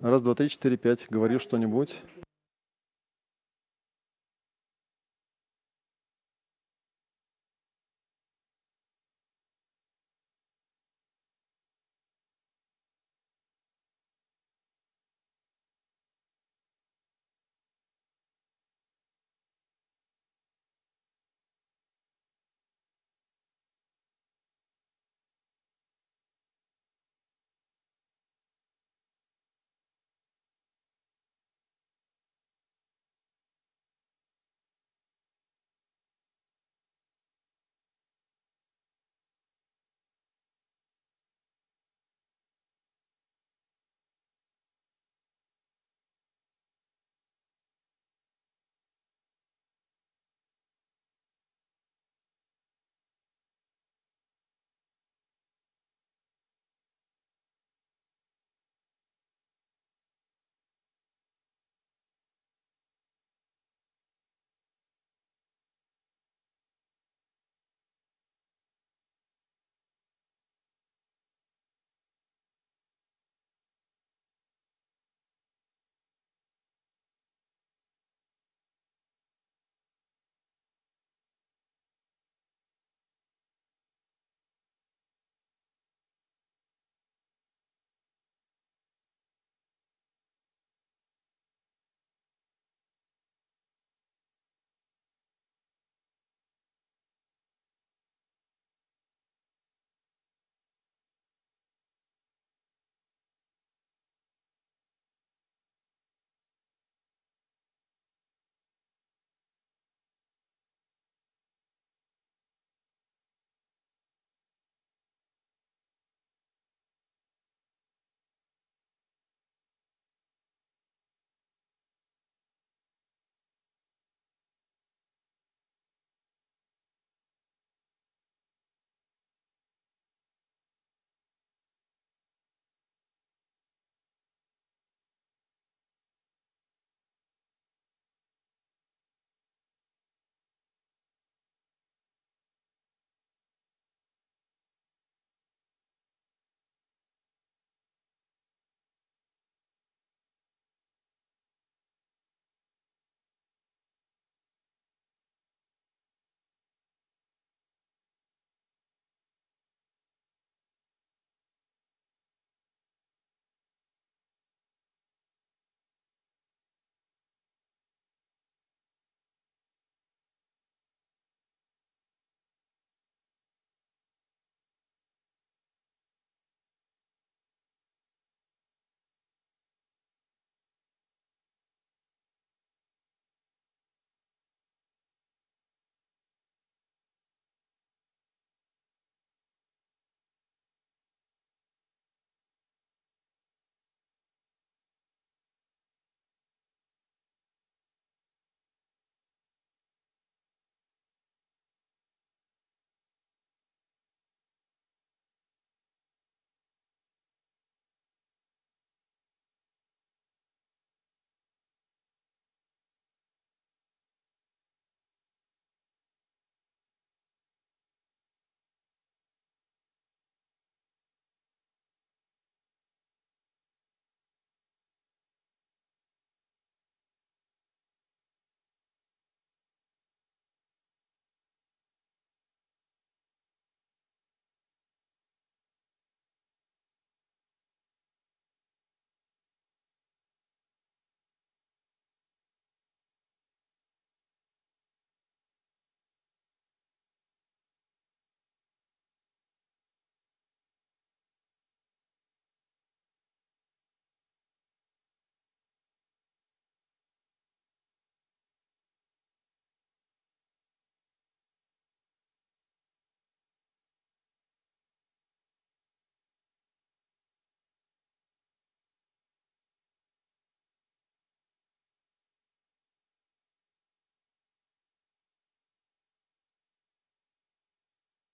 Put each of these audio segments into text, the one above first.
Раз, два, три, четыре, пять. Говорил что-нибудь.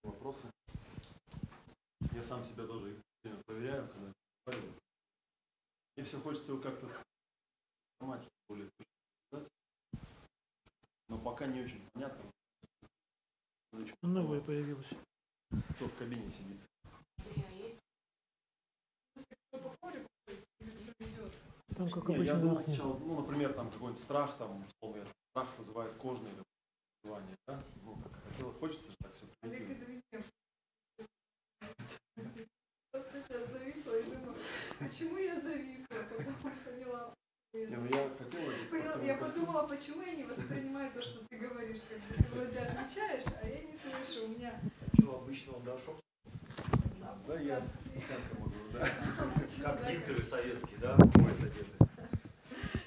вопросы. Я сам себя тоже проверяю, когда говорю. Мне все хочется его как-то сломать более точно но пока не очень понятно. Что новое появилось. Кто в кабине сидит? А там, как не, обычно, я думал сначала, ну, например, там какой-нибудь страх, там, страх вызывает кожный Ваня, да? Ну, хотела, хочется же так все Олег, извини. Просто сейчас зависла и думаю, почему я зависла, потом поняла. Я, ну, я, хотела, я подумала, почему я не воспринимаю то, что ты говоришь, как бы ты вроде отвечаешь, а я не слышу, у меня... Чего обычного, да, шоп? Да, да я десятка буду, да. Как дикторы советские, да, мой советы.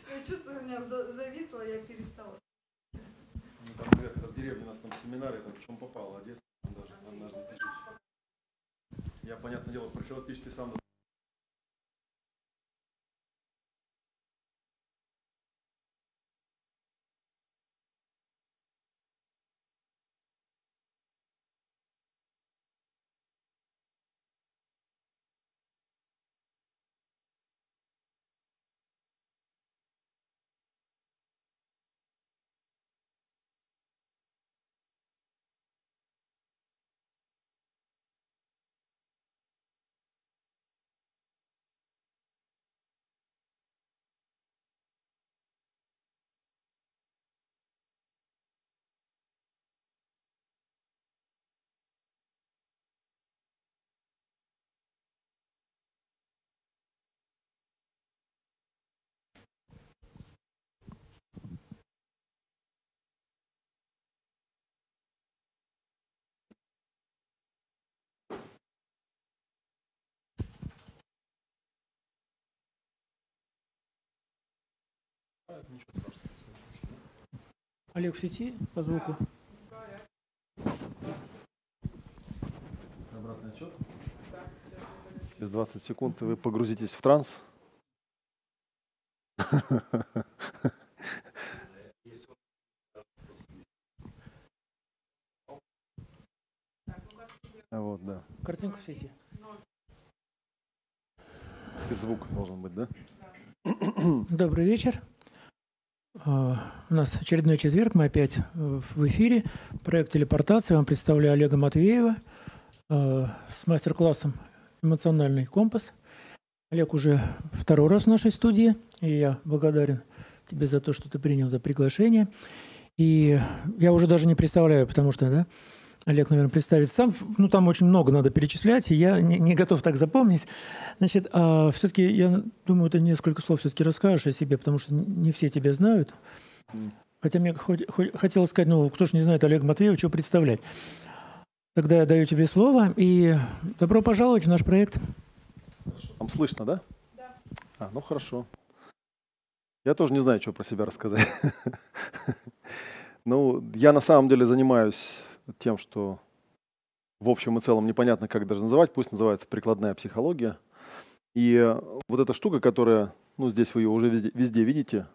Я чувствую, у меня зависло, я перестала там как в деревне у нас там семинары, там в чем попало, одет даже однажды пишите. Я, понятное дело, профилактически сам Олег в сети по звуку? Обратный отчет. Через 20 секунд вы погрузитесь в транс. Вот, да. Картинку в сети. И звук должен быть, да? Добрый вечер. А, у нас очередной четверг, мы опять э, в эфире. Проект «Телепортация». Вам представляю Олега Матвеева э, с мастер-классом «Эмоциональный компас». Олег уже второй раз в нашей студии, и я благодарен тебе за то, что ты принял это приглашение. И я уже даже не представляю, потому что да, Олег, наверное, представит сам. Ну, там очень много надо перечислять, и я не, не готов так запомнить. Значит, а все-таки, я думаю, ты несколько слов все-таки расскажешь о себе, потому что не все тебя знают. Хотя мне хоть, хоть, хотелось сказать, ну, кто же не знает Олега Матвеева, чего представлять. Тогда я даю тебе слово, и добро пожаловать в наш проект. Хорошо. Там слышно, да? Да. А, ну хорошо. Я тоже не знаю, что про себя рассказать. Ну, я на самом деле занимаюсь тем, что в общем и целом непонятно, как даже называть, пусть называется прикладная психология. И вот эта штука, которая, ну здесь вы ее уже везде, везде видите,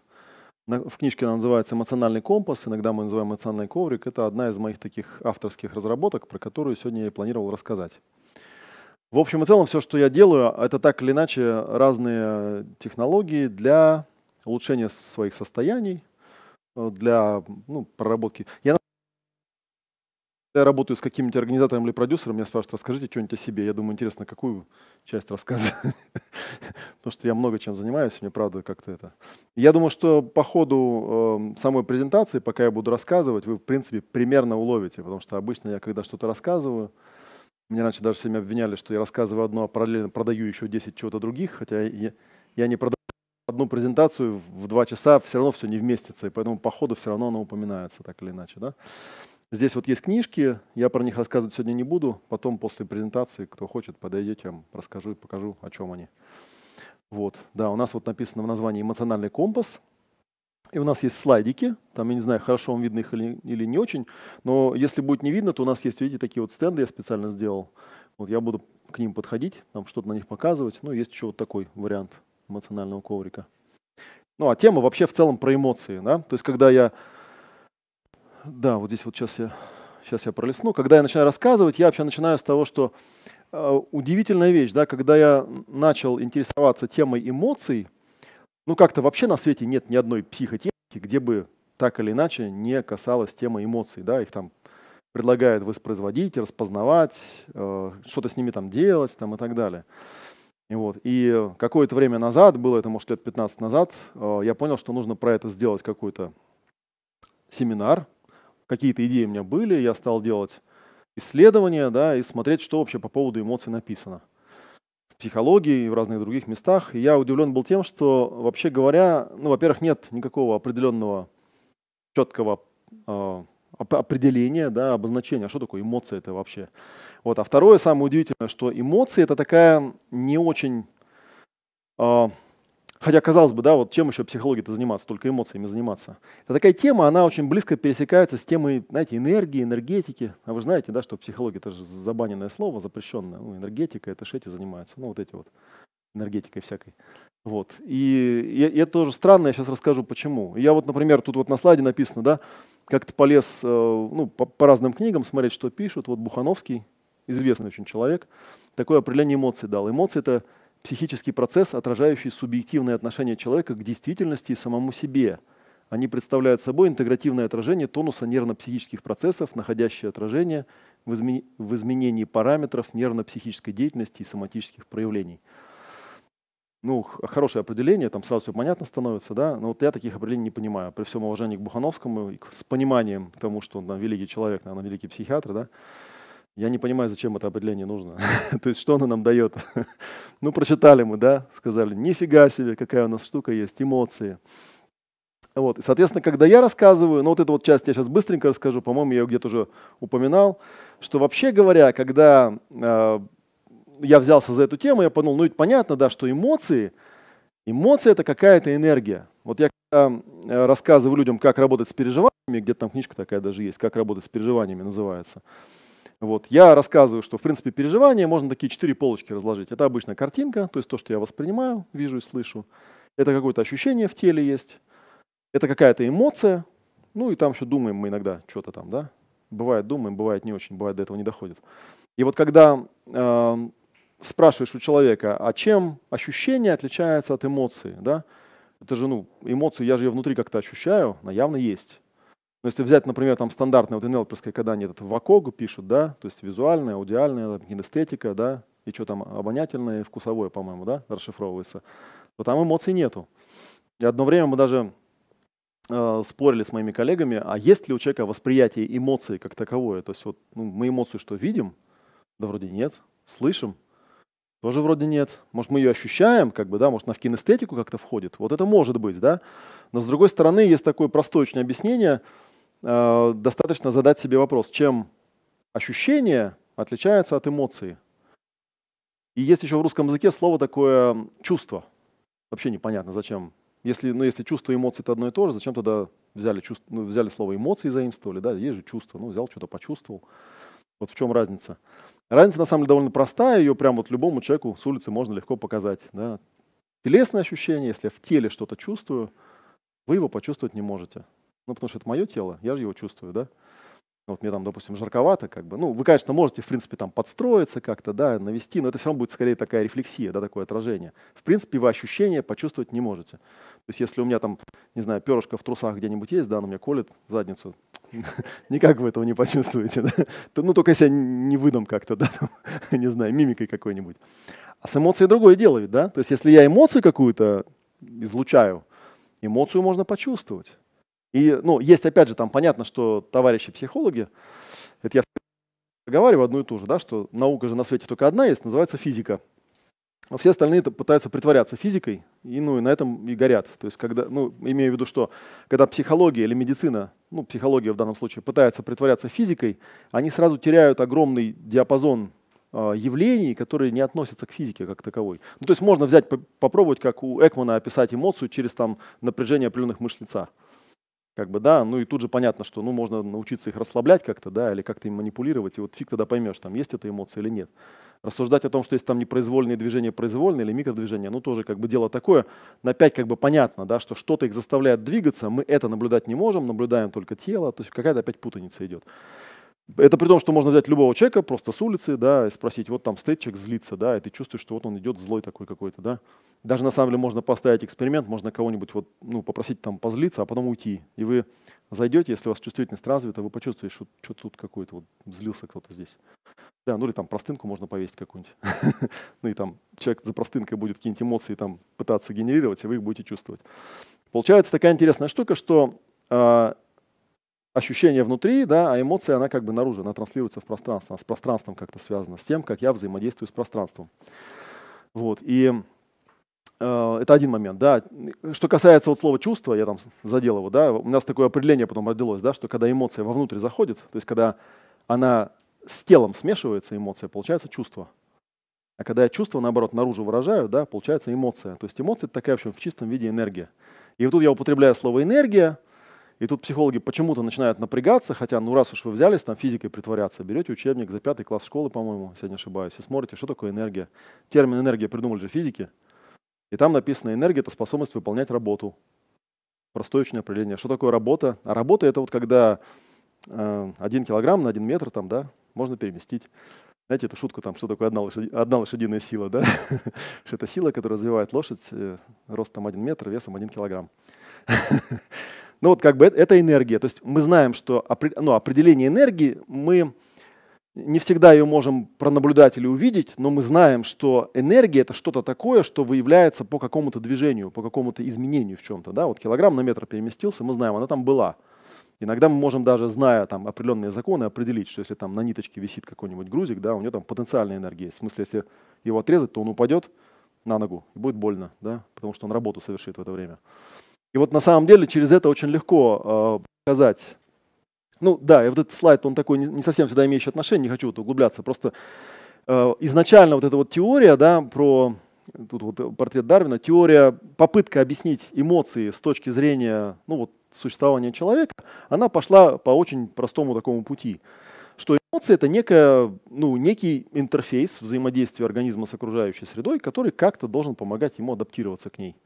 в книжке она называется «Эмоциональный компас», иногда мы называем «Эмоциональный коврик». Это одна из моих таких авторских разработок, про которую сегодня я и планировал рассказать. В общем и целом, все, что я делаю, это так или иначе разные технологии для улучшения своих состояний, э, для ну, проработки. Я я работаю с каким-нибудь организатором или продюсером, меня спрашивают, расскажите что-нибудь о себе. Я думаю, интересно, какую часть рассказа? Потому что я много чем занимаюсь, мне правда как-то это... Я думаю, что по ходу э, самой презентации, пока я буду рассказывать, вы, в принципе, примерно уловите, потому что обычно я, когда что-то рассказываю, меня раньше даже все время обвиняли, что я рассказываю одно, а параллельно продаю еще 10 чего-то других, хотя я, я не продаю одну презентацию в два часа, все равно все не вместится, и поэтому по ходу все равно она упоминается так или иначе. Да? Здесь вот есть книжки, я про них рассказывать сегодня не буду, потом после презентации, кто хочет, подойдете, я вам расскажу и покажу, о чем они. Вот, да, у нас вот написано в названии «Эмоциональный компас», и у нас есть слайдики, там, я не знаю, хорошо вам видно их или, или не очень, но если будет не видно, то у нас есть, видите, такие вот стенды я специально сделал. Вот я буду к ним подходить, там что-то на них показывать, ну, есть еще вот такой вариант эмоционального коврика. Ну, а тема вообще в целом про эмоции, да, то есть когда я да, вот здесь вот сейчас я, сейчас я пролесну. Когда я начинаю рассказывать, я вообще начинаю с того, что э, удивительная вещь, да, когда я начал интересоваться темой эмоций, ну как-то вообще на свете нет ни одной психотехники, где бы так или иначе не касалась тема эмоций, да, их там предлагают воспроизводить, распознавать, э, что-то с ними там делать там, и так далее. И, вот. и какое-то время назад, было это, может, лет 15 назад, э, я понял, что нужно про это сделать какой-то семинар, какие-то идеи у меня были, я стал делать исследования, да, и смотреть, что вообще по поводу эмоций написано. В психологии и в разных других местах. И я удивлен был тем, что, вообще говоря, ну, во-первых, нет никакого определенного четкого э, определения, да, обозначения, а что такое эмоция это вообще. Вот. А второе, самое удивительное, что эмоции это такая не очень э, Хотя, казалось бы, да, вот чем еще психологией-то заниматься, только эмоциями заниматься. Это такая тема, она очень близко пересекается с темой, знаете, энергии, энергетики. А вы знаете, да, что психология – это же забаненное слово, запрещенное. Ну, энергетика – это же эти занимаются, ну, вот эти вот, энергетикой всякой. Вот. И, и это тоже странно, я сейчас расскажу почему. Я вот, например, тут вот на слайде написано, да, как-то полез э, ну, по, по разным книгам смотреть, что пишут. Вот Бухановский, известный очень человек, такое определение эмоций дал. Эмоции – это психический процесс, отражающий субъективное отношение человека к действительности и самому себе. Они представляют собой интегративное отражение тонуса нервно-психических процессов, находящее отражение в, изме... в изменении параметров нервно-психической деятельности и соматических проявлений. Ну, хорошее определение, там сразу все понятно становится, да, но вот я таких определений не понимаю. При всем уважении к Бухановскому, с пониманием тому, что он там, великий человек, наверное, великий психиатр, да, я не понимаю, зачем это определение нужно. То есть, что оно нам дает? ну, прочитали мы, да, сказали, нифига себе, какая у нас штука есть, эмоции. Вот. И, соответственно, когда я рассказываю, ну вот эту вот часть я сейчас быстренько расскажу, по-моему, я ее где-то уже упоминал, что вообще говоря, когда э, я взялся за эту тему, я подумал, ну ведь понятно, да, что эмоции, эмоции это какая-то энергия. Вот я когда рассказываю людям, как работать с переживаниями, где-то там книжка такая даже есть, как работать с переживаниями называется, вот. Я рассказываю, что, в принципе, переживания можно такие четыре полочки разложить. Это обычная картинка, то есть то, что я воспринимаю, вижу и слышу. Это какое-то ощущение в теле есть. Это какая-то эмоция. Ну и там еще думаем мы иногда что-то там, да. Бывает думаем, бывает не очень, бывает до этого не доходит. И вот когда э, спрашиваешь у человека, а чем ощущение отличается от эмоции, да, это же, ну, эмоцию я же ее внутри как-то ощущаю, она явно есть. Но ну, если взять, например, там стандартное вот NLP, когда они этот вакогу пишут, да, то есть визуальная, аудиальная, кинестетика, да, и что там, обонятельное, вкусовое, по-моему, да, расшифровывается, то там эмоций нету. И одно время мы даже э, спорили с моими коллегами, а есть ли у человека восприятие эмоций как таковое? То есть вот ну, мы эмоцию что видим? Да вроде нет. Слышим? Тоже вроде нет. Может, мы ее ощущаем, как бы, да, может, она в кинестетику как-то входит. Вот это может быть, да. Но с другой стороны, есть такое простое очень объяснение – Э, достаточно задать себе вопрос, чем ощущение отличается от эмоции. И есть еще в русском языке слово такое чувство. Вообще непонятно, зачем. Если, ну, если чувство и эмоции это одно и то же, зачем тогда взяли, чувств, ну, взяли слово эмоции и заимствовали? Да? Есть же чувство, ну взял, что-то почувствовал. Вот в чем разница. Разница на самом деле довольно простая, ее прям вот любому человеку с улицы можно легко показать. Да? Телесное ощущение, если я в теле что-то чувствую, вы его почувствовать не можете. Ну, потому что это мое тело, я же его чувствую, да? Вот мне там, допустим, жарковато, как бы. Ну, вы, конечно, можете, в принципе, там подстроиться как-то, да, навести, но это все равно будет скорее такая рефлексия, да, такое отражение. В принципе, вы ощущения почувствовать не можете. То есть, если у меня там, не знаю, перышко в трусах где-нибудь есть, да, оно мне колет задницу, никак вы этого не почувствуете, да? Ну, только если я не выдам как-то, да, не знаю, мимикой какой-нибудь. А с эмоцией другое дело ведь, да? То есть, если я эмоцию какую-то излучаю, эмоцию можно почувствовать. И, ну, есть, опять же, там понятно, что товарищи психологи, это я проговариваю одну и ту же, да, что наука же на свете только одна есть, называется физика. А все остальные -то пытаются притворяться физикой, и, ну, и на этом и горят. То есть, когда, ну, имею в виду, что когда психология или медицина, ну, психология в данном случае, пытается притворяться физикой, они сразу теряют огромный диапазон а, явлений, которые не относятся к физике как таковой. Ну, то есть можно взять, попробовать, как у Экмана, описать эмоцию через там, напряжение определенных мышц лица. Как бы, да, ну и тут же понятно, что ну, можно научиться их расслаблять как-то, да, или как-то им манипулировать, и вот фиг тогда поймешь, там есть эта эмоция или нет. Рассуждать о том, что есть там непроизвольные движения, произвольные или микродвижения, ну тоже как бы дело такое. Но опять как бы понятно, да, что что-то их заставляет двигаться, мы это наблюдать не можем, наблюдаем только тело, то есть какая-то опять путаница идет. Это при том, что можно взять любого человека просто с улицы, да, и спросить, вот там стоит человек, злится, да, и ты чувствуешь, что вот он идет злой такой какой-то, да. Даже на самом деле можно поставить эксперимент, можно кого-нибудь вот, ну, попросить там позлиться, а потом уйти. И вы зайдете, если у вас чувствительность развита, вы почувствуете, что, что тут какой-то вот злился кто-то здесь. Да, ну или там простынку можно повесить какую-нибудь. Ну и там человек за простынкой будет какие-нибудь эмоции там пытаться генерировать, и вы их будете чувствовать. Получается такая интересная штука, что а, ощущение внутри, да, а эмоция, она как бы наружу, она транслируется в пространство, она с пространством как-то связана, с тем, как я взаимодействую с пространством. Вот, и э, это один момент, да. Что касается вот слова чувства, я там задел его, да, у нас такое определение потом родилось, да, что когда эмоция вовнутрь заходит, то есть когда она с телом смешивается, эмоция, получается чувство. А когда я чувство, наоборот, наружу выражаю, да, получается эмоция. То есть эмоция – это такая, в общем, в чистом виде энергия. И вот тут я употребляю слово «энергия», и тут психологи почему-то начинают напрягаться, хотя, ну раз уж вы взялись там физикой притворяться, берете учебник за пятый класс школы, по-моему, если я не ошибаюсь, и смотрите, что такое энергия. Термин энергия придумали же физики. И там написано, энергия – это способность выполнять работу. Простое очень определение. Что такое работа? А работа – это вот когда э, 1 килограмм на один метр там, да, можно переместить. Знаете эту шутку там, что такое одна, лошади, одна лошадиная сила, да? что это сила, которая развивает лошадь э, ростом 1 метр, весом 1 килограмм. ну вот как бы это, энергия. То есть мы знаем, что ну, определение энергии мы не всегда ее можем пронаблюдать или увидеть, но мы знаем, что энергия это что-то такое, что выявляется по какому-то движению, по какому-то изменению в чем-то. Да? Вот килограмм на метр переместился, мы знаем, она там была. Иногда мы можем даже, зная там, определенные законы, определить, что если там на ниточке висит какой-нибудь грузик, да, у него там потенциальная энергия В смысле, если его отрезать, то он упадет на ногу и будет больно, да, потому что он работу совершит в это время. И вот на самом деле через это очень легко э, показать. Ну да, и вот этот слайд, он такой не, не совсем всегда имеющий отношение, не хочу вот углубляться. Просто э, изначально вот эта вот теория да, про тут вот портрет Дарвина, теория, попытка объяснить эмоции с точки зрения ну, вот, существования человека, она пошла по очень простому такому пути, что эмоции это некая, ну, некий интерфейс взаимодействия организма с окружающей средой, который как-то должен помогать ему адаптироваться к ней.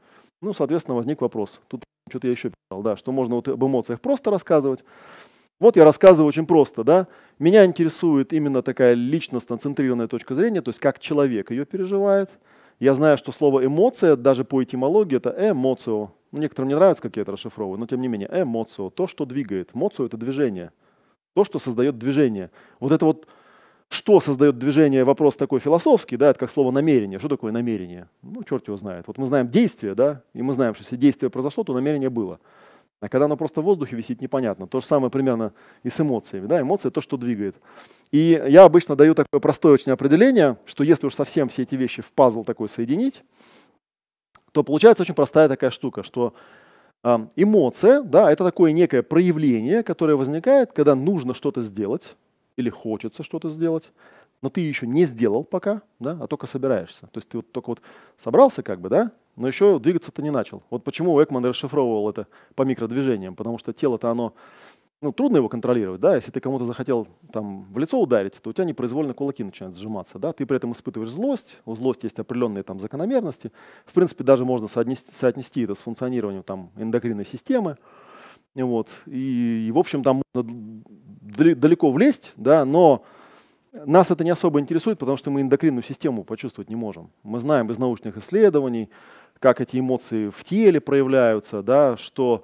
Ну, соответственно, возник вопрос. Тут что-то я еще писал, да, что можно вот об эмоциях просто рассказывать. Вот я рассказываю очень просто, да. Меня интересует именно такая личностно центрированная точка зрения, то есть как человек ее переживает. Я знаю, что слово эмоция даже по этимологии это эмоцио, ну, некоторым не нравится, как я это расшифровываю, но тем не менее, эмоцио, то, что двигает. Моцио – это движение. То, что создает движение. Вот это вот что создает движение, вопрос такой философский, да, это как слово намерение. Что такое намерение? Ну, черт его знает. Вот мы знаем действие, да, и мы знаем, что если действие произошло, то намерение было. А когда оно просто в воздухе висит, непонятно. То же самое примерно и с эмоциями. Да? Эмоции – то, что двигает. И я обычно даю такое простое очень определение, что если уж совсем все эти вещи в пазл такой соединить, то получается очень простая такая штука, что эмоция, да, это такое некое проявление, которое возникает, когда нужно что-то сделать или хочется что-то сделать, но ты еще не сделал пока, да, а только собираешься. То есть ты вот только вот собрался как бы, да, но еще двигаться-то не начал. Вот почему Экман расшифровывал это по микродвижениям, потому что тело-то оно ну, трудно его контролировать, да, если ты кому-то захотел там в лицо ударить, то у тебя непроизвольно кулаки начинают сжиматься, да, ты при этом испытываешь злость, у злости есть определенные там закономерности, в принципе, даже можно соотнести, соотнести это с функционированием там эндокринной системы, вот, и, и в общем, там можно далеко влезть, да, но нас это не особо интересует, потому что мы эндокринную систему почувствовать не можем. Мы знаем из научных исследований, как эти эмоции в теле проявляются, да, что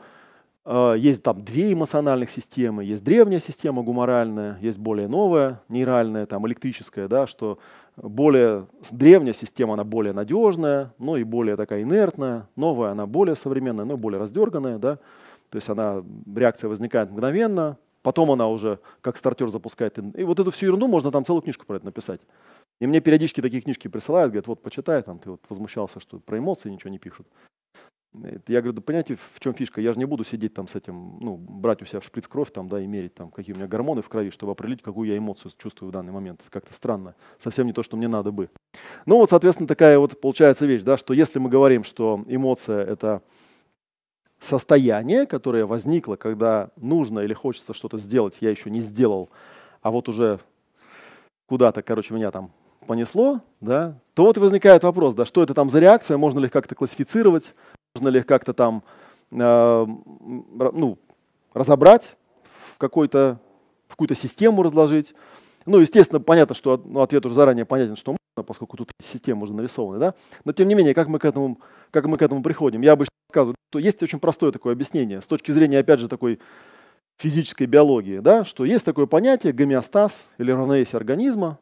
Э, есть там две эмоциональных системы. Есть древняя система гуморальная, есть более новая, нейральная, там, электрическая, да, что более древняя система, она более надежная, но и более такая инертная. Новая, она более современная, но более раздерганная. Да. То есть она, реакция возникает мгновенно, потом она уже как стартер запускает. И вот эту всю ерунду можно там целую книжку про это написать. И мне периодически такие книжки присылают, говорят, вот почитай, там ты вот возмущался, что про эмоции ничего не пишут. Я говорю, да понимаете, в чем фишка? Я же не буду сидеть там с этим, ну, брать у себя в шприц кровь там, да, и мерить там, какие у меня гормоны в крови, чтобы определить, какую я эмоцию чувствую в данный момент. Это как-то странно. Совсем не то, что мне надо бы. Ну вот, соответственно, такая вот получается вещь, да, что если мы говорим, что эмоция – это состояние, которое возникло, когда нужно или хочется что-то сделать, я еще не сделал, а вот уже куда-то, короче, меня там понесло, да, то вот возникает вопрос, да, что это там за реакция, можно ли как-то классифицировать, можно ли их как-то там э, ну, разобрать, в, какой-то, в какую-то систему разложить? Ну, естественно, понятно, что ну, ответ уже заранее понятен, что можно, поскольку тут система уже нарисована, да? Но тем не менее, как мы к этому, как мы к этому приходим? Я обычно рассказываю, что есть очень простое такое объяснение с точки зрения, опять же, такой физической биологии, да, что есть такое понятие гомеостаз или равновесие организма,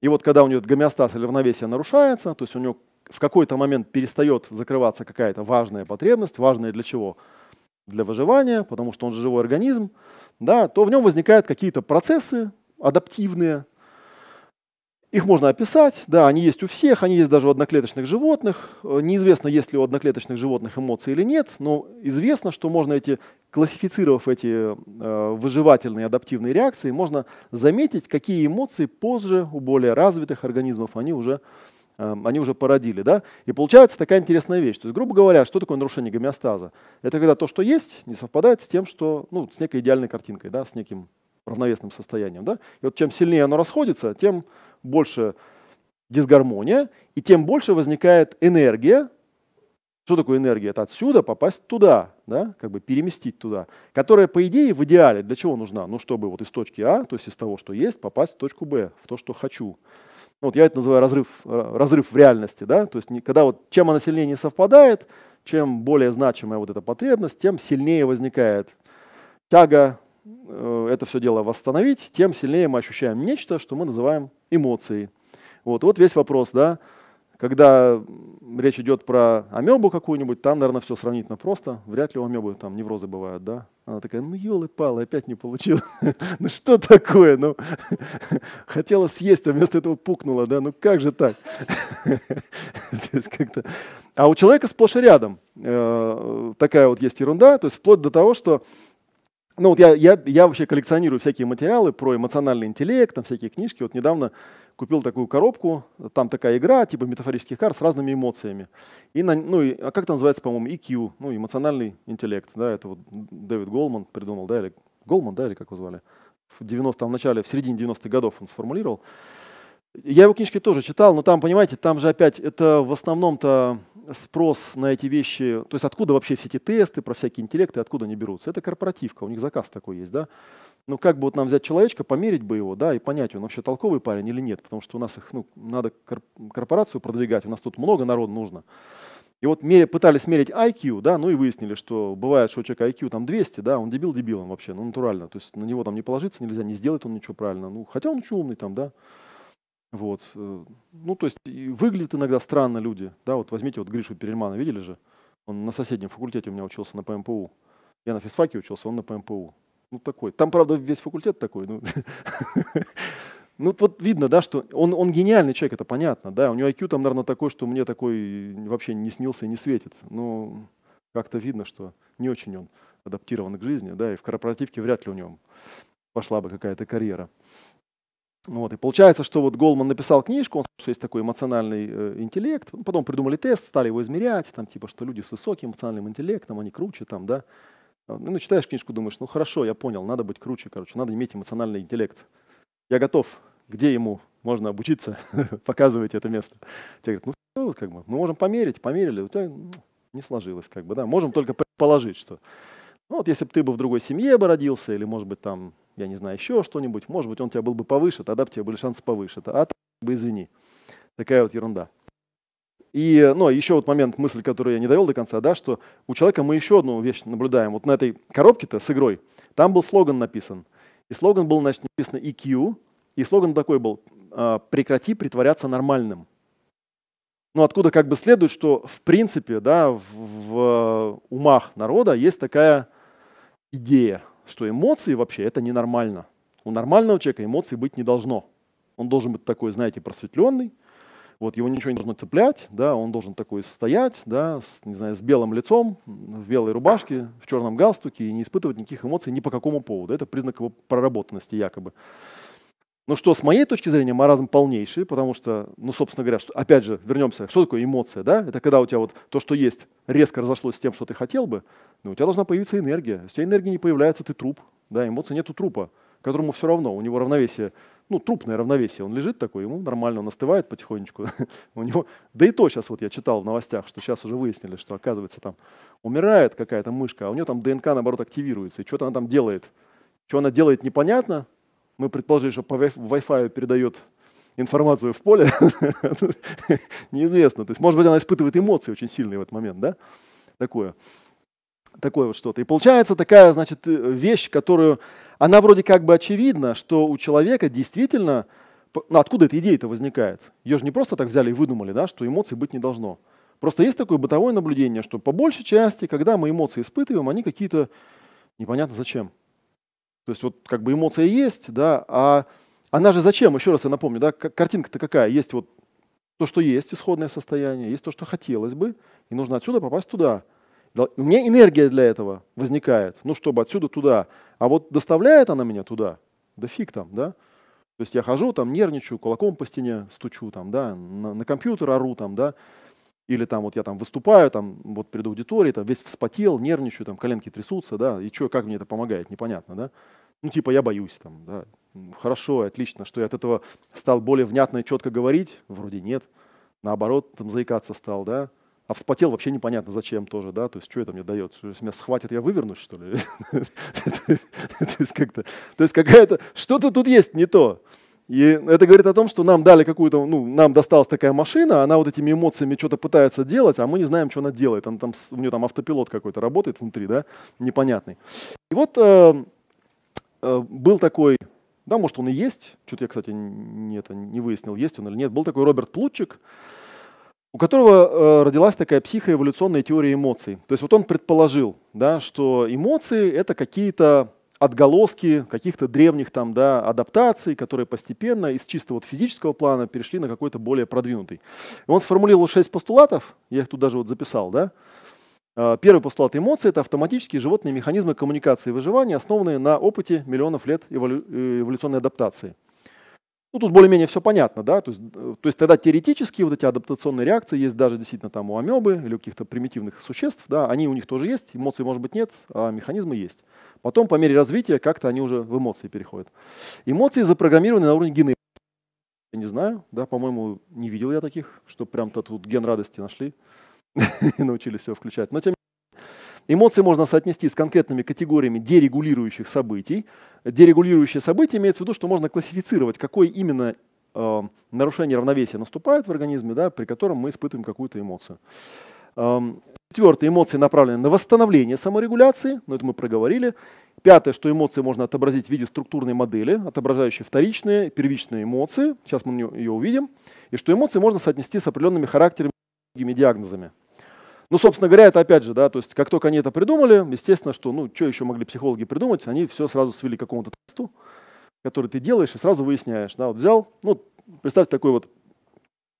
и вот когда у него гомеостаз или равновесие нарушается, то есть у него в какой-то момент перестает закрываться какая-то важная потребность, важная для чего? Для выживания, потому что он же живой организм, да, то в нем возникают какие-то процессы адаптивные. Их можно описать, да, они есть у всех, они есть даже у одноклеточных животных. Э, неизвестно, есть ли у одноклеточных животных эмоции или нет, но известно, что можно эти, классифицировав эти э, выживательные адаптивные реакции, можно заметить, какие эмоции позже у более развитых организмов они уже э, Эм, они уже породили. Да? И получается такая интересная вещь. То есть, грубо говоря, что такое нарушение гомеостаза? Это когда то, что есть, не совпадает с тем, что, ну, с некой идеальной картинкой, да, с неким равновесным состоянием. Да? И вот чем сильнее оно расходится, тем больше дисгармония, и тем больше возникает энергия. Что такое энергия? Это отсюда попасть туда, да? как бы переместить туда, которая, по идее, в идеале для чего нужна? Ну, чтобы вот из точки А, то есть из того, что есть, попасть в точку Б, в то, что хочу. Ну, вот я это называю разрыв, э, разрыв в реальности. Да? То есть когда вот, чем она сильнее не совпадает, чем более значимая вот эта потребность, тем сильнее возникает тяга э, это все дело восстановить, тем сильнее мы ощущаем нечто, что мы называем эмоцией. Вот, вот весь вопрос, да, когда речь идет про амебу какую-нибудь, там, наверное, все сравнительно просто. Вряд ли у амебы там неврозы бывают, да? Она такая, ну елы-палы, опять не получила. ну что такое? Ну, хотела съесть, а вместо этого пукнула, да? Ну как же так? то есть как-то... А у человека сплошь и рядом э, такая вот есть ерунда, то есть вплоть до того, что ну вот я, я, я вообще коллекционирую всякие материалы про эмоциональный интеллект, там всякие книжки. Вот недавно купил такую коробку, там такая игра, типа метафорических карт с разными эмоциями. И, на, ну, и, а как это называется, по-моему, EQ, ну, эмоциональный интеллект, да, это вот Дэвид Голман придумал, да, или Голман, да, или как его звали, в 90 в начале, в середине 90-х годов он сформулировал. Я его книжки тоже читал, но там, понимаете, там же опять это в основном-то спрос на эти вещи, то есть откуда вообще все эти тесты про всякие интеллекты, откуда они берутся? Это корпоративка, у них заказ такой есть, да? Ну как бы вот нам взять человечка, померить бы его, да, и понять, он вообще толковый парень или нет, потому что у нас их, ну, надо корпорацию продвигать, у нас тут много народу нужно. И вот меря, пытались мерить IQ, да, ну и выяснили, что бывает, что у человека IQ там 200, да, он дебил дебилом вообще, ну натурально, то есть на него там не положиться нельзя, не сделать он ничего правильно, ну хотя он очень умный там, да, вот, э, ну то есть выглядят иногда странно люди, да, вот возьмите вот Гришу Перельмана, видели же, он на соседнем факультете у меня учился на ПМПУ, я на физфаке учился, он на ПМПУ, ну такой. Там, правда, весь факультет такой. Ну, ну вот видно, да, что он, он гениальный человек, это понятно, да. У него IQ там, наверное, такой, что мне такой вообще не снился и не светит. Но как-то видно, что не очень он адаптирован к жизни, да, и в корпоративке вряд ли у него пошла бы какая-то карьера. Вот, и получается, что вот Голман написал книжку, он сказал, что есть такой эмоциональный э, интеллект, потом придумали тест, стали его измерять, там типа, что люди с высоким эмоциональным интеллектом, они круче там, да, Э, ну, читаешь книжку, думаешь, ну хорошо, я понял, надо быть круче, короче, надо иметь эмоциональный интеллект. Я готов, где ему можно обучиться, показывайте это место. Тебе говорят, ну все, как бы, мы можем померить, померили, у тебя ну, не сложилось, как бы, да, можем только предположить, что. Ну, вот если бы ты бы в другой семье бы родился, или, может быть, там, я не знаю, еще что-нибудь, может быть, он у тебя был бы повыше, тогда бы тебе были шансы повыше, а так бы извини. Такая вот ерунда. И, ну, еще вот момент, мысль, которую я не довел до конца, да, что у человека мы еще одну вещь наблюдаем. Вот на этой коробке-то с игрой, там был слоган написан. И слоган был, значит, написан EQ, и слоган такой был а, «Прекрати притворяться нормальным». Ну, откуда как бы следует, что в принципе, да, в, в э, умах народа есть такая идея, что эмоции вообще это ненормально. У нормального человека эмоций быть не должно. Он должен быть такой, знаете, просветленный, вот его ничего не должно цеплять, да, он должен такой стоять, да, с, не знаю, с белым лицом, в белой рубашке, в черном галстуке и не испытывать никаких эмоций ни по какому поводу. Это признак его проработанности якобы. Ну что, с моей точки зрения, маразм полнейший, потому что, ну, собственно говоря, что, опять же, вернемся, что такое эмоция, да? Это когда у тебя вот то, что есть, резко разошлось с тем, что ты хотел бы, но у тебя должна появиться энергия. Если у тебя энергии не появляется, ты труп, да, эмоций нету трупа, которому все равно, у него равновесие ну, трупное равновесие. Он лежит такой, ему нормально, он остывает потихонечку. у него, да и то сейчас вот я читал в новостях, что сейчас уже выяснили, что оказывается там умирает какая-то мышка, а у нее там ДНК наоборот активируется, и что-то она там делает. Что она делает, непонятно. Мы предположили, что по Wi-Fi передает информацию в поле. Неизвестно. То есть, может быть, она испытывает эмоции очень сильные в этот момент, да? Такое такое вот что-то. И получается такая, значит, э, вещь, которую она вроде как бы очевидна, что у человека действительно, ну, откуда эта идея-то возникает? Ее же не просто так взяли и выдумали, да, что эмоций быть не должно. Просто есть такое бытовое наблюдение, что по большей части, когда мы эмоции испытываем, они какие-то непонятно зачем. То есть вот как бы эмоция есть, да, а она же зачем, еще раз я напомню, да, картинка-то какая? Есть вот то, что есть, исходное состояние, есть то, что хотелось бы, и нужно отсюда попасть туда – у меня энергия для этого возникает, ну, чтобы отсюда туда. А вот доставляет она меня туда, да фиг там, да? То есть я хожу, там нервничаю, кулаком по стене стучу, там, да, на, на компьютер ору, там, да, или там вот я там выступаю, там вот перед аудиторией, там весь вспотел, нервничаю, там коленки трясутся, да, и что, как мне это помогает, непонятно, да? Ну, типа я боюсь, там, да, хорошо, отлично, что я от этого стал более внятно и четко говорить, вроде нет, наоборот, там заикаться стал, да, а вспотел вообще непонятно зачем тоже, да, то есть что это мне дает, что если меня схватят, я вывернусь, что ли? То есть как-то, то есть какая-то, что-то тут есть не то. И это говорит о том, что нам дали какую-то, ну, нам досталась такая машина, она вот этими эмоциями что-то пытается делать, а мы не знаем, что она делает. Она там, у нее там автопилот какой-то работает внутри, да, непонятный. И вот э, э, был такой, да, может, он и есть, что-то я, кстати, не, это, не выяснил, есть он или нет, был такой Роберт Плутчик, у которого э, родилась такая психоэволюционная теория эмоций. То есть вот он предположил, да, что эмоции это какие-то отголоски каких-то древних там, да, адаптаций, которые постепенно из чисто вот физического плана перешли на какой-то более продвинутый. И он сформулировал шесть постулатов, я их тут даже вот записал. Да? Э, первый постулат эмоций – это автоматические животные механизмы коммуникации и выживания, основанные на опыте миллионов лет эволю э, эволюционной адаптации. Ну, тут более-менее все понятно, да, то есть, э, то есть тогда теоретически вот эти адаптационные реакции есть даже действительно там у амебы или у каких-то примитивных существ, да, они у них тоже есть, эмоций может быть нет, а механизмы есть. Потом по мере развития как-то они уже в эмоции переходят. Эмоции запрограммированы на уровне гены. Я не знаю, да, по-моему, не видел я таких, что прям-то тут ген радости нашли и научились все включать. Но тем Эмоции можно соотнести с конкретными категориями дерегулирующих событий. Дерегулирующие события имеется в виду, что можно классифицировать, какое именно э, нарушение равновесия наступает в организме, да, при котором мы испытываем какую-то эмоцию. Эм, четвертое, эмоции направлены на восстановление саморегуляции, но ну, это мы проговорили. Пятое, что эмоции можно отобразить в виде структурной модели, отображающей вторичные, первичные эмоции. Сейчас мы ее увидим. И что эмоции можно соотнести с определенными характерами, диагнозами. Ну, собственно говоря, это опять же, да, то есть как только они это придумали, естественно, что, ну, что еще могли психологи придумать, они все сразу свели к какому-то тесту, который ты делаешь и сразу выясняешь, да, вот взял, ну, представь такой вот,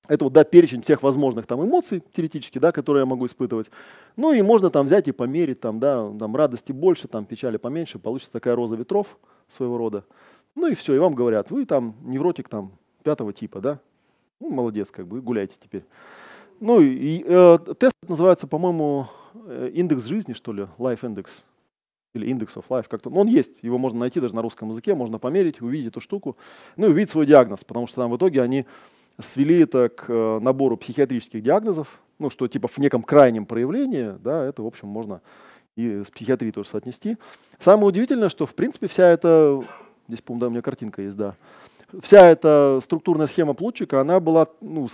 это вот, да, перечень всех возможных там эмоций теоретически, да, которые я могу испытывать. Ну и можно там взять и померить, там, да, там радости больше, там печали поменьше, получится такая роза ветров своего рода. Ну и все, и вам говорят, вы там невротик там пятого типа, да, ну, молодец, как бы, гуляйте теперь. Ну, и, э, тест называется, по-моему, э, индекс жизни, что ли, Life Index, или Index of Life, как-то. Но он есть, его можно найти даже на русском языке, можно померить, увидеть эту штуку, ну и увидеть свой диагноз, потому что там в итоге они свели это к э, набору психиатрических диагнозов, ну, что типа в неком крайнем проявлении, да, это, в общем, можно и с психиатрией тоже соотнести. Самое удивительное, что, в принципе, вся эта, здесь, по-моему, да, у меня картинка есть, да, вся эта структурная схема плотчика, она была ну,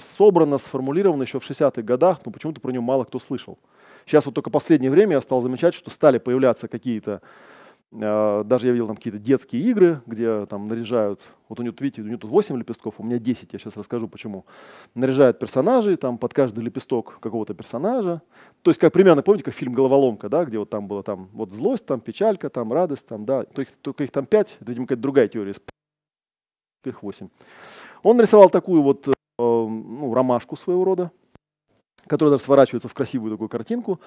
собрана, сформулирована еще в 60-х годах, но почему-то про нее мало кто слышал. Сейчас вот только последнее время я стал замечать, что стали появляться какие-то, э, даже я видел там какие-то детские игры, где там наряжают, вот у него, видите, у него тут 8 лепестков, у меня 10, я сейчас расскажу почему. Наряжают персонажей, там под каждый лепесток какого-то персонажа. То есть, как примерно, помните, как фильм «Головоломка», да, где вот там было там вот злость, там печалька, там радость, там, да, только, только их там 5, это, видимо, какая-то другая теория их 8. Он нарисовал такую вот э, ну, ромашку своего рода, которая даже сворачивается в красивую такую картинку.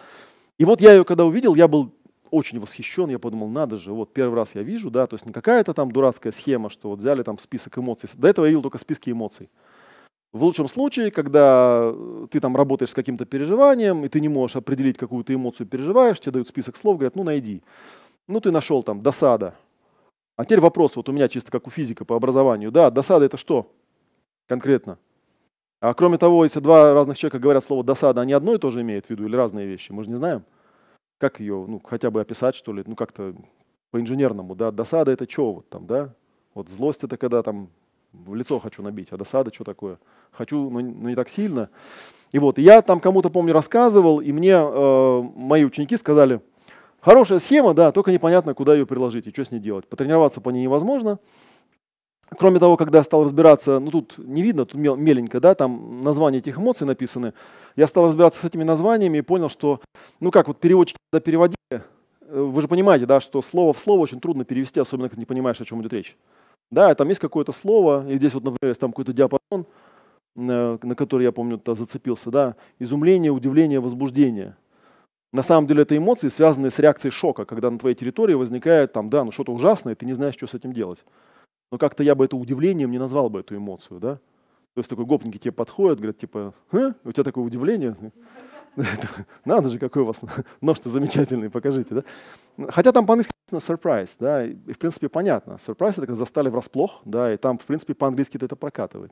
И вот я ее когда увидел, я был очень восхищен, я подумал, надо же, вот первый раз я вижу, да, то есть не какая-то там дурацкая схема, что вот взяли там список эмоций. До этого я видел только списки эмоций. В лучшем случае, когда э, ты там работаешь с каким-то переживанием, и ты не можешь определить, какую ты эмоцию переживаешь, тебе дают список слов, говорят, ну найди. Ну ты нашел там досада, а теперь вопрос вот у меня чисто как у физика по образованию. Да, досада это что конкретно? А кроме того, если два разных человека говорят слово досада, они одно и то же имеют в виду или разные вещи? Мы же не знаем. Как ее, ну, хотя бы описать, что ли, ну, как-то по-инженерному, да, досада это что вот там, да? Вот злость это когда там в лицо хочу набить, а досада что такое? Хочу, но, но не так сильно. И вот, я там кому-то, помню, рассказывал, и мне э, мои ученики сказали, Хорошая схема, да, только непонятно, куда ее приложить и что с ней делать. Потренироваться по ней невозможно. Кроме того, когда стал разбираться, ну тут не видно, тут меленько, да, там названия этих эмоций написаны. Я стал разбираться с этими названиями и понял, что, ну как, вот переводчики когда переводили, э, вы же понимаете, да, что слово в слово очень трудно перевести, особенно когда не понимаешь, о чем идет речь. Да, там есть какое-то слово, и здесь вот, например, есть там какой-то диапазон, на, э, на который я помню, зацепился, да, изумление, удивление, возбуждение – на самом деле это эмоции, связанные с реакцией шока, когда на твоей территории возникает там, да, ну что-то ужасное, ты не знаешь, что с этим делать. Но как-то я бы это удивлением не назвал бы эту эмоцию, да? То есть такой гопники тебе подходят, говорят, типа, «Хм, у тебя такое удивление? Надо же, какой у вас нож-то замечательный, покажите, да? Хотя там по-английски surprise, да, и в принципе понятно. Surprise — это когда застали врасплох, да, и там в принципе по-английски это прокатывает.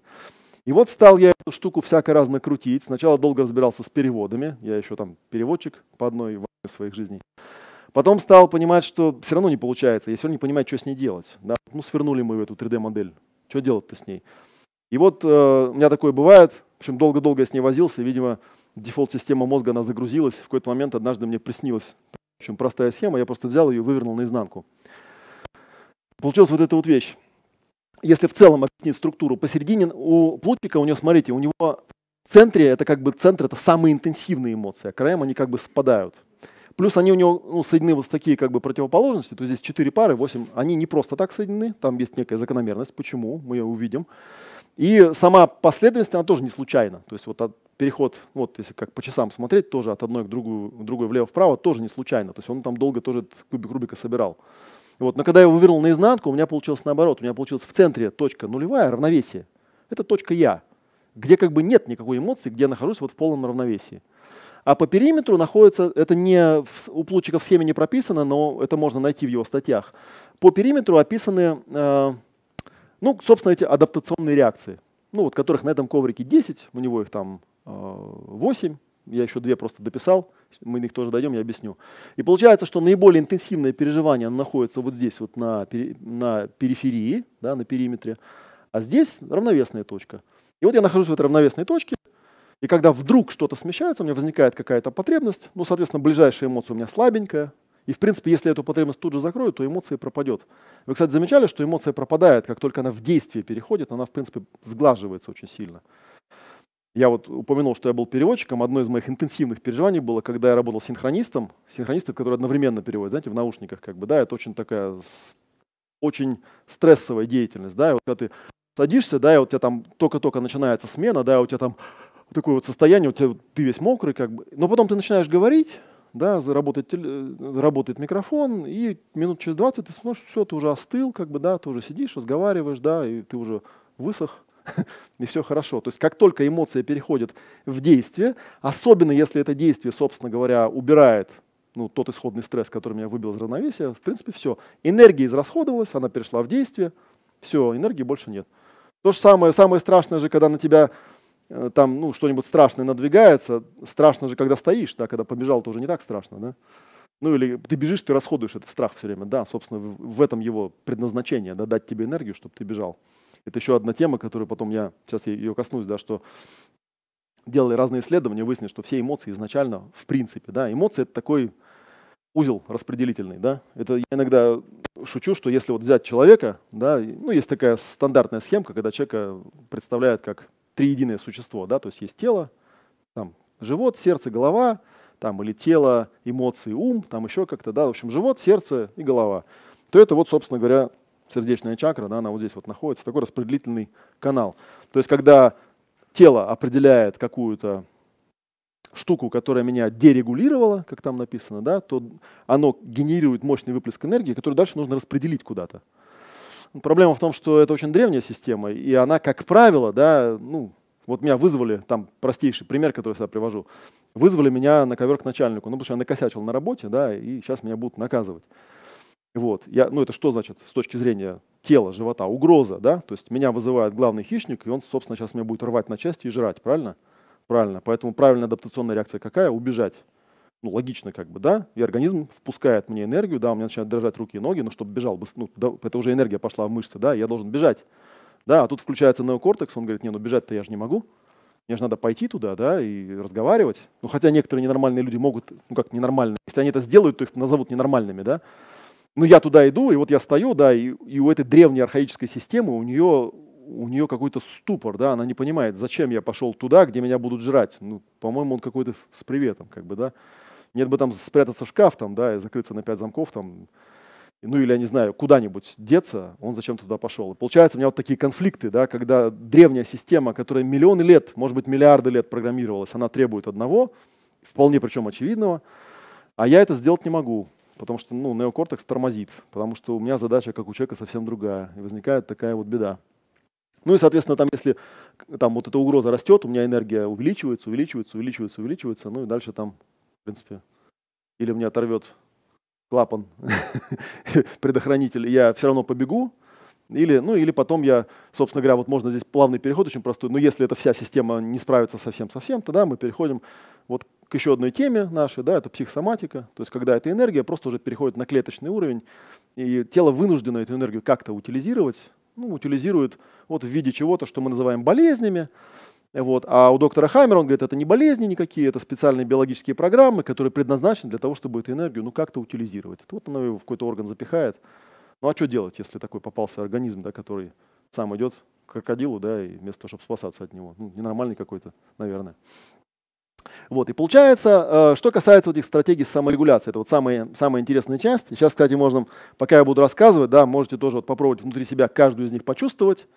И вот стал я эту штуку всяко разно крутить. Сначала долго разбирался с переводами, я еще там переводчик по одной из своих жизней. Потом стал понимать, что все равно не получается, я все равно не понимаю, что с ней делать. Да? Ну, свернули мы эту 3D-модель, что делать-то с ней? И вот э, у меня такое бывает, в общем, долго-долго я с ней возился, видимо, дефолт-система мозга, она загрузилась. В какой-то момент однажды мне приснилась, в общем, простая схема, я просто взял ее и вывернул наизнанку. Получилась вот эта вот вещь если в целом объяснить структуру, посередине у плотника, у него, смотрите, у него в центре, это как бы центр, это самые интенсивные эмоции, а краям они как бы спадают. Плюс они у него ну, соединены вот в такие как бы противоположности, то есть здесь 4 пары, 8, они не просто так соединены, там есть некая закономерность, почему, мы ее увидим. И сама последовательность, она тоже не случайна. То есть вот от, переход, вот если как по часам смотреть, тоже от одной к другой, другой влево-вправо, тоже не случайно. То есть он там долго тоже этот кубик Рубика собирал. Вот. Но когда я его вывернул наизнанку, у меня получилось наоборот. У меня получилось в центре точка нулевая, равновесие. Это точка «я», где как бы нет никакой эмоции, где я нахожусь вот в полном равновесии. А по периметру находится, это не в, у Плутчика в схеме не прописано, но это можно найти в его статьях. По периметру описаны, э, ну, собственно, эти адаптационные реакции, ну, вот которых на этом коврике 10, у него их там э, 8, я еще две просто дописал мы их тоже дойдем, я объясню. И получается, что наиболее интенсивное переживание находится вот здесь, вот на, на периферии, да, на периметре, а здесь равновесная точка. И вот я нахожусь в этой равновесной точке, и когда вдруг что-то смещается, у меня возникает какая-то потребность, ну, соответственно, ближайшая эмоция у меня слабенькая, и, в принципе, если эту потребность тут же закрою, то эмоция пропадет. Вы, кстати, замечали, что эмоция пропадает, как только она в действие переходит, она, в принципе, сглаживается очень сильно. Я вот упомянул, что я был переводчиком. Одно из моих интенсивных переживаний было, когда я работал синхронистом. Синхронист, который одновременно переводит, знаете, в наушниках как бы, да, это очень такая очень стрессовая деятельность, да, и вот когда ты садишься, да, и вот у тебя там только-только начинается смена, да, и у тебя там такое вот состояние, у тебя ты весь мокрый, как бы, но потом ты начинаешь говорить, да, заработает, э, работает микрофон, и минут через 20 ты смотришь, все, ты уже остыл, как бы, да, ты уже сидишь, разговариваешь, да, и ты уже высох, и все хорошо. То есть как только эмоция переходит в действие, особенно если это действие, собственно говоря, убирает ну, тот исходный стресс, который меня выбил из равновесия, в принципе, все. Энергия израсходовалась, она перешла в действие, все, энергии больше нет. То же самое, самое страшное же, когда на тебя э, там, ну, что-нибудь страшное надвигается, страшно же, когда стоишь, да, когда побежал, тоже не так страшно, да? Ну или ты бежишь, ты расходуешь этот страх все время, да, собственно, в, в этом его предназначение, да, дать тебе энергию, чтобы ты бежал. Это еще одна тема, которую потом я сейчас ее коснусь, да, что делали разные исследования, выяснили, что все эмоции изначально, в принципе, да, эмоции это такой узел распределительный, да. Это я иногда шучу, что если вот взять человека, да, ну есть такая стандартная схемка, когда человека представляют как триединое существо, да, то есть есть тело, там живот, сердце, голова, там или тело, эмоции, ум, там еще как-то, да, в общем, живот, сердце и голова, то это вот, собственно говоря, сердечная чакра, да, она вот здесь вот находится, такой распределительный канал. То есть когда тело определяет какую-то штуку, которая меня дерегулировала, как там написано, да, то оно генерирует мощный выплеск энергии, который дальше нужно распределить куда-то. Ну, проблема в том, что это очень древняя система, и она, как правило, да, ну, вот меня вызвали, там простейший пример, который я всегда привожу, вызвали меня на ковер к начальнику, ну, потому что я накосячил на работе, да, и сейчас меня будут наказывать. Вот. Я, ну это что значит с точки зрения тела, живота? Угроза, да? То есть меня вызывает главный хищник, и он, собственно, сейчас меня будет рвать на части и жрать, правильно? Правильно. Поэтому правильная адаптационная реакция какая? Убежать. Ну, логично как бы, да? И организм впускает мне энергию, да, у меня начинают дрожать руки и ноги, но ну, чтобы бежал, ну, это уже энергия пошла в мышцы, да, я должен бежать. Да, а тут включается неокортекс, он говорит, не, ну бежать-то я же не могу. Мне же надо пойти туда, да, и разговаривать. Ну, хотя некоторые ненормальные люди могут, ну как ненормальные, если они это сделают, то их назовут ненормальными, да ну, я туда иду, и вот я стою, да, и, и у этой древней архаической системы у нее у нее какой-то ступор, да, она не понимает, зачем я пошел туда, где меня будут жрать. Ну, по-моему, он какой-то с приветом, как бы, да. Нет бы там спрятаться в шкаф, там, да, и закрыться на пять замков, там, ну или, я не знаю, куда-нибудь деться, он зачем туда пошел. И получается, у меня вот такие конфликты, да, когда древняя система, которая миллионы лет, может быть, миллиарды лет программировалась, она требует одного, вполне причем очевидного, а я это сделать не могу потому что ну, неокортекс тормозит, потому что у меня задача, как у человека, совсем другая. И возникает такая вот беда. Ну и, соответственно, там, если там вот эта угроза растет, у меня энергия увеличивается, увеличивается, увеличивается, увеличивается, ну и дальше там, в принципе, или мне оторвет клапан предохранитель, я все равно побегу, или, ну, или потом я, собственно говоря, вот можно здесь плавный переход очень простой, но ну, если эта вся система не справится совсем-совсем, тогда мы переходим вот к еще одной теме нашей, да, это психосоматика, то есть когда эта энергия просто уже переходит на клеточный уровень, и тело вынуждено эту энергию как-то утилизировать, ну, утилизирует вот в виде чего-то, что мы называем болезнями, вот. А у доктора Хаймера, он говорит, это не болезни никакие, это специальные биологические программы, которые предназначены для того, чтобы эту энергию ну, как-то утилизировать. Это вот она ее в какой-то орган запихает, ну а что делать, если такой попался организм, да, который сам идет к крокодилу, да, и вместо того, чтобы спасаться от него. Ну, ненормальный какой-то, наверное. Вот, и получается, э, что касается вот этих стратегий саморегуляции, это вот самая, самая интересная часть. Сейчас, кстати, можно, пока я буду рассказывать, да, можете тоже вот попробовать внутри себя каждую из них почувствовать,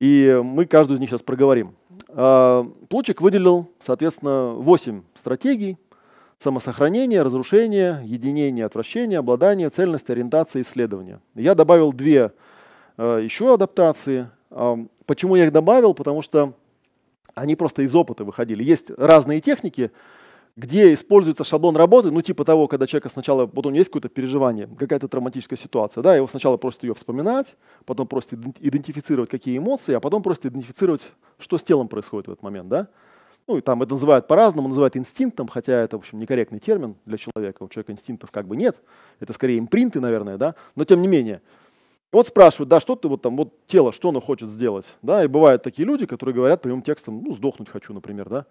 и мы каждую из них сейчас проговорим. Э, Плучик выделил, соответственно, 8 стратегий, Самосохранение, разрушение, единение, отвращение, обладание, цельность, ориентация, исследование. Я добавил две э, еще адаптации. А, почему я их добавил? Потому что они просто из опыта выходили. Есть разные техники, где используется шаблон работы, ну типа того, когда человека сначала, вот у него есть какое-то переживание, какая-то травматическая ситуация, да, его сначала просто ее вспоминать, потом просто идентифицировать, какие эмоции, а потом просто идентифицировать, что с телом происходит в этот момент, да. Ну и там это называют по-разному, называют инстинктом, хотя это, в общем, некорректный термин для человека. У человека инстинктов как бы нет. Это скорее импринты, наверное, да, но тем не менее. Вот спрашивают, да, что ты вот там, вот тело, что оно хочет сделать, да, и бывают такие люди, которые говорят прямым текстом, ну, сдохнуть хочу, например, да.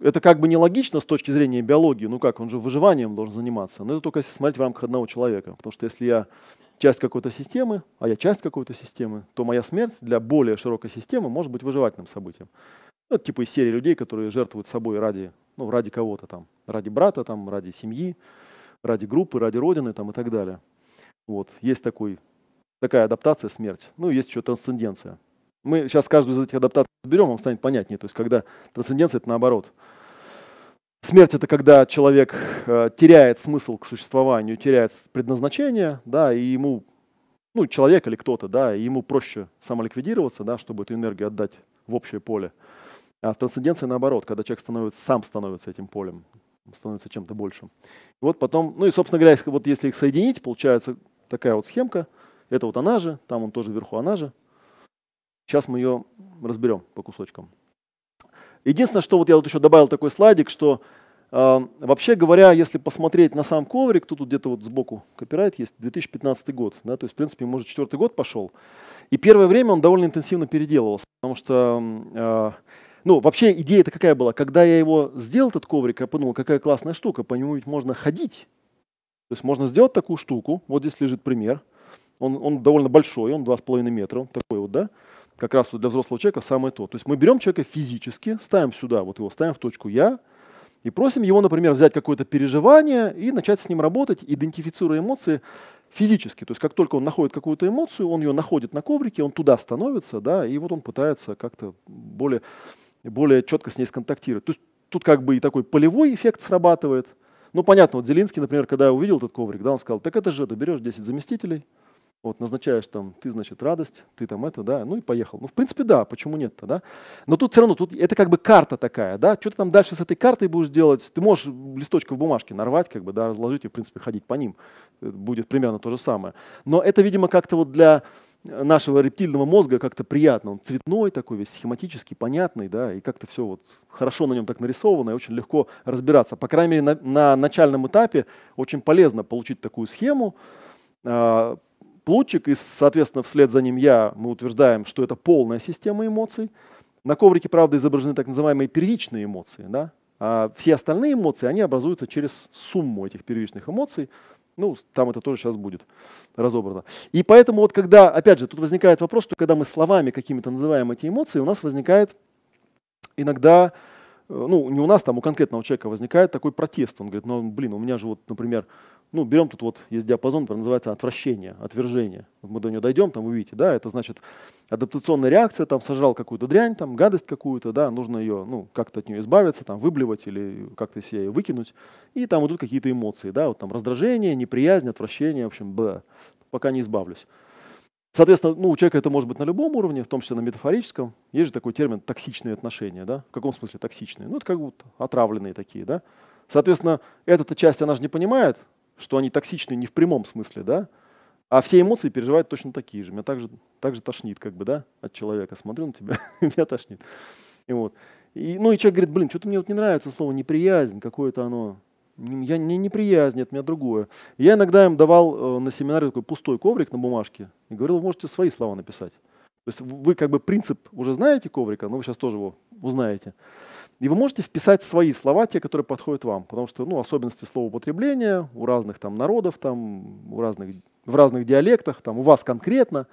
Это как бы нелогично с точки зрения биологии, ну как, он же выживанием должен заниматься, но это только если смотреть в рамках одного человека, потому что если я часть какой-то системы, а я часть какой-то системы, то моя смерть для более широкой системы может быть выживательным событием. Ну, это типа из серии людей, которые жертвуют собой ради, ну, ради кого-то там, ради брата, там, ради семьи, ради группы, ради родины там, и так далее. Вот. Есть такой, такая адаптация, смерть. Ну, есть еще трансценденция. Мы сейчас каждую из этих адаптаций берем, вам станет понятнее. То есть, когда трансценденция – это наоборот. Смерть – это когда человек э, теряет смысл к существованию, теряет предназначение, да, и ему, ну, человек или кто-то, да, и ему проще самоликвидироваться, да, чтобы эту энергию отдать в общее поле. А в трансценденции наоборот, когда человек становится, сам становится этим полем, становится чем-то большим. И вот потом, ну и, собственно говоря, вот если их соединить, получается такая вот схемка. Это вот она же, там он тоже вверху она же. Сейчас мы ее разберем по кусочкам. Единственное, что вот я вот еще добавил такой слайдик, что э, вообще говоря, если посмотреть на сам коврик, тут, тут где-то вот сбоку копирайт есть, 2015 год, да, то есть, в принципе, ему уже четвертый год пошел. И первое время он довольно интенсивно переделывался, потому что э, ну, вообще идея-то какая была? Когда я его сделал, этот коврик, я подумал, какая классная штука, по нему ведь можно ходить. То есть можно сделать такую штуку, вот здесь лежит пример, он, он довольно большой, он 2,5 метра, он такой вот, да, как раз вот для взрослого человека самое то. То есть мы берем человека физически, ставим сюда, вот его ставим в точку «я», и просим его, например, взять какое-то переживание и начать с ним работать, идентифицируя эмоции физически. То есть как только он находит какую-то эмоцию, он ее находит на коврике, он туда становится, да, и вот он пытается как-то более более четко с ней сконтактировать. То есть тут как бы и такой полевой эффект срабатывает. Ну, понятно, вот Зелинский, например, когда увидел этот коврик, да, он сказал, так это же, ты берешь 10 заместителей, вот, назначаешь там, ты, значит, радость, ты там это, да, ну и поехал. Ну, в принципе, да, почему нет-то, да? Но тут все равно, тут это как бы карта такая, да, что ты там дальше с этой картой будешь делать, ты можешь листочков бумажки нарвать, как бы, да, разложить и, в принципе, ходить по ним, э, будет примерно то же самое. Но это, видимо, как-то вот для нашего рептильного мозга как-то приятно. Он цветной такой, весь схематический, понятный, да, и как-то все вот хорошо на нем так нарисовано, и очень легко разбираться. По крайней мере, на, на начальном этапе очень полезно получить такую схему. А, Плутчик и, соответственно, вслед за ним я, мы утверждаем, что это полная система эмоций. На коврике, правда, изображены так называемые первичные эмоции, да, а все остальные эмоции, они образуются через сумму этих первичных эмоций, ну, там это тоже сейчас будет разобрано. И поэтому вот когда, опять же, тут возникает вопрос, что когда мы словами какими-то называем эти эмоции, у нас возникает иногда, э, ну, не у нас, там у конкретного человека возникает такой протест. Он говорит, ну, блин, у меня же вот, например, ну, берем тут вот, есть диапазон, который называется отвращение, отвержение. Мы до него дойдем, там увидите, да, это значит адаптационная реакция, там сожрал какую-то дрянь, там гадость какую-то, да, нужно ее, ну, как-то от нее избавиться, там, выблевать или как-то себе ее выкинуть. И там идут какие-то эмоции, да, вот там раздражение, неприязнь, отвращение, в общем, б, пока не избавлюсь. Соответственно, ну, у человека это может быть на любом уровне, в том числе на метафорическом. Есть же такой термин «токсичные отношения». Да? В каком смысле токсичные? Ну, это как будто отравленные такие. Да? Соответственно, эта часть, она же не понимает, что они токсичны не в прямом смысле, да, а все эмоции переживают точно такие же. Меня также, также тошнит, как бы, да, от человека. Смотрю на тебя, меня тошнит. И вот. И, ну и человек говорит, блин, что-то мне вот не нравится слово неприязнь, какое-то оно. Я не неприязнь, это меня другое. я иногда им давал э, на семинаре такой пустой коврик на бумажке и говорил, вы можете свои слова написать. То есть вы как бы принцип уже знаете коврика, но вы сейчас тоже его узнаете. И вы можете вписать свои слова, те, которые подходят вам, потому что ну, особенности словоупотребления у разных там, народов, там, у разных, в разных диалектах, там, у вас конкретно,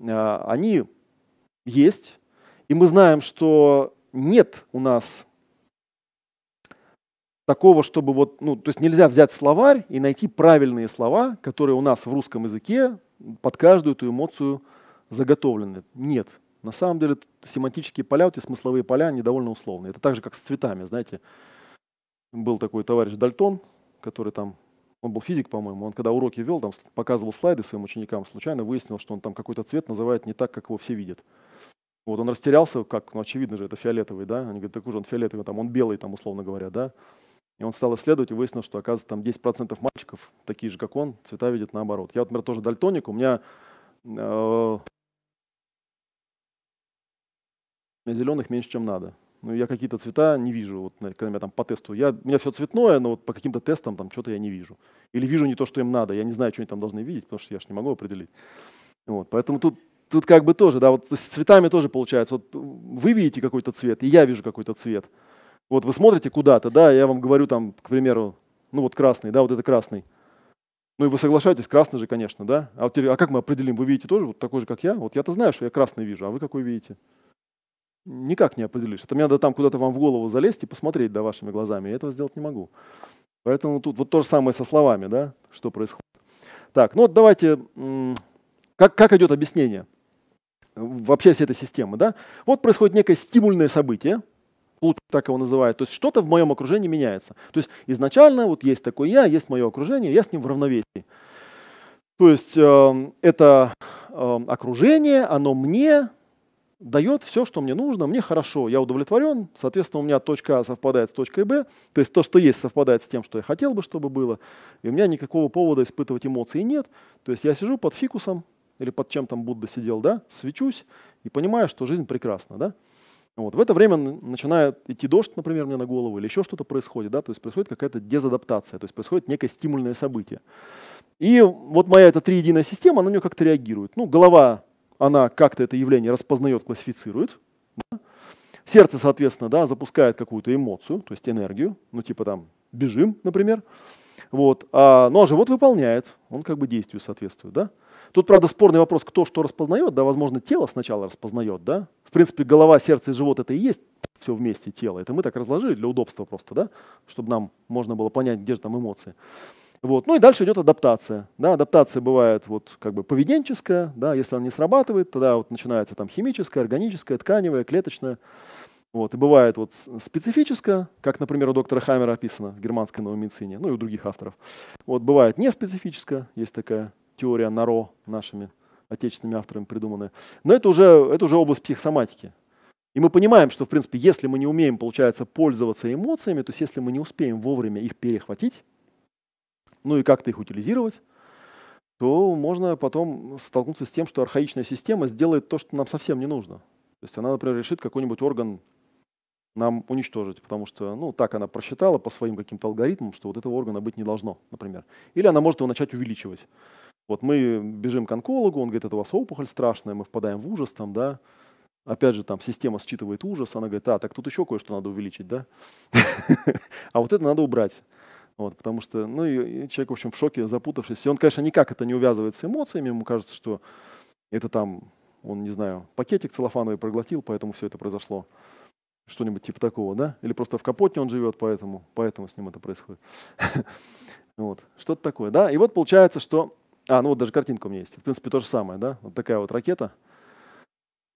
э, они есть. И мы знаем, что нет у нас такого, чтобы вот, ну, то есть нельзя взять словарь и найти правильные слова, которые у нас в русском языке под каждую эту эмоцию заготовлены. Нет, на самом деле семантические поля, эти смысловые поля, они довольно условные. Это так же, как с цветами, знаете. Был такой товарищ Дальтон, который там, он был физик, по-моему, он когда уроки вел, там показывал слайды своим ученикам, случайно выяснил, что он там какой-то цвет называет не так, как его все видят. Вот он растерялся, как, ну очевидно же, это фиолетовый, да? Они говорят, так уже он фиолетовый, там, он белый, там, условно говоря, да? И он стал исследовать и выяснил, что, оказывается, там 10% мальчиков, такие же, как он, цвета видят наоборот. Я, например, тоже дальтоник, у меня э, зеленых меньше, чем надо. Ну, я какие-то цвета не вижу, вот, когда я там по тесту. Я, у меня все цветное, но вот по каким-то тестам там что-то я не вижу. Или вижу не то, что им надо. Я не знаю, что они там должны видеть, потому что я же не могу определить. Вот, поэтому тут, тут как бы тоже, да, вот с цветами тоже получается. Вот вы видите какой-то цвет, и я вижу какой-то цвет. Вот вы смотрите куда-то, да, я вам говорю там, к примеру, ну вот красный, да, вот это красный. Ну и вы соглашаетесь, красный же, конечно, да? А, вот, а как мы определим? Вы видите тоже вот такой же, как я? Вот я-то знаю, что я красный вижу, а вы какой видите? никак не определишь. Это мне надо там куда-то вам в голову залезть и посмотреть да, вашими глазами. Я этого сделать не могу. Поэтому тут вот то же самое со словами, да, что происходит. Так, ну вот давайте, как, как идет объяснение вообще всей этой системы, да? Вот происходит некое стимульное событие, так его называют. То есть что-то в моем окружении меняется. То есть изначально вот есть такой я, есть мое окружение, я с ним в равновесии. То есть э, это э, окружение, оно мне дает все, что мне нужно, мне хорошо, я удовлетворен, соответственно, у меня точка А совпадает с точкой Б, то есть то, что есть, совпадает с тем, что я хотел бы, чтобы было, и у меня никакого повода испытывать эмоции нет, то есть я сижу под фикусом или под чем там Будда сидел, да, свечусь и понимаю, что жизнь прекрасна, да. Вот. В это время начинает идти дождь, например, мне на голову, или еще что-то происходит, да, то есть происходит какая-то дезадаптация, то есть происходит некое стимульное событие. И вот моя эта триединая система, она на нее как-то реагирует. Ну, голова она как-то это явление распознает, классифицирует. Да? Сердце, соответственно, да, запускает какую-то эмоцию, то есть энергию, ну типа там бежим, например. Вот. А, ну а живот выполняет, он как бы действию соответствует. Да? Тут, правда, спорный вопрос, кто что распознает, да, возможно, тело сначала распознает, да. В принципе, голова, сердце и живот это и есть все вместе тело. Это мы так разложили для удобства просто, да, чтобы нам можно было понять, где же там эмоции. Вот. Ну и дальше идет адаптация. Да, адаптация бывает вот как бы поведенческая, да, если она не срабатывает, тогда вот начинается там химическая, органическая, тканевая, клеточная. Вот. И бывает вот специфическая, как, например, у доктора Хаммера описано в германской новой медицине, ну и у других авторов. Вот бывает не специфическая, есть такая теория НАРО нашими отечественными авторами придуманная. Но это уже, это уже область психосоматики. И мы понимаем, что, в принципе, если мы не умеем, получается, пользоваться эмоциями, то есть если мы не успеем вовремя их перехватить, ну и как-то их утилизировать, то можно потом столкнуться с тем, что архаичная система сделает то, что нам совсем не нужно. То есть она, например, решит какой-нибудь орган нам уничтожить, потому что, ну, так она просчитала по своим каким-то алгоритмам, что вот этого органа быть не должно, например. Или она может его начать увеличивать. Вот мы бежим к онкологу, он говорит, это у вас опухоль страшная, мы впадаем в ужас там, да. Опять же, там система считывает ужас, она говорит, а, так тут еще кое-что надо увеличить, да. А вот это надо убрать. Вот, потому что ну, и, человек, в общем, в шоке, запутавшись. И он, конечно, никак это не увязывает с эмоциями. Ему кажется, что это там, он, не знаю, пакетик целлофановый проглотил, поэтому все это произошло. Что-нибудь типа такого, да? Или просто в капотне он живет, поэтому, поэтому с ним это происходит. Вот, что-то такое, да? И вот получается, что... А, ну вот даже картинка у меня есть. В принципе, то же самое, да? Вот такая вот ракета.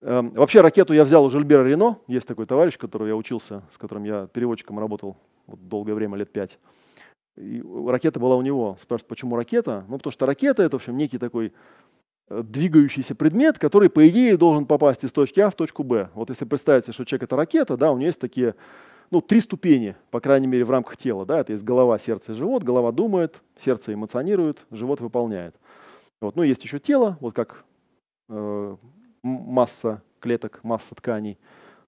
Эм, вообще ракету я взял у Жильбера Рено. Есть такой товарищ, которого я учился, с которым я переводчиком работал вот долгое время, лет пять. И ракета была у него. Спрашивают, почему ракета? Ну, потому что ракета это, в общем, некий такой э, двигающийся предмет, который, по идее, должен попасть из точки А в точку Б. Вот если представить что человек это ракета, да, у него есть такие, ну, три ступени, по крайней мере, в рамках тела. Да, это есть голова, сердце и живот. Голова думает, сердце эмоционирует, живот выполняет. Вот. Ну, есть еще тело, вот как э, масса клеток, масса тканей.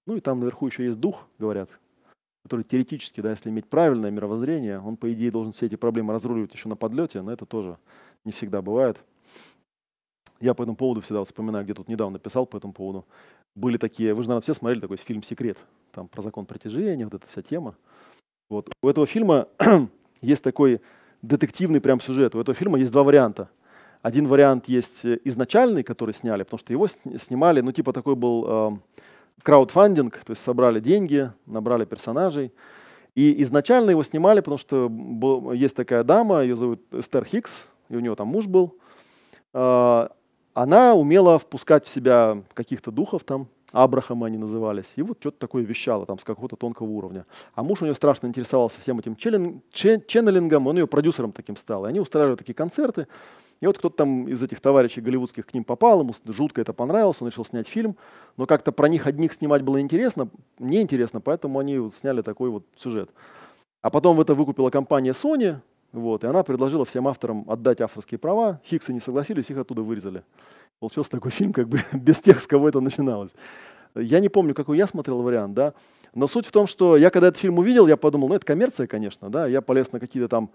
Ну и там наверху еще есть дух, говорят, который теоретически, да, если иметь правильное мировоззрение, он, по идее, должен все эти проблемы разруливать еще на подлете, но это тоже не всегда бывает. Я по этому поводу всегда вспоминаю, где тут недавно писал по этому поводу. Были такие, вы же, наверное, все смотрели такой фильм «Секрет», там про закон притяжения, вот эта вся тема. Вот. У этого фильма есть такой детективный прям сюжет. У этого фильма есть два варианта. Один вариант есть э, изначальный, который сняли, потому что его снимали, ну типа такой был э, краудфандинг, то есть собрали деньги, набрали персонажей. И изначально его снимали, потому что был, есть такая дама, ее зовут Эстер Хикс, и у нее там муж был. А, она умела впускать в себя каких-то духов там, Абрахамы они назывались, и вот что-то такое вещало там с какого-то тонкого уровня. А муж у нее страшно интересовался всем этим ченнелингом, он ее продюсером таким стал. И они устраивали такие концерты, и вот кто-то там из этих товарищей голливудских к ним попал, ему жутко это понравилось, он решил снять фильм, но как-то про них одних снимать было интересно, неинтересно, поэтому они вот сняли такой вот сюжет. А потом в это выкупила компания Sony, вот, и она предложила всем авторам отдать авторские права, Хиксы не согласились, их оттуда вырезали. Получился такой фильм как бы без тех, с кого это начиналось. Я не помню, какой я смотрел вариант, да, но суть в том, что я когда этот фильм увидел, я подумал, ну это коммерция, конечно, да, я полез на какие-то там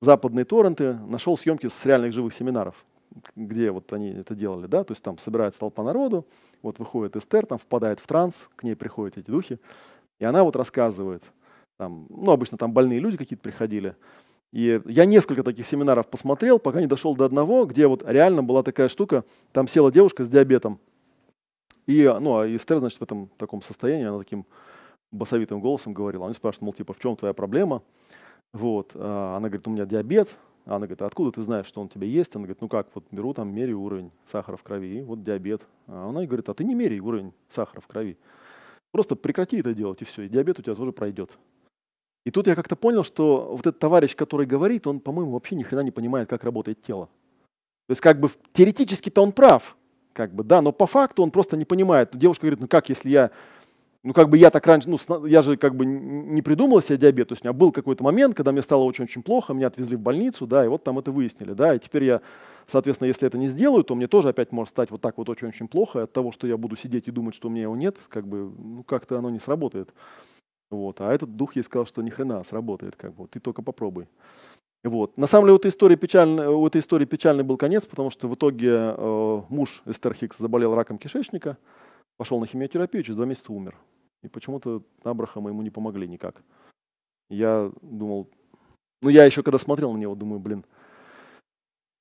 западные торренты, нашел съемки с реальных живых семинаров, где вот они это делали, да, то есть там собирается толпа народу, вот выходит Эстер, там впадает в транс, к ней приходят эти духи, и она вот рассказывает, там, ну, обычно там больные люди какие-то приходили, и я несколько таких семинаров посмотрел, пока не дошел до одного, где вот реально была такая штука, там села девушка с диабетом, и, ну, а Эстер, значит, в этом таком состоянии, она таким басовитым голосом говорила, они спрашивают, мол, типа, в чем твоя проблема? Вот. А она говорит, у меня диабет. А она говорит, «А откуда ты знаешь, что он тебе есть? Она говорит, ну как, вот беру там, меряю уровень сахара в крови, вот диабет. А она говорит, а ты не меряй уровень сахара в крови. Просто прекрати это делать, и все, и диабет у тебя тоже пройдет. И тут я как-то понял, что вот этот товарищ, который говорит, он, по-моему, вообще ни хрена не понимает, как работает тело. То есть как бы теоретически-то он прав, как бы, да, но по факту он просто не понимает. Девушка говорит, ну как, если я ну, как бы я так раньше, ну, я же как бы не придумал себе диабет, то есть у меня был какой-то момент, когда мне стало очень-очень плохо, меня отвезли в больницу, да, и вот там это выяснили, да, и теперь я, соответственно, если это не сделаю, то мне тоже опять может стать вот так вот очень-очень плохо, и от того, что я буду сидеть и думать, что у меня его нет, как бы, ну, как-то оно не сработает, вот, а этот дух ей сказал, что ни хрена сработает, как бы, ты только попробуй. Вот. На самом деле у этой, истории печальный, у этой истории печальный был конец, потому что в итоге э, муж Эстер Хикс заболел раком кишечника, пошел на химиотерапию, через два месяца умер. И почему-то Абрахама ему не помогли никак. Я думал, ну я еще когда смотрел на него, думаю, блин,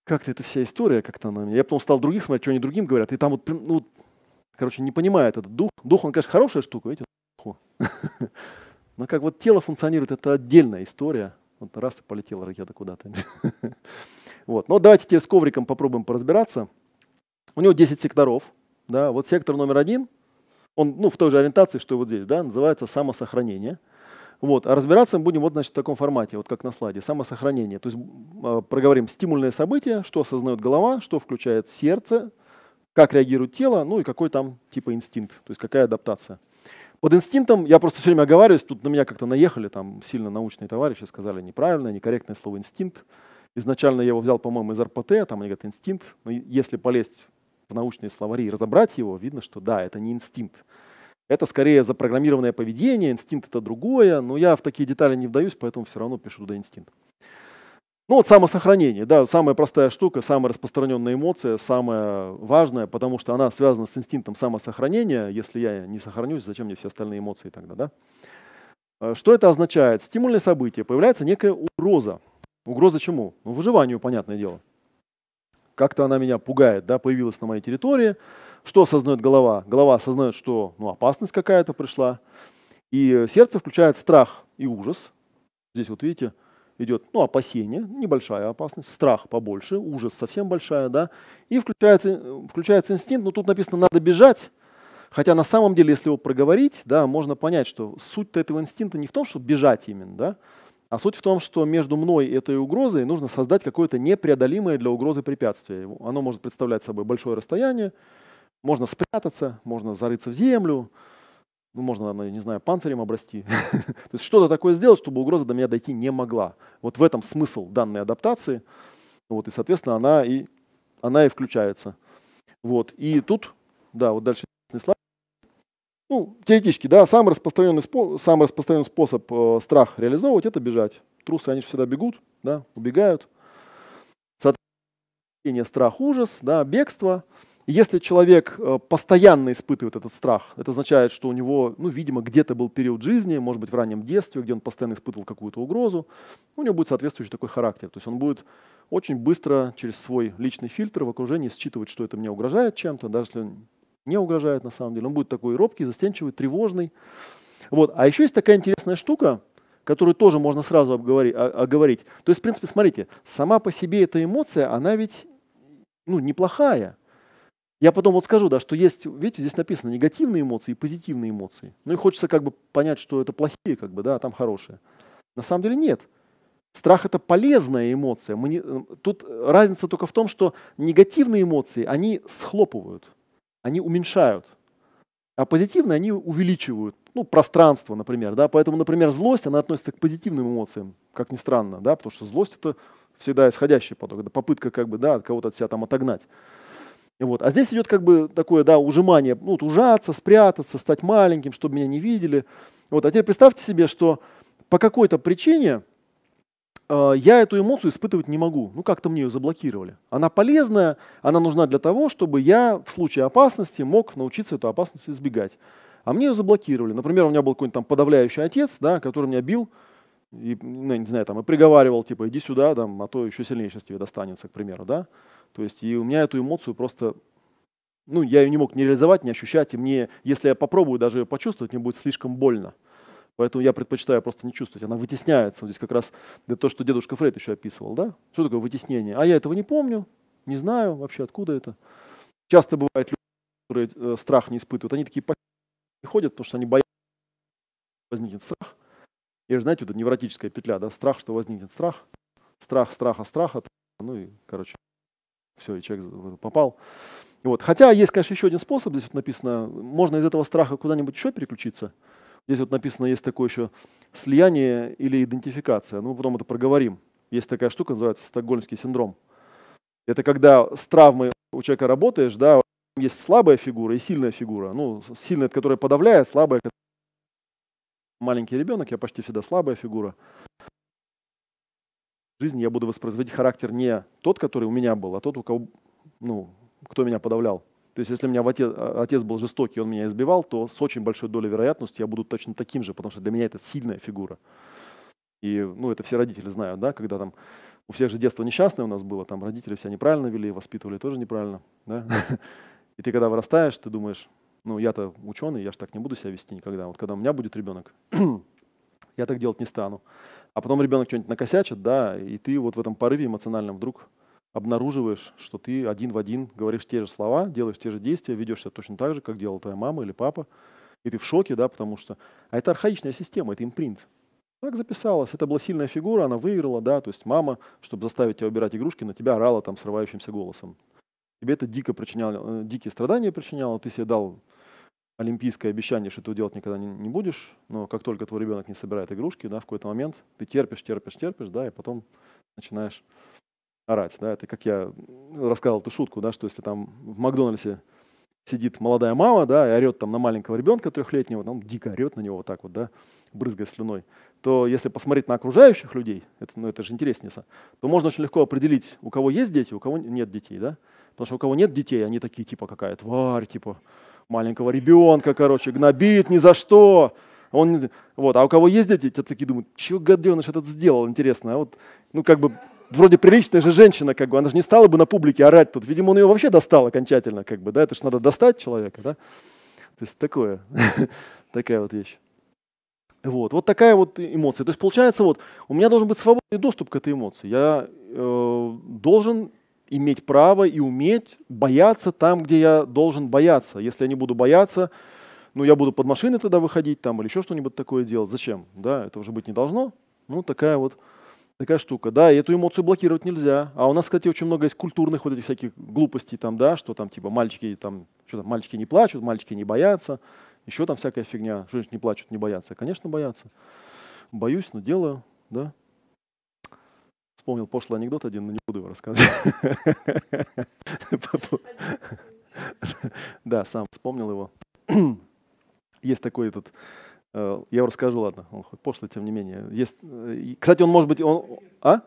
как-то эта вся история, как-то она... Я потом стал других смотреть, что они другим говорят, и там вот, ну, вот, короче, не понимает этот дух. Дух, он, конечно, хорошая штука, видите, но как вот тело функционирует, это отдельная история. Вот раз и полетела ракета куда-то. Вот. Но ну, давайте теперь с ковриком попробуем поразбираться. У него 10 секторов. Да, вот сектор номер один, он ну, в той же ориентации, что и вот здесь, да, называется самосохранение. Вот. А разбираться мы будем вот, значит, в таком формате, вот как на слайде, самосохранение. То есть э, проговорим стимульные события, что осознает голова, что включает сердце, как реагирует тело, ну и какой там типа инстинкт, то есть какая адаптация. Под инстинктом я просто все время оговариваюсь, тут на меня как-то наехали, там сильно научные товарищи сказали неправильное, некорректное слово инстинкт. Изначально я его взял, по-моему, из РПТ, там они говорят инстинкт, но если полезть в научные словари и разобрать его, видно, что да, это не инстинкт. Это скорее запрограммированное поведение, инстинкт это другое, но я в такие детали не вдаюсь, поэтому все равно пишу туда инстинкт. Ну вот самосохранение, да, самая простая штука, самая распространенная эмоция, самая важная, потому что она связана с инстинктом самосохранения. Если я не сохранюсь, зачем мне все остальные эмоции тогда, да? Э, что это означает? Стимульное событие, появляется некая угроза. Угроза чему? Ну, выживанию, понятное дело как-то она меня пугает, да, появилась на моей территории. Что осознает голова? Голова осознает, что ну, опасность какая-то пришла. И сердце включает страх и ужас. Здесь вот видите, идет ну, опасение, небольшая опасность, страх побольше, ужас совсем большая, да. И включается, включается инстинкт, но ну, тут написано «надо бежать», Хотя на самом деле, если его проговорить, да, можно понять, что суть этого инстинкта не в том, чтобы бежать именно, да, а суть в том, что между мной и этой угрозой нужно создать какое-то непреодолимое для угрозы препятствие. Оно может представлять собой большое расстояние, можно спрятаться, можно зарыться в землю, ну, можно, не знаю, панцирем обрасти. То есть что-то такое сделать, чтобы угроза до меня дойти не могла. Вот в этом смысл данной адаптации. Ну вот, и, соответственно, она и, она и включается. Вот. И тут, да, вот дальше ну, теоретически, да, самый распространенный, спо- самый распространенный способ э, страх реализовывать – это бежать. Трусы, они же всегда бегут, да, убегают. Соответственно, страх, ужас, да, бегство. Если человек э, постоянно испытывает этот страх, это означает, что у него, ну, видимо, где-то был период жизни, может быть, в раннем детстве, где он постоянно испытывал какую-то угрозу, у него будет соответствующий такой характер. То есть он будет очень быстро через свой личный фильтр в окружении считывать, что это мне угрожает чем-то, даже если не угрожает на самом деле. Он будет такой робкий, застенчивый, тревожный. Вот. А еще есть такая интересная штука, которую тоже можно сразу обговори, а, оговорить. То есть, в принципе, смотрите, сама по себе эта эмоция, она ведь ну, неплохая. Я потом вот скажу, да, что есть, видите, здесь написано негативные эмоции и позитивные эмоции. Ну и хочется как бы понять, что это плохие, как бы, да, а там хорошие. На самом деле нет. Страх это полезная эмоция. Мы не, э, тут разница только в том, что негативные эмоции, они схлопывают они уменьшают, а позитивные они увеличивают ну, пространство, например. Да? Поэтому, например, злость, она относится к позитивным эмоциям, как ни странно, да? потому что злость – это всегда исходящий поток, это попытка как бы, да, кого-то от себя там отогнать. Вот. А здесь идет как бы такое, да, ужимание, ну, вот ужаться, спрятаться, стать маленьким, чтобы меня не видели. Вот. А теперь представьте себе, что по какой-то причине а, я эту эмоцию испытывать не могу. Ну, как-то мне ее заблокировали. Она полезная, она нужна для того, чтобы я в случае опасности мог научиться эту опасность избегать. А мне ее заблокировали. Например, у меня был какой-нибудь там подавляющий отец, да, который меня бил, и, ну, не знаю, там, и приговаривал, типа, иди сюда, там, а то еще сильнее сейчас тебе достанется, к примеру, да. То есть, и у меня эту эмоцию просто, ну, я ее не мог не реализовать, не ощущать, и мне, если я попробую даже ее почувствовать, мне будет слишком больно. Поэтому я предпочитаю просто не чувствовать. Она вытесняется. Вот здесь как раз это то, что дедушка Фрейд еще описывал. Да? Что такое вытеснение? А я этого не помню, не знаю вообще, откуда это. Часто бывает люди, которые э, страх не испытывают. Они такие приходят, потому что они боятся, что возникнет страх. И знаете, вот эта невротическая петля, да, страх, что возникнет страх, страх, страха, страха, ну и, короче, все, и человек попал. Вот. Хотя есть, конечно, еще один способ, здесь вот написано, можно из этого страха куда-нибудь еще переключиться – Здесь вот написано, есть такое еще слияние или идентификация. Ну, потом это проговорим. Есть такая штука, называется стокгольмский синдром. Это когда с травмой у человека работаешь, да, есть слабая фигура и сильная фигура. Ну, сильная, которая подавляет, слабая, которая... Маленький ребенок, я почти всегда слабая фигура. В жизни я буду воспроизводить характер не тот, который у меня был, а тот, у кого, ну, кто меня подавлял. То есть если у меня отец, а, отец был жестокий, он меня избивал, то с очень большой долей вероятности я буду точно таким же, потому что для меня это сильная фигура. И ну, это все родители знают, да, когда там у всех же детство несчастное у нас было, там родители себя неправильно вели, воспитывали тоже неправильно. Да? И ты когда вырастаешь, ты думаешь, ну я-то ученый, я же так не буду себя вести никогда. Вот когда у меня будет ребенок, я так делать не стану. А потом ребенок что-нибудь накосячит, да, и ты вот в этом порыве эмоциональном вдруг обнаруживаешь, что ты один в один говоришь те же слова, делаешь те же действия, ведешь себя точно так же, как делала твоя мама или папа. И ты в шоке, да, потому что... А это архаичная система, это импринт. Так записалась. Это была сильная фигура, она выиграла, да, то есть мама, чтобы заставить тебя убирать игрушки, на тебя орала там срывающимся голосом. Тебе это дико причиняло, э, дикие страдания причиняло, ты себе дал олимпийское обещание, что ты делать никогда не, не будешь, но как только твой ребенок не собирает игрушки, да, в какой-то момент ты терпишь, терпишь, терпишь, да, и потом начинаешь орать. Да? Это как я рассказывал эту шутку, да, что если там в Макдональдсе сидит молодая мама, да, и орет там на маленького ребенка трехлетнего, там дико орет на него вот так вот, да, брызгая слюной, то если посмотреть на окружающих людей, это, ну, это же интереснее, то можно очень легко определить, у кого есть дети, у кого нет детей, да, потому что у кого нет детей, они такие типа какая тварь, типа маленького ребенка, короче, гнобит ни за что, он, вот, а у кого есть дети, те такие думают, чего гаденыш этот сделал, интересно, а вот, ну как бы вроде приличная же женщина, как бы, она же не стала бы на публике орать тут. Видимо, он ее вообще достал окончательно, как бы, да, это же надо достать человека, да. То есть такое, такая вот вещь. Вот, вот такая вот эмоция. То есть получается, вот у меня должен быть свободный доступ к этой эмоции. Я э, должен иметь право и уметь бояться там, где я должен бояться. Если я не буду бояться, ну я буду под машины тогда выходить там или еще что-нибудь такое делать. Зачем? Да, это уже быть не должно. Ну такая вот такая штука, да, и эту эмоцию блокировать нельзя. А у нас, кстати, очень много есть культурных вот этих всяких глупостей там, да, что там типа мальчики там, что там, мальчики не плачут, мальчики не боятся, еще там всякая фигня, что значит не плачут, не боятся. Конечно, боятся. Боюсь, но делаю, да. Вспомнил пошлый анекдот один, но не буду его рассказывать. Да, сам вспомнил его. Есть такой этот Э, я расскажу, ладно, он хоть пошлый, тем не менее. Есть, э, кстати, он может быть... Он, а?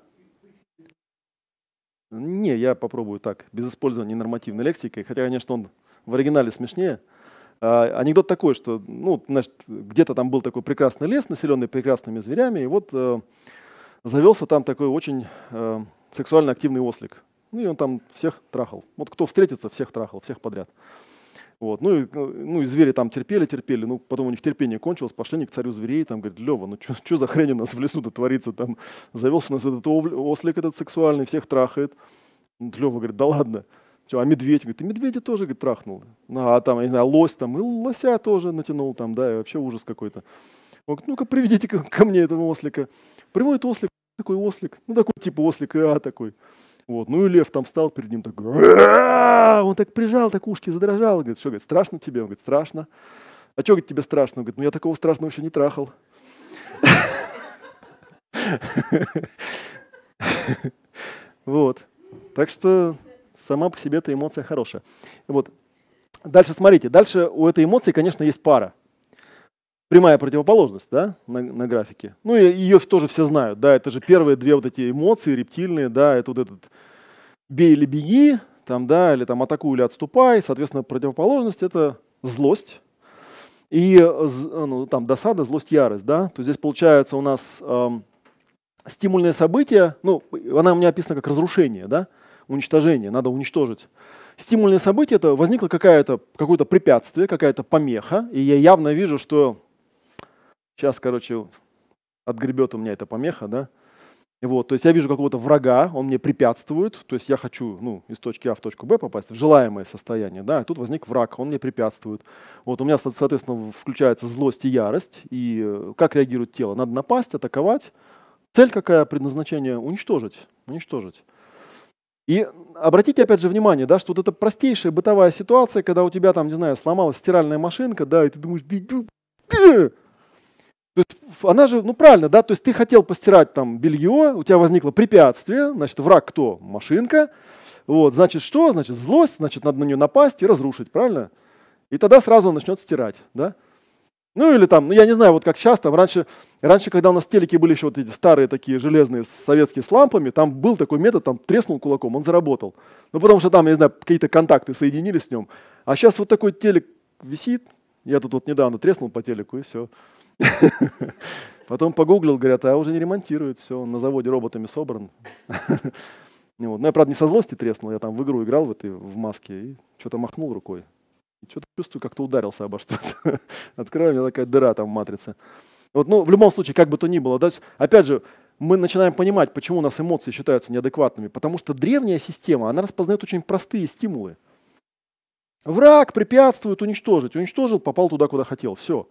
Не, я попробую так, без использования нормативной лексики, хотя, конечно, он в оригинале смешнее. А, анекдот такой, что ну, значит, где-то там был такой прекрасный лес, населенный прекрасными зверями, и вот э, завелся там такой очень э, сексуально активный ослик. Ну и он там всех трахал. Вот кто встретится, всех трахал, всех подряд. Вот. Ну, и, ну и звери там терпели, терпели, ну потом у них терпение кончилось, пошли они к царю зверей, там говорит Лева, ну что за хрень у нас в лесу-то творится, там завелся у нас этот ослик этот сексуальный, всех трахает. Лева говорит, да ладно, что, а медведь, говорит, и медведя тоже, говорит, трахнул. ну А там, я не знаю, лось там, и лося тоже натянул там, да, и вообще ужас какой-то. Он говорит, ну-ка приведите ко, ко мне этого ослика. Приводит ослик, такой ослик, ну такой типа ослик, а такой. Вот. Ну и лев там встал перед ним такой, он так прижал, так ушки задрожал. Говорит, что, говорит, страшно тебе? Он говорит, страшно. А что, говорит, тебе страшно? Он говорит, ну я такого страшного еще не трахал. Вот. Так что сама по себе эта эмоция хорошая. Вот. Дальше смотрите. Дальше у этой эмоции, конечно, есть пара прямая противоположность да, на, на графике. Ну, и ее тоже все знают. Да, это же первые две вот эти эмоции рептильные, да, это вот этот бей или беги, там, да, или там атакуй или отступай. Соответственно, противоположность – это злость и ну, там, досада, злость, ярость. Да? То есть здесь получается у нас эм, стимульное событие, ну, она у меня описана как разрушение, да? уничтожение, надо уничтожить. Стимульное событие – это возникло какое-то какое то препятствие, какая-то помеха, и я явно вижу, что Сейчас, короче, отгребет у меня эта помеха, да. Вот, то есть я вижу какого-то врага, он мне препятствует, то есть я хочу ну, из точки А в точку Б попасть в желаемое состояние, да, и тут возник враг, он мне препятствует. Вот у меня, соответственно, включается злость и ярость, и э, как реагирует тело? Надо напасть, атаковать. Цель какая? Предназначение? Уничтожить, уничтожить. И обратите опять же внимание, да, что вот эта простейшая бытовая ситуация, когда у тебя там, не знаю, сломалась стиральная машинка, да, и ты думаешь, то есть она же, ну правильно, да, то есть ты хотел постирать там белье, у тебя возникло препятствие, значит, враг кто? Машинка. Вот, значит, что? Значит, злость, значит, надо на нее напасть и разрушить, правильно? И тогда сразу он начнет стирать, да? Ну или там, ну я не знаю, вот как часто раньше, раньше, когда у нас телеки были еще вот эти старые такие железные советские с лампами, там был такой метод, там треснул кулаком, он заработал. Ну потому что там, я не знаю, какие-то контакты соединились с ним. А сейчас вот такой телек висит, я тут вот недавно треснул по телеку и все. Потом погуглил, говорят, а уже не ремонтируют, все, он на заводе роботами собран. Ну вот. Но ну, я, правда, не со злости треснул, я там в игру играл в этой в маске и что-то махнул рукой. И что-то чувствую, как-то ударился обо что-то. Открываю, у меня такая дыра там в матрице. Вот, ну, в любом случае, как бы то ни было, да, опять же, мы начинаем понимать, почему у нас эмоции считаются неадекватными. Потому что древняя система, она распознает очень простые стимулы. Враг препятствует уничтожить. Уничтожил, попал туда, куда хотел. Все.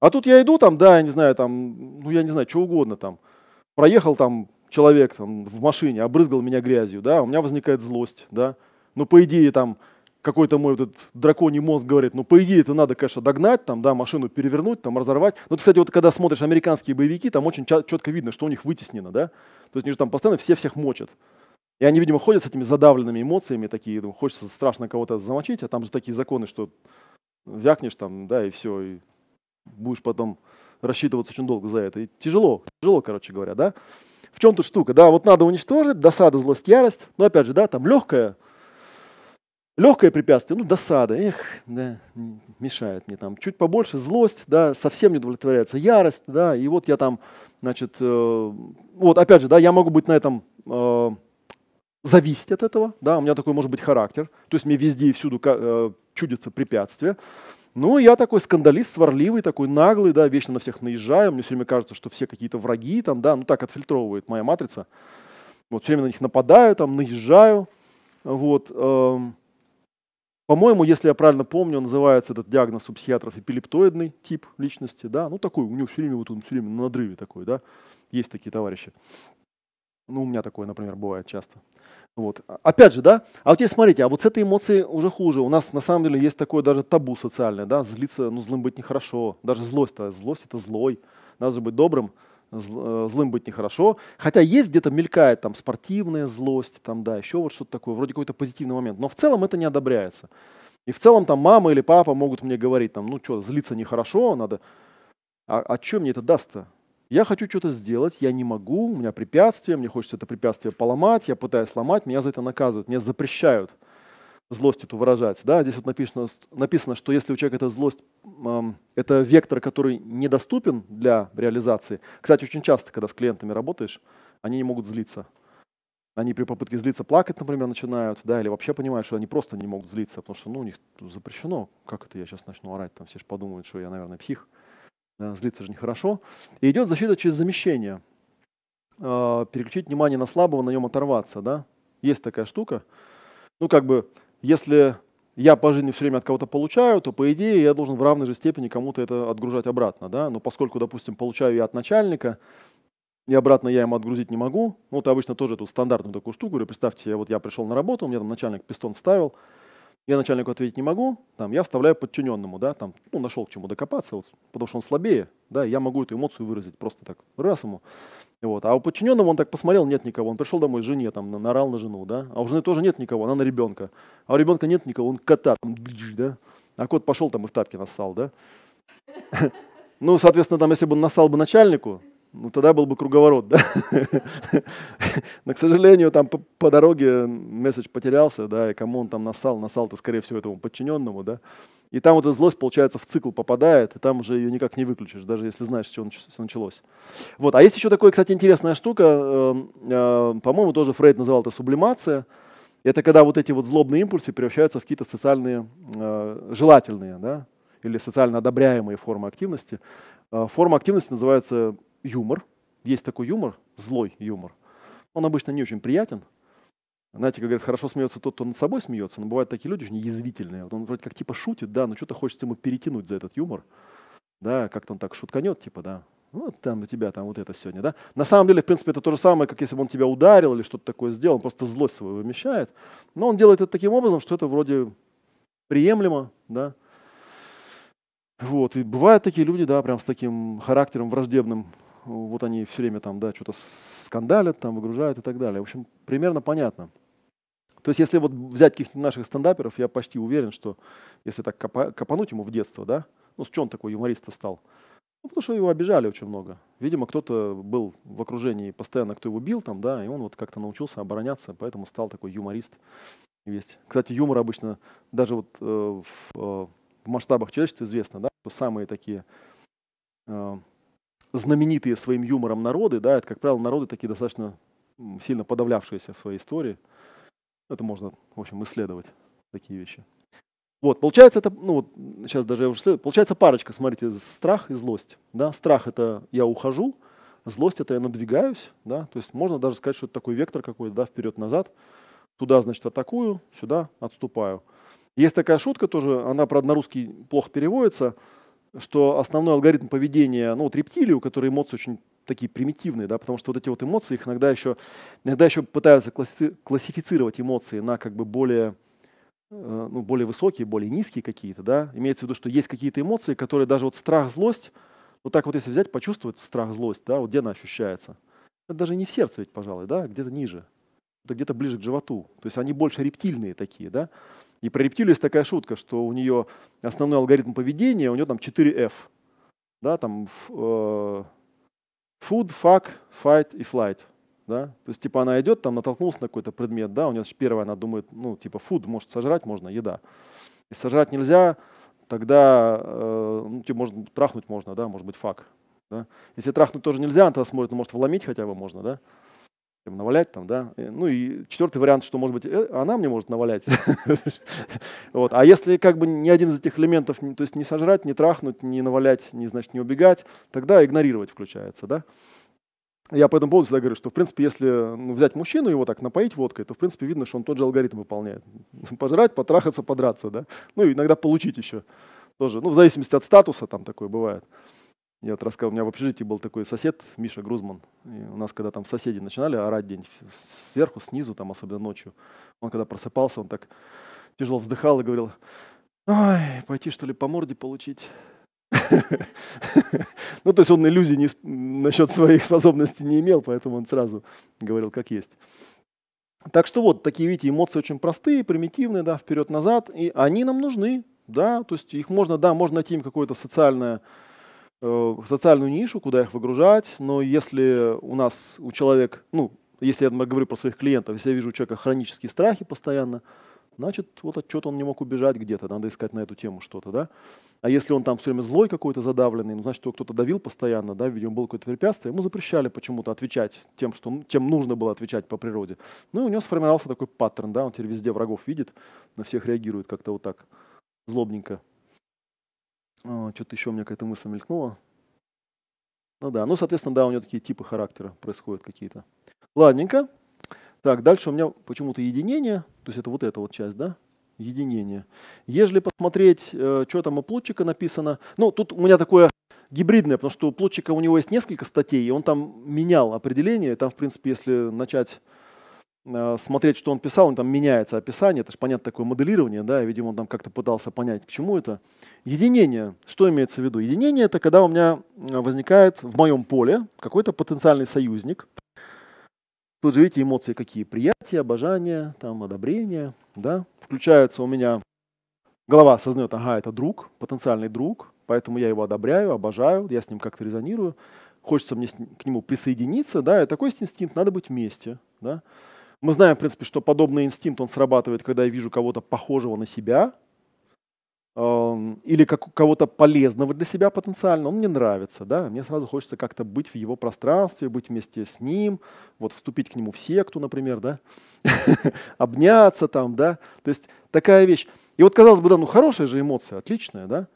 А тут я иду там, да, я не знаю, там, ну я не знаю, что угодно там. Проехал там человек там, в машине, обрызгал меня грязью, да, у меня возникает злость, да. Ну, по идее, там, какой-то мой вот этот драконий мозг говорит, ну, по идее, это надо, конечно, догнать, там, да, машину перевернуть, там, разорвать. Ну, ты, кстати, вот когда смотришь американские боевики, там очень четко видно, что у них вытеснено, да. То есть они же там постоянно все всех мочат. И они, видимо, ходят с этими задавленными эмоциями, такие, ну, хочется страшно кого-то замочить, а там же такие законы, что вякнешь там, да, и все, и будешь потом рассчитываться очень долго за это. И тяжело, тяжело, короче говоря, да. В чем тут штука? Да, вот надо уничтожить, досада, злость, ярость. Но опять же, да, там легкое, легкое препятствие, ну, досада, эх, да, мешает мне там. Чуть побольше злость, да, совсем не удовлетворяется, ярость, да, и вот я там, значит, э, вот опять же, да, я могу быть на этом э, зависеть от этого, да, у меня такой может быть характер, то есть мне везде и всюду э, чудится препятствие. Ну, я такой скандалист, сварливый, такой наглый, да, вечно на всех наезжаю. Мне все время кажется, что все какие-то враги, там, да, ну так отфильтровывает моя матрица. Вот все время на них нападаю, там, наезжаю. Вот. Эм, по-моему, если я правильно помню, называется этот диагноз у психиатров эпилептоидный тип личности, да, ну такой, у него все время вот он все время на надрыве такой, да, есть такие товарищи. Ну, у меня такое, например, бывает часто. Вот. Опять же, да, а вот теперь смотрите, а вот с этой эмоцией уже хуже. У нас на самом деле есть такое даже табу социальное, да, злиться, ну злым быть нехорошо. Даже злость-то, злость это злой. Надо же быть добрым, э, злым быть нехорошо. Хотя есть где-то мелькает там спортивная злость, там, да, еще вот что-то такое, вроде какой-то позитивный момент. Но в целом это не одобряется. И в целом там мама или папа могут мне говорить, там, ну что, злиться нехорошо, надо... А, а что мне это даст-то? Я хочу что-то сделать, я не могу, у меня препятствие, мне хочется это препятствие поломать, я пытаюсь сломать, меня за это наказывают, меня запрещают злость эту выражать. Да? Здесь вот написано, написано, что если у человека эта злость, это вектор, который недоступен для реализации. Кстати, очень часто, когда с клиентами работаешь, они не могут злиться. Они при попытке злиться плакать, например, начинают, да, или вообще понимают, что они просто не могут злиться, потому что, ну, у них запрещено. Как это я сейчас начну орать? Там все же подумают, что я, наверное, псих. Э, злиться же нехорошо. И идет защита через замещение. Э, переключить внимание на слабого, на нем оторваться, да? Есть такая штука. Ну, как бы, если я по жизни все время от кого-то получаю, то, по идее, я должен в равной же степени кому-то это отгружать обратно, да? Но поскольку, допустим, получаю я от начальника, и обратно я ему отгрузить не могу. Ну, вот обычно тоже эту стандартную такую штуку. Говорю, представьте, вот я пришел на работу, у меня там начальник пистон вставил, я начальнику ответить не могу, там, я вставляю подчиненному, да, там, ну, нашел к чему докопаться, вот, потому что он слабее, да, я могу эту эмоцию выразить просто так, раз ему. Вот. А у подчиненного он так посмотрел, нет никого. Он пришел домой к жене, там, нарал на жену, да. А у жены тоже нет никого, она на ребенка. А у ребенка нет никого, он кота, там, да. А кот пошел там и в тапке нассал, да. Ну, соответственно, там, если бы он нассал бы начальнику, ну тогда был бы круговорот, да. Но, к сожалению, там по, по дороге месседж потерялся, да, и кому он там насал, насал-то, скорее всего, этому подчиненному, да. И там вот эта злость, получается, в цикл попадает, и там уже ее никак не выключишь, даже если знаешь, с чего началось. Вот. А есть еще такая, кстати, интересная штука, эм, э, по-моему, тоже Фрейд называл это сублимация. Это когда вот эти вот злобные импульсы превращаются в какие-то социальные, э, желательные, да, или социально одобряемые формы активности. Э, форма активности называется юмор. Есть такой юмор, злой юмор. Он обычно не очень приятен. Знаете, как говорят, хорошо смеется тот, кто над собой смеется, но бывают такие люди очень язвительные. Вот он вроде как типа шутит, да, но что-то хочется ему перетянуть за этот юмор. Да, как-то он так шутканет, типа, да, ну, вот там у тебя там вот это сегодня, да? На самом деле, в принципе, это то же самое, как если бы он тебя ударил или что-то такое сделал, он просто злость свою вымещает. Но он делает это таким образом, что это вроде приемлемо, да? Вот, и бывают такие люди, да, прям с таким характером враждебным вот они все время там, да, что-то скандалят, там выгружают и так далее. В общем, примерно понятно. То есть если вот взять каких-то наших стендаперов, я почти уверен, что если так копануть ему в детство, да, ну с чем он такой юморист стал? Ну, потому что его обижали очень много. Видимо, кто-то был в окружении постоянно, кто его бил там, да, и он вот как-то научился обороняться, поэтому стал такой юморист есть. Кстати, юмор обычно даже вот э, в, э, в масштабах человечества известно, да, что самые такие э, знаменитые своим юмором народы, да, это, как правило, народы такие достаточно сильно подавлявшиеся в своей истории. Это можно, в общем, исследовать такие вещи. Вот, получается, это, ну вот, сейчас даже я уже следую, получается парочка, смотрите, страх и злость, да, страх это я ухожу, злость это я надвигаюсь, да, то есть можно даже сказать, что это такой вектор какой-то, да, вперед-назад, туда, значит, атакую, сюда отступаю. Есть такая шутка тоже, она, правда, на русский плохо переводится – что основной алгоритм поведения, ну вот рептилии, у которой эмоции очень такие примитивные, да, потому что вот эти вот эмоции, их иногда еще, иногда еще пытаются классифицировать эмоции на как бы более, э, ну, более высокие, более низкие какие-то, да. Имеется в виду, что есть какие-то эмоции, которые даже вот страх, злость, вот так вот если взять, почувствовать страх, злость, да, вот где она ощущается. Это даже не в сердце ведь, пожалуй, да, а где-то ниже, где-то ближе к животу. То есть они больше рептильные такие, да. И про рептилию есть такая шутка, что у нее основной алгоритм поведения, у нее там 4F. Да, там э, food, fuck, fight и flight. Да? То есть, типа, она идет, там натолкнулся на какой-то предмет, да, у нее первая она думает, ну, типа, food, может, сожрать можно, еда. И сожрать нельзя, тогда, э, ну, типа, может, трахнуть можно, да, может быть, фак. Да? Если трахнуть тоже нельзя, она тогда смотрит, ну, может, вломить хотя бы можно, да навалять там, да. Ну и четвертый вариант, что, может быть, э, она мне может навалять. вот. А если как бы ни один из этих элементов, то есть не сожрать, не трахнуть, не навалять, не, значит, не убегать, тогда игнорировать включается, да. Я по этому поводу всегда говорю, что, в принципе, если ну, взять мужчину, и его так напоить водкой, то, в принципе, видно, что он тот же алгоритм выполняет. Пожрать, потрахаться, подраться, да. Ну и иногда получить еще тоже. Ну, в зависимости от статуса там такое бывает. Я вот рассказывал, у меня в общежитии был такой сосед, Миша Грузман. И у нас, когда там соседи начинали орать день сверху, снизу, там, особенно ночью, он когда просыпался, он так тяжело вздыхал и говорил, ай, пойти что ли по морде получить? Ну, то есть он иллюзий не, насчет своих способностей не имел, поэтому он сразу говорил, как есть. Так что вот, такие, видите, эмоции очень простые, примитивные, да, вперед-назад, и они нам нужны, да, то есть их можно, да, можно найти им какое-то социальное Э, социальную нишу, куда их выгружать, но если у нас, у человека, ну, если я говорю про своих клиентов, если я вижу у человека хронические страхи постоянно, значит, вот отчет он не мог убежать где-то, надо искать на эту тему что-то, да. А если он там все время злой какой-то задавленный, ну, значит, его кто-то давил постоянно, да, видимо, было какое-то препятствие, ему запрещали почему-то отвечать тем, что, ну, тем нужно было отвечать по природе. Ну, и у него сформировался такой паттерн, да, он теперь везде врагов видит, на всех реагирует как-то вот так, злобненько. А, Что-то еще у меня какая-то мысль мелькнула. Ну да, ну, соответственно, да, у него такие типы характера происходят какие-то. Ладненько. Так, дальше у меня почему-то единение, то есть это вот эта вот часть, да? Единение. Ежели посмотреть, э, что там у Плутчика написано, ну, тут у меня такое гибридное, потому что у Плутчика у него есть несколько статей, и он там менял определение, там, в принципе, если начать а, смотреть, что он писал, он там меняется описание, это же понятно такое моделирование, да, видимо, он там как-то пытался понять, к чему это. Единение, что имеется в виду? Единение – это когда у меня а, возникает в моем поле какой-то потенциальный союзник. Тут же видите эмоции какие, приятие, обожание, там, одобрение, да. Включается у меня, голова осознает, ага, это друг, потенциальный друг, поэтому я его одобряю, обожаю, я с ним как-то резонирую, хочется мне к нему присоединиться, да, и такой инстинкт, надо быть вместе, да. Мы знаем, в принципе, что подобный инстинкт, он срабатывает, когда я вижу кого-то похожего на себя э, или как, кого-то полезного для себя потенциально. Он мне нравится, да, мне сразу хочется как-то быть в его пространстве, быть вместе с ним, вот вступить к нему в секту, например, да, обняться там, да. То есть такая вещь. И вот, казалось бы, да, ну хорошая же эмоция, отличная, да,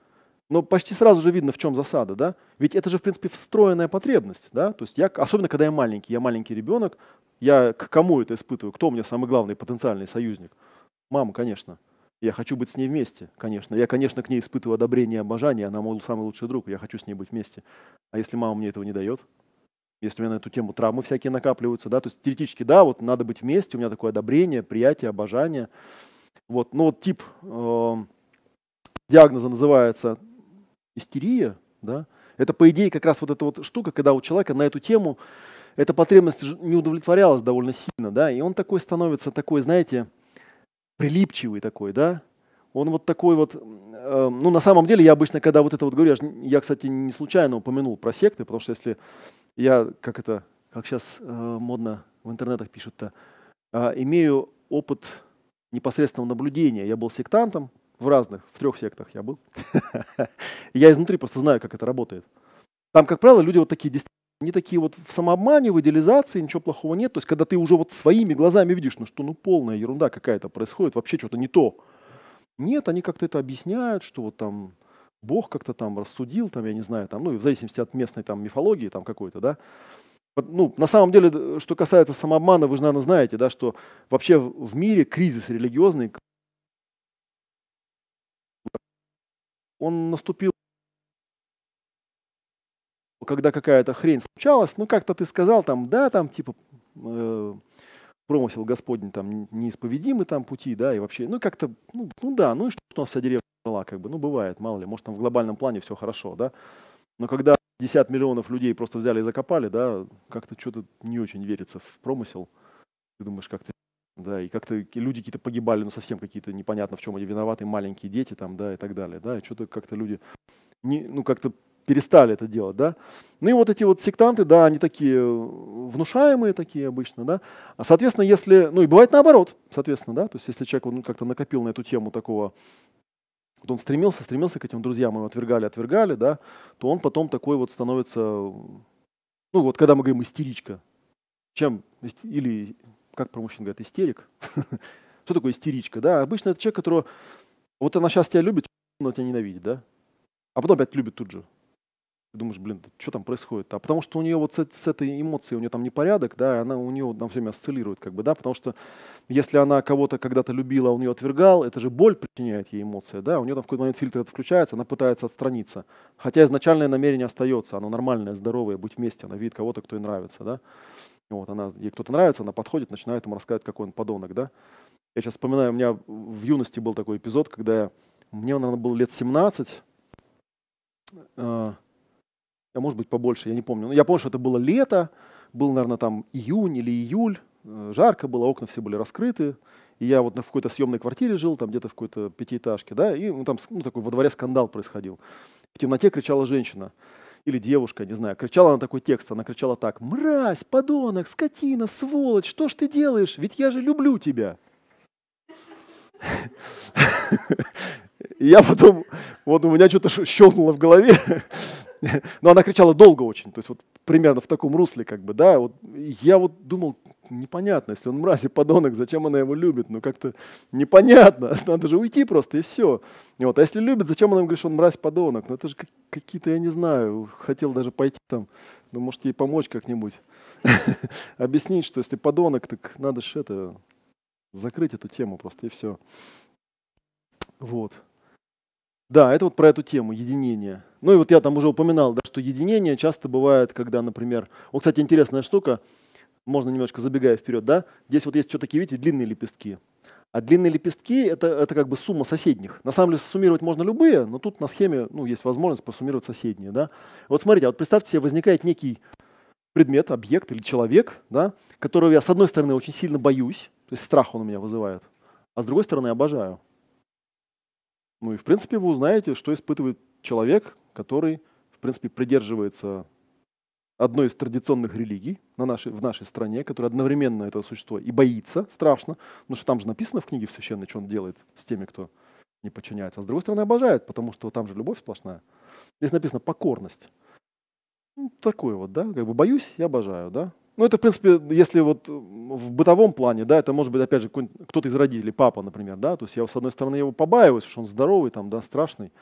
но почти сразу же видно, в чем засада, да? Ведь это же, в принципе, встроенная потребность, да? То есть я, особенно когда я маленький, я маленький ребенок, я к кому это испытываю? Кто у меня самый главный потенциальный союзник? Мама, конечно. Я хочу быть с ней вместе, конечно. Я, конечно, к ней испытываю одобрение и обожание. Она мой самый лучший друг, я хочу с ней быть вместе. А если мама мне этого не дает? Если у меня на эту тему травмы всякие накапливаются, да, то есть теоретически, да, вот надо быть вместе, у меня такое одобрение, приятие, обожание. Вот, но ну вот тип э, диагноза называется истерия, да, это, по идее, как раз вот эта вот штука, когда у человека на эту тему эта потребность не удовлетворялась довольно сильно, да, и он такой становится, такой, знаете, прилипчивый такой, да, он вот такой вот, э, ну на самом деле я обычно, когда вот это вот говорю, я, же, я, кстати, не случайно упомянул про секты, потому что если я, как это, как сейчас э, модно в интернетах пишут-то, э, имею опыт непосредственного наблюдения, я был сектантом в разных, в трех сектах я был, я изнутри просто знаю, как это работает. Там, как правило, люди вот такие действительно не такие вот в самообмане, в идеализации, ничего плохого нет. То есть, когда ты уже вот своими глазами видишь, ну что, ну полная ерунда какая-то происходит, вообще что-то не то. Нет, они как-то это объясняют, что вот там Бог как-то там рассудил, там, я не знаю, там, ну, и в зависимости от местной там мифологии там какой-то, да. Ну, на самом деле, что касается самообмана, вы же, наверное, знаете, да, что вообще в мире кризис религиозный, он наступил когда какая-то хрень случалась, ну как-то ты сказал там, да, там типа э, промысел Господень там неисповедимы там пути, да, и вообще, ну как-то, ну, ну да, ну и что у нас вся деревня была, как бы, ну бывает, мало ли, может там в глобальном плане все хорошо, да, но когда 50 миллионов людей просто взяли и закопали, да, как-то что-то не очень верится в промысел, ты думаешь, как-то да, и как-то люди какие-то погибали, ну совсем какие-то непонятно в чем они виноваты, маленькие дети там, да, и так далее, да, и что-то как-то люди, не, ну как-то перестали это делать, да. Ну и вот эти вот сектанты, да, они такие э, внушаемые такие обычно, да. А, соответственно, если, ну и бывает наоборот, соответственно, да, то есть если человек он как-то накопил на эту тему такого, вот он стремился, стремился к этим друзьям, его отвергали, отвергали, да, то он потом такой вот становится, ну вот когда мы говорим истеричка, чем, или, как про мужчин говорят, истерик, что такое истеричка, да, обычно это человек, которого, вот она сейчас тебя любит, но тебя ненавидит, да, а потом опять любит тут же. Ты думаешь, блин, что там происходит? А потому что у нее вот с, с этой эмоцией, у нее там непорядок, да, она у нее там все время осциллирует, как бы, да, потому что если она кого-то когда-то любила, а он ее отвергал, это же боль причиняет ей эмоции, да, у нее там в какой-то момент фильтр это включается, она пытается отстраниться. Хотя изначальное намерение остается, оно нормальное, здоровое, быть вместе, она видит кого-то, кто ей нравится, да. Вот, она, ей кто-то нравится, она подходит, начинает ему рассказывать, какой он подонок, да. Я сейчас вспоминаю, у меня в юности был такой эпизод, когда я, мне, наверное, было лет 17, а может быть побольше, я не помню. Но ну, я помню, что это было лето, был, наверное, там июнь или июль, э, жарко было, окна все были раскрыты. И я вот в какой-то съемной квартире жил, там где-то в какой-то пятиэтажке, да, и ну, там ну, такой во дворе скандал происходил. В темноте кричала женщина или девушка, не знаю, кричала она такой текст, она кричала так, «Мразь, подонок, скотина, сволочь, что ж ты делаешь? Ведь я же люблю тебя!» Я потом, вот у меня что-то щелкнуло в голове, Но она кричала долго очень, то есть вот примерно в таком русле, как бы, да. Вот я вот думал, непонятно, если он мразь и подонок, зачем она его любит? Ну как-то непонятно, надо же уйти просто и все. вот, а если любит, зачем она ему говорит, что он мразь, подонок? Ну это же какие-то, я не знаю, хотел даже пойти там, ну может ей помочь как-нибудь. Объяснить, что если подонок, так надо же это, закрыть эту тему просто и все. Вот. Да, это вот про эту тему единения. Ну и вот я там уже упоминал, да, что единение часто бывает, когда, например, вот, кстати, интересная штука, можно немножко забегая вперед, да, здесь вот есть что то такие, видите, длинные лепестки. А длинные лепестки это, – это как бы сумма соседних. На самом деле суммировать можно любые, но тут на схеме ну, есть возможность просуммировать соседние. Да? Вот смотрите, вот представьте себе, возникает некий предмет, объект или человек, да, которого я, с одной стороны, очень сильно боюсь, то есть страх он у меня вызывает, а с другой стороны, обожаю. Ну и, в принципе, вы узнаете, что испытывает человек, который, в принципе, придерживается одной из традиционных религий на нашей, в нашей стране, которая одновременно это существо и боится, страшно, потому что там же написано в книге в священной, что он делает с теми, кто не подчиняется, а с другой стороны обожает, потому что там же любовь сплошная. Здесь написано покорность. Ну, такой вот, да, как бы боюсь и обожаю, да. Ну, это, в принципе, если вот в бытовом плане, да, это может быть, опять же, кто-то из родителей, папа, например, да, то есть я, с одной стороны, его побаиваюсь, что он здоровый, там, да, страшный,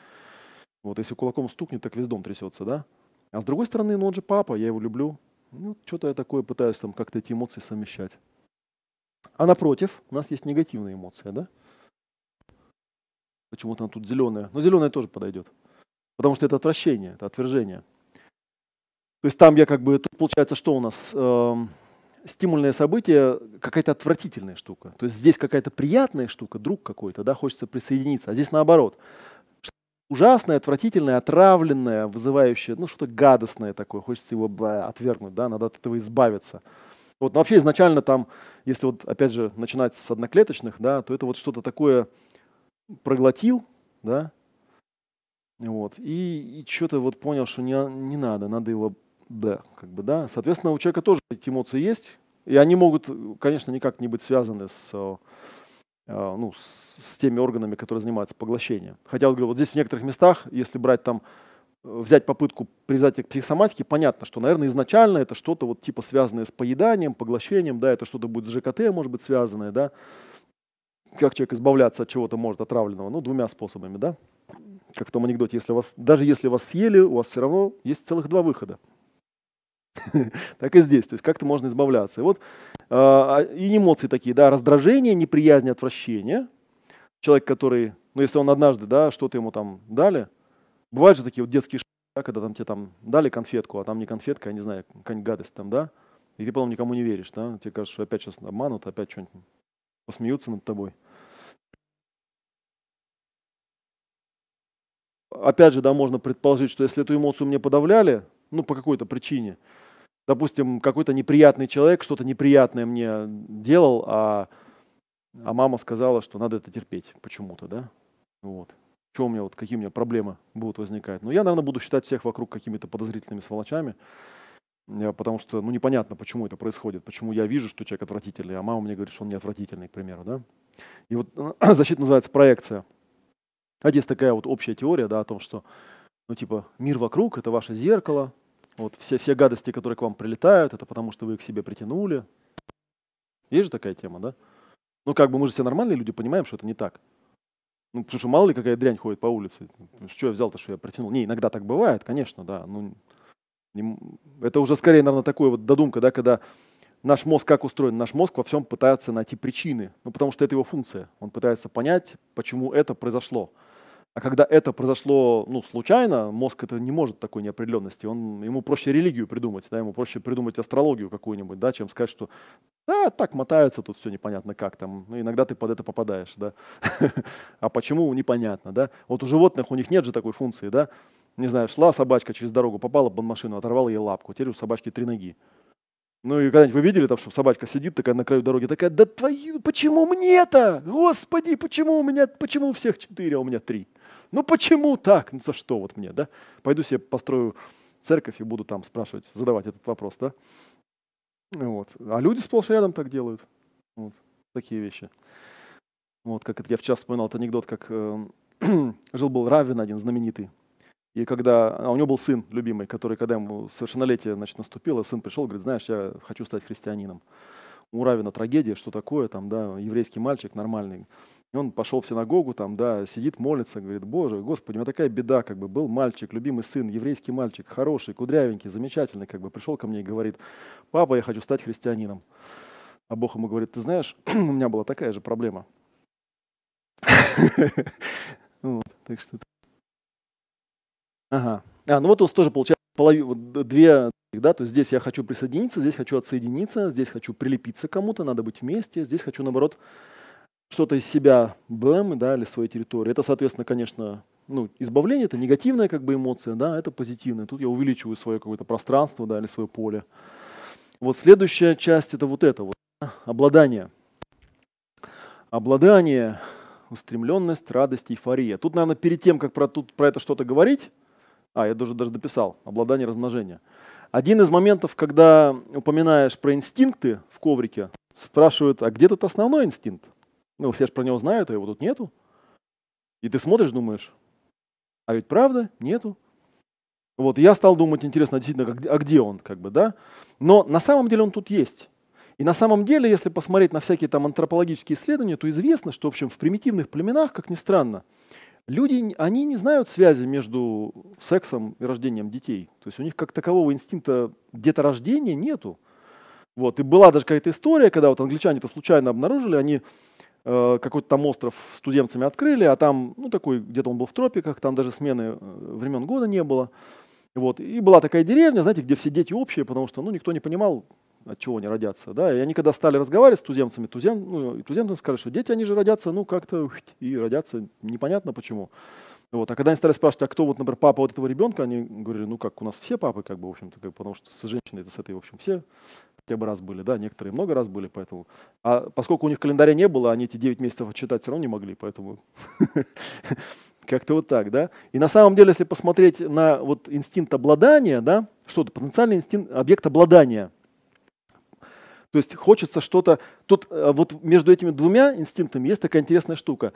вот, если кулаком стукнет, так весь дом трясется, да, а с другой стороны, ну, он же папа, я его люблю, ну, что-то я такое пытаюсь там как-то эти эмоции совмещать. А напротив, у нас есть негативные эмоции, да, почему-то она тут зеленая, но ну, зеленая тоже подойдет, потому что это отвращение, это отвержение – то есть там я как бы, тут получается, что у нас? Э, стимульное событие какая-то отвратительная штука. То есть здесь какая-то приятная штука, друг какой-то, да, хочется присоединиться. А здесь наоборот. Ужасное, отвратительное, отравленное, вызывающее, ну, что-то гадостное такое, хочется его бля, отвергнуть, да, надо от этого избавиться. Вот, вообще изначально там, если вот, опять же, начинать с одноклеточных, да, то это вот что-то такое проглотил, да, вот, и, и что-то вот понял, что не, не надо, надо его да, как бы, да. Соответственно, у человека тоже эти эмоции есть, и они могут, конечно, никак не быть связаны с, э, э, ну, с, с теми органами, которые занимаются поглощением. Хотя, вот, говорю, вот здесь в некоторых местах, если брать там, э, взять попытку привязать к психосоматике, понятно, что, наверное, изначально это что-то вот типа связанное с поеданием, поглощением, да, это что-то будет с ЖКТ, может быть, связанное, да. Как человек избавляться от чего-то может отравленного? Ну, двумя способами, да. Как в том анекдоте, если вас, даже если вас съели, у вас все равно есть целых два выхода – так и здесь. То есть как-то можно избавляться. И вот а, и эмоции такие, да, раздражение, неприязнь, отвращение. Человек, который, ну если он однажды, да, что-то ему там дали, бывают же такие вот детские ш... да, когда там тебе там дали конфетку, а там не конфетка, я не знаю, какая-нибудь гадость там, да, и ты потом никому не веришь, да, тебе кажется, что опять сейчас обманут, опять что-нибудь посмеются над тобой. Опять же, да, можно предположить, что если эту эмоцию мне подавляли, ну, по какой-то причине. Допустим, какой-то неприятный человек что-то неприятное мне делал, а, а мама сказала, что надо это терпеть почему-то, да? Вот. Что у меня, вот, какие у меня проблемы будут возникать? Ну, я, наверное, буду считать всех вокруг какими-то подозрительными сволочами, э, потому что, ну, непонятно, почему это происходит, почему я вижу, что человек отвратительный, а мама мне говорит, что он не отвратительный, к примеру, да? И вот э, защита называется проекция. А здесь такая вот общая теория, да, о том, что, ну, типа, мир вокруг – это ваше зеркало, вот все, все гадости, которые к вам прилетают, это потому, что вы их к себе притянули. Есть же такая тема, да? Ну, как бы мы же все нормальные люди понимаем, что это не так. Ну, потому что мало ли какая дрянь ходит по улице. С чего я взял-то, что я притянул? Не, иногда так бывает, конечно, да. Ну, это уже скорее, наверное, такое вот додумка, да, когда наш мозг как устроен? Наш мозг во всем пытается найти причины, ну, потому что это его функция. Он пытается понять, почему это произошло. А когда это произошло ну, случайно, мозг это не может такой неопределенности. Он, ему проще религию придумать, да, ему проще придумать астрологию какую-нибудь, да, чем сказать, что да, так мотается тут все непонятно как там. Ну, иногда ты под это попадаешь, да. А почему, непонятно, да. Вот у животных у них нет же такой функции, да. Не знаю, шла собачка через дорогу, попала под машину, оторвала ей лапку. Теперь у собачки три ноги. Ну и когда-нибудь вы видели там, что собачка сидит такая на краю дороги, такая, да твою, почему мне-то? Господи, почему у меня, почему у всех четыре, а у меня три? Ну почему так? Ну за что вот мне, да? Пойду себе построю церковь и буду там спрашивать, задавать этот вопрос, да? Вот. А люди сплошь рядом так делают. Вот. Такие вещи. Вот, как это я вчера вспоминал этот анекдот, как э, эм, жил был Равин один знаменитый. И когда, а у него был сын любимый, который, когда ему совершеннолетие значит, наступило, сын пришел, говорит, знаешь, я хочу стать христианином. Муравина трагедия, что такое, там, да, еврейский мальчик нормальный. И он пошел в синагогу, там, да, сидит, молится, говорит, боже, господи, у меня такая беда, как бы, был мальчик, любимый сын, еврейский мальчик, хороший, кудрявенький, замечательный, как бы, пришел ко мне и говорит, папа, я хочу стать христианином. А Бог ему говорит, ты знаешь, у меня была такая же проблема. Так что... Ага. А, ну вот у нас тоже получается половину, две, да, то есть здесь я хочу присоединиться, здесь хочу отсоединиться, здесь хочу прилепиться кому-то, надо быть вместе, здесь хочу, наоборот, что-то из себя БМ, да, или своей территории. Это, соответственно, конечно, ну, избавление, это негативная как бы эмоция, да, это позитивная. Тут я увеличиваю свое какое-то пространство, да, или свое поле. Вот следующая часть это вот это вот, да, обладание. Обладание, устремленность, радость, эйфория. Тут, наверное, перед тем, как про, тут, про это что-то говорить, а, я даже, даже дописал. Обладание размножения. Один из моментов, когда упоминаешь про инстинкты в коврике, спрашивают, а где тут основной инстинкт? Ну, все же про него знают, а его тут нету. И ты смотришь, думаешь, а ведь правда, нету. Вот, я стал думать, интересно, действительно, как, а где он, как бы, да? Но на самом деле он тут есть. И на самом деле, если посмотреть на всякие там антропологические исследования, то известно, что, в общем, в примитивных племенах, как ни странно, Люди, они не знают связи между сексом и рождением детей. То есть у них как такового инстинкта деторождения нету. Вот. И была даже какая-то история, когда вот англичане это случайно обнаружили, они э, какой-то там остров с туземцами открыли, а там, ну такой, где-то он был в тропиках, там даже смены э, времен года не было. Вот. И была такая деревня, знаете, где все дети общие, потому что ну, никто не понимал, от чего они родятся. Да? И они когда стали разговаривать с туземцами, тузем, ну, и туземцы сказали, что дети, они же родятся, ну как-то и родятся, непонятно почему. Вот. А когда они стали спрашивать, а кто вот, например, папа вот этого ребенка, они говорили, ну как, у нас все папы, как бы, в общем-то, как, потому что с женщиной, это с этой, в общем, все хотя бы раз были, да, некоторые много раз были, поэтому. А поскольку у них календаря не было, они эти 9 месяцев отчитать все равно не могли, поэтому как-то вот так, да. И на самом деле, если посмотреть на вот инстинкт обладания, да, что-то, потенциальный инстинкт, объект обладания – то есть хочется что-то... Тут э, вот между этими двумя инстинктами есть такая интересная штука.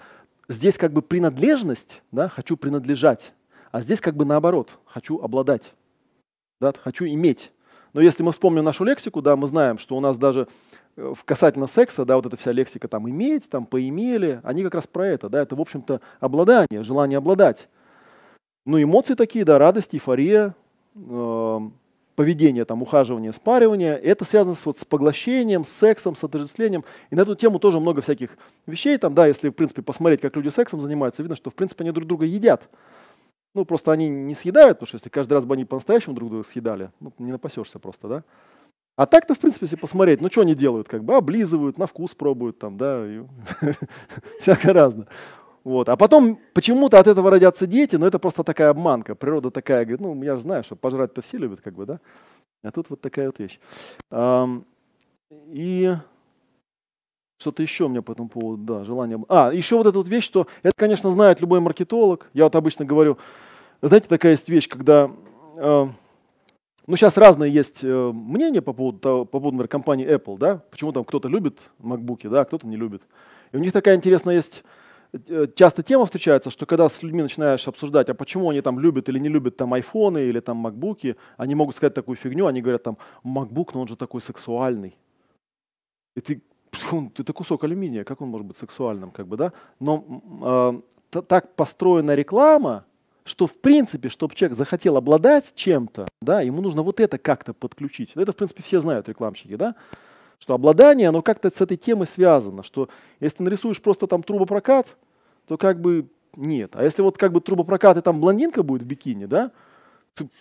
Здесь как бы принадлежность, да, хочу принадлежать, а здесь как бы наоборот, хочу обладать, да, хочу иметь. Но если мы вспомним нашу лексику, да, мы знаем, что у нас даже э, касательно секса, да, вот эта вся лексика там иметь, там поимели, они как раз про это, да, это, в общем-то, обладание, желание обладать. Ну, эмоции такие, да, радость, эйфория, э поведение, там, ухаживание, спаривание. это связано с, вот, с поглощением, с сексом, с отождествлением. И на эту тему тоже много всяких вещей. Там, да, если, в принципе, посмотреть, как люди сексом занимаются, видно, что, в принципе, они друг друга едят. Ну, просто они не съедают, потому что если каждый раз бы они по-настоящему друг друга съедали, ну, не напасешься просто, да? А так-то, в принципе, если посмотреть, ну, что они делают, как бы облизывают, на вкус пробуют, там, да, всякое разное. Вот. А потом почему-то от этого родятся дети, но это просто такая обманка. Природа такая, говорит, ну я же знаю, что пожрать-то все любят, как бы, да? А тут вот такая вот вещь. И что-то еще у меня по этому поводу, да, желание. А, еще вот эта вот вещь, что это, конечно, знает любой маркетолог. Я вот обычно говорю, знаете, такая есть вещь, когда, ну сейчас разные есть э, мнения по поводу, по поводу, например, компании Apple, да, почему там кто-то любит MacBook, да, а кто-то не любит. И у них такая интересная есть Э, часто тема встречается, что когда с людьми начинаешь обсуждать, а почему они там любят или не любят там айфоны или там макбуки, они могут сказать такую фигню, они говорят там, макбук, но он же такой сексуальный. И ты, он, это кусок алюминия, как он может быть сексуальным, как бы, да? Но э, так построена реклама, что в принципе, чтобы человек захотел обладать чем-то, да, ему нужно вот это как-то подключить. Это, в принципе, все знают рекламщики, да? что обладание, оно как-то с этой темой связано, что если ты нарисуешь просто там трубопрокат, то как бы нет. А если вот как бы трубопрокат и там блондинка будет в бикини, да,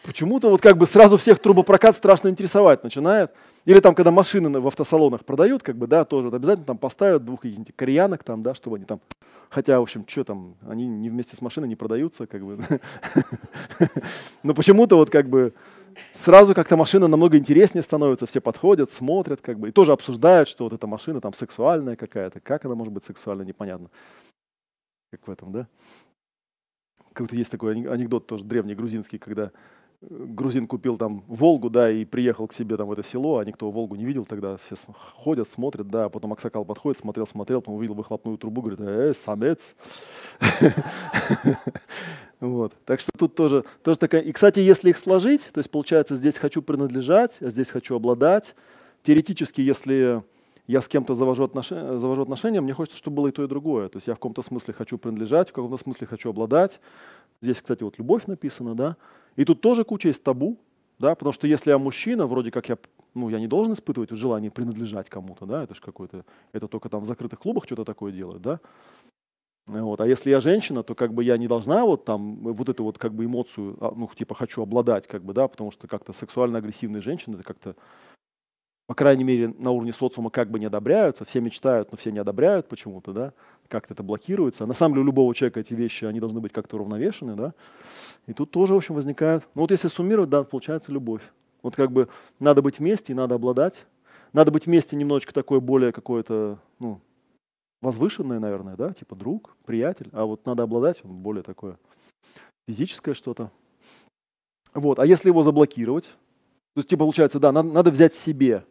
почему-то вот как бы сразу всех трубопрокат страшно интересовать начинает. Или там, когда машины в автосалонах продают, как бы, да, тоже вот обязательно там поставят двух каких кореянок там, да, чтобы они там, хотя, в общем, что там, они не вместе с машиной не продаются, как бы. Но почему-то вот как бы сразу как-то машина намного интереснее становится, все подходят, смотрят, как бы, и тоже обсуждают, что вот эта машина там сексуальная какая-то, как она может быть сексуальной, непонятно. Как в этом, да? Как-то есть такой анекдот тоже древний, грузинский, когда грузин купил там Волгу, да, и приехал к себе там в это село, а никто Волгу не видел тогда, все ходят, смотрят, да, а потом Аксакал подходит, смотрел, смотрел, потом увидел выхлопную трубу, говорит, э, самец. Вот. Так что тут тоже, тоже такая... И, кстати, если их сложить, то есть получается, здесь хочу принадлежать, а здесь хочу обладать. Теоретически, если я с кем-то завожу, отнош... завожу отношения, мне хочется, чтобы было и то, и другое. То есть я в каком-то смысле хочу принадлежать, в каком-то смысле хочу обладать. Здесь, кстати, вот любовь написана, да, и тут тоже куча есть табу, да, потому что если я мужчина, вроде как я, ну, я не должен испытывать желание принадлежать кому-то, да, это же какой то это только там в закрытых клубах что-то такое делают, да. Вот. А если я женщина, то как бы я не должна вот там вот эту вот как бы эмоцию, а, ну, типа хочу обладать, как бы, да, потому что как-то сексуально агрессивные женщины, это как-то, по крайней мере, на уровне социума как бы не одобряются, все мечтают, но все не одобряют почему-то, да как-то это блокируется. А на самом деле у любого человека эти вещи, они должны быть как-то уравновешены, да. И тут тоже, в общем, возникают, ну вот если суммировать, да, получается любовь. Вот как бы надо быть вместе и надо обладать. Надо быть вместе немножечко такое более какое-то, ну, возвышенное, наверное, да, типа друг, приятель, а вот надо обладать, более такое физическое что-то. Вот, а если его заблокировать, то есть, типа, получается, да, надо, надо взять себе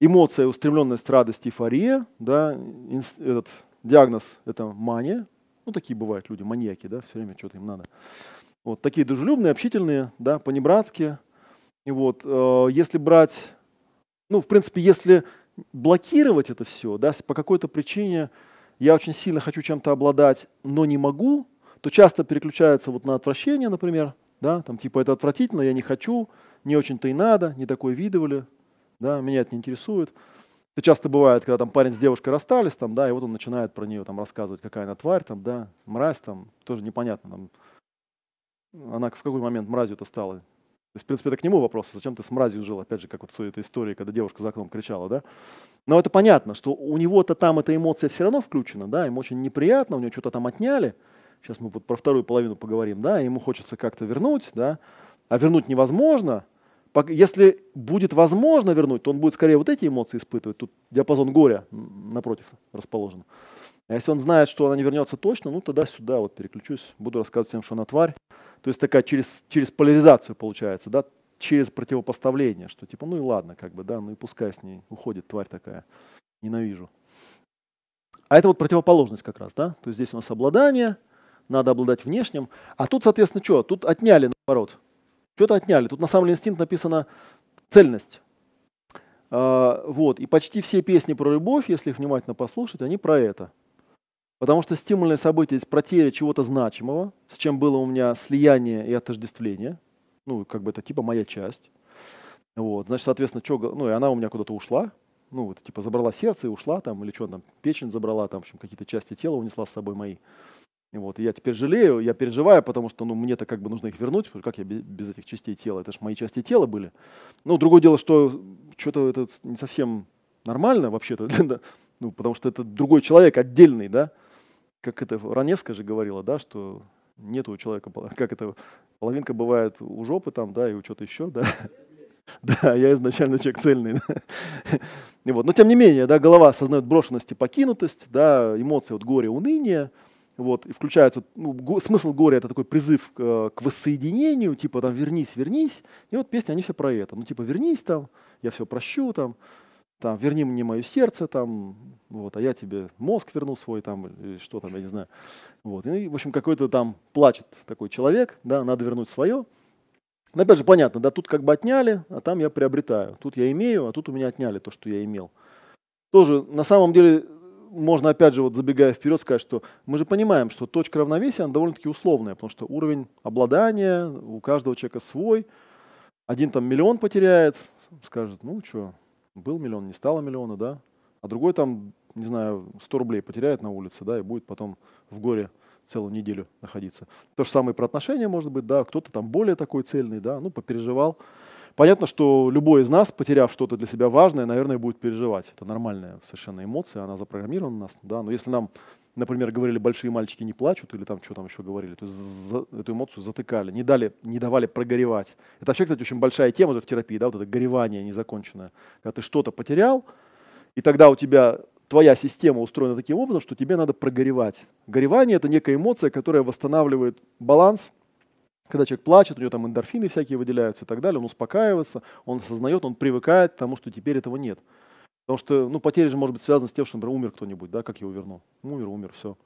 эмоция, устремленность, радость, эйфория, да, инст, этот, Диагноз – это мания. Ну, такие бывают люди, маньяки, да, все время что-то им надо. Вот, такие дружелюбные, общительные, да, понебратские. И вот, э, если брать, ну, в принципе, если блокировать это все, да, по какой-то причине я очень сильно хочу чем-то обладать, но не могу, то часто переключается вот на отвращение, например, да, там типа это отвратительно, я не хочу, не очень-то и надо, не такое видывали, да, меня это не интересует. Это часто бывает, когда там парень с девушкой расстались, там, да, и вот он начинает про нее там рассказывать, какая она тварь, там, да, мразь, там, тоже непонятно. Там, она в какой момент мразью это стала? То есть, в принципе, это к нему вопрос, а зачем ты с мразью жил, опять же, как вот в той этой истории, когда девушка за окном кричала, да? Но это понятно, что у него-то там эта эмоция все равно включена, да, ему очень неприятно, у него что-то там отняли, сейчас мы вот про вторую половину поговорим, да, ему хочется как-то вернуть, да, а вернуть невозможно, если будет возможно вернуть, то он будет скорее вот эти эмоции испытывать. Тут диапазон горя напротив расположен. А если он знает, что она не вернется точно, ну тогда сюда вот переключусь, буду рассказывать всем, что она тварь. То есть такая через, через поляризацию получается, да, через противопоставление, что типа ну и ладно, как бы, да, ну и пускай с ней уходит тварь такая, ненавижу. А это вот противоположность как раз, да, то есть здесь у нас обладание, надо обладать внешним, а тут, соответственно, что, тут отняли наоборот – что-то отняли. Тут на самом деле инстинкт написано цельность. А, вот. И почти все песни про любовь, если их внимательно послушать, они про это. Потому что стимульное событие есть потеря чего-то значимого, с чем было у меня слияние и отождествление. Ну, как бы это типа моя часть. Вот. Значит, соответственно, что, ну, и она у меня куда-то ушла. Ну, вот, типа забрала сердце и ушла там, или что там, печень забрала, там, в общем, какие-то части тела унесла с собой мои. Вот, и я теперь жалею, я переживаю, потому что ну, мне-то как бы нужно их вернуть, как я без этих частей тела, это же мои части тела были. Ну, другое дело, что что-то это не совсем нормально вообще-то, ну, потому что это другой человек, отдельный, да, как это Раневская же говорила, да, что нет у человека, как это, половинка бывает у жопы там, да, и у чего-то еще, да. Да, я изначально человек цельный. Да. И вот. Но тем не менее, да, голова осознает брошенность и покинутость, да, эмоции вот горе, уныние – вот, и включается ну, го, смысл горя это такой призыв к, к воссоединению, типа там вернись, вернись, и вот песни, они все про это, ну типа вернись там, я все прощу там, там верни мне мое сердце там, вот, а я тебе мозг верну свой там, или что там, я не знаю, вот, и, в общем, какой-то там плачет такой человек, да, надо вернуть свое, но опять же понятно, да, тут как бы отняли, а там я приобретаю, тут я имею, а тут у меня отняли то, что я имел. Тоже на самом деле можно опять же, вот забегая вперед, сказать, что мы же понимаем, что точка равновесия она довольно-таки условная, потому что уровень обладания у каждого человека свой. Один там миллион потеряет, скажет, ну что, был миллион, не стало миллиона, да? А другой там, не знаю, 100 рублей потеряет на улице, да, и будет потом в горе целую неделю находиться. То же самое про отношения, может быть, да, кто-то там более такой цельный, да, ну, попереживал, Понятно, что любой из нас, потеряв что-то для себя важное, наверное, будет переживать. Это нормальная совершенно эмоция, она запрограммирована у нас. Да? Но если нам, например, говорили, большие мальчики не плачут, или там что там еще говорили, то за, эту эмоцию затыкали, не, дали, не давали прогоревать. Это вообще, кстати, очень большая тема же в терапии, да, вот это горевание незаконченное. Когда ты что-то потерял, и тогда у тебя твоя система устроена таким образом, что тебе надо прогоревать. Горевание – это некая эмоция, которая восстанавливает баланс – когда человек плачет, у него там эндорфины всякие выделяются и так далее, он успокаивается, он осознает, он привыкает к тому, что теперь этого нет. Потому что ну, потеря же может быть связана с тем, что, например, умер кто-нибудь, да, как я увернул. Умер, умер, все.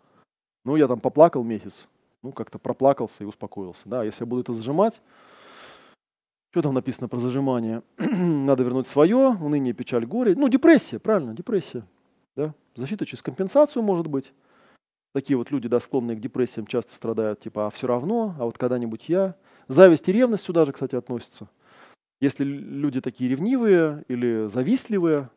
Ну, я там поплакал месяц, ну, как-то проплакался и успокоился. Да, а если я буду это зажимать, что там написано про зажимание? Надо вернуть свое, уныние, печаль, горе. Ну, депрессия, правильно, депрессия. Да? Защита через компенсацию может быть такие вот люди, да, склонные к депрессиям, часто страдают, типа, а все равно, а вот когда-нибудь я. Зависть и ревность сюда же, кстати, относятся. Если люди такие ревнивые или завистливые,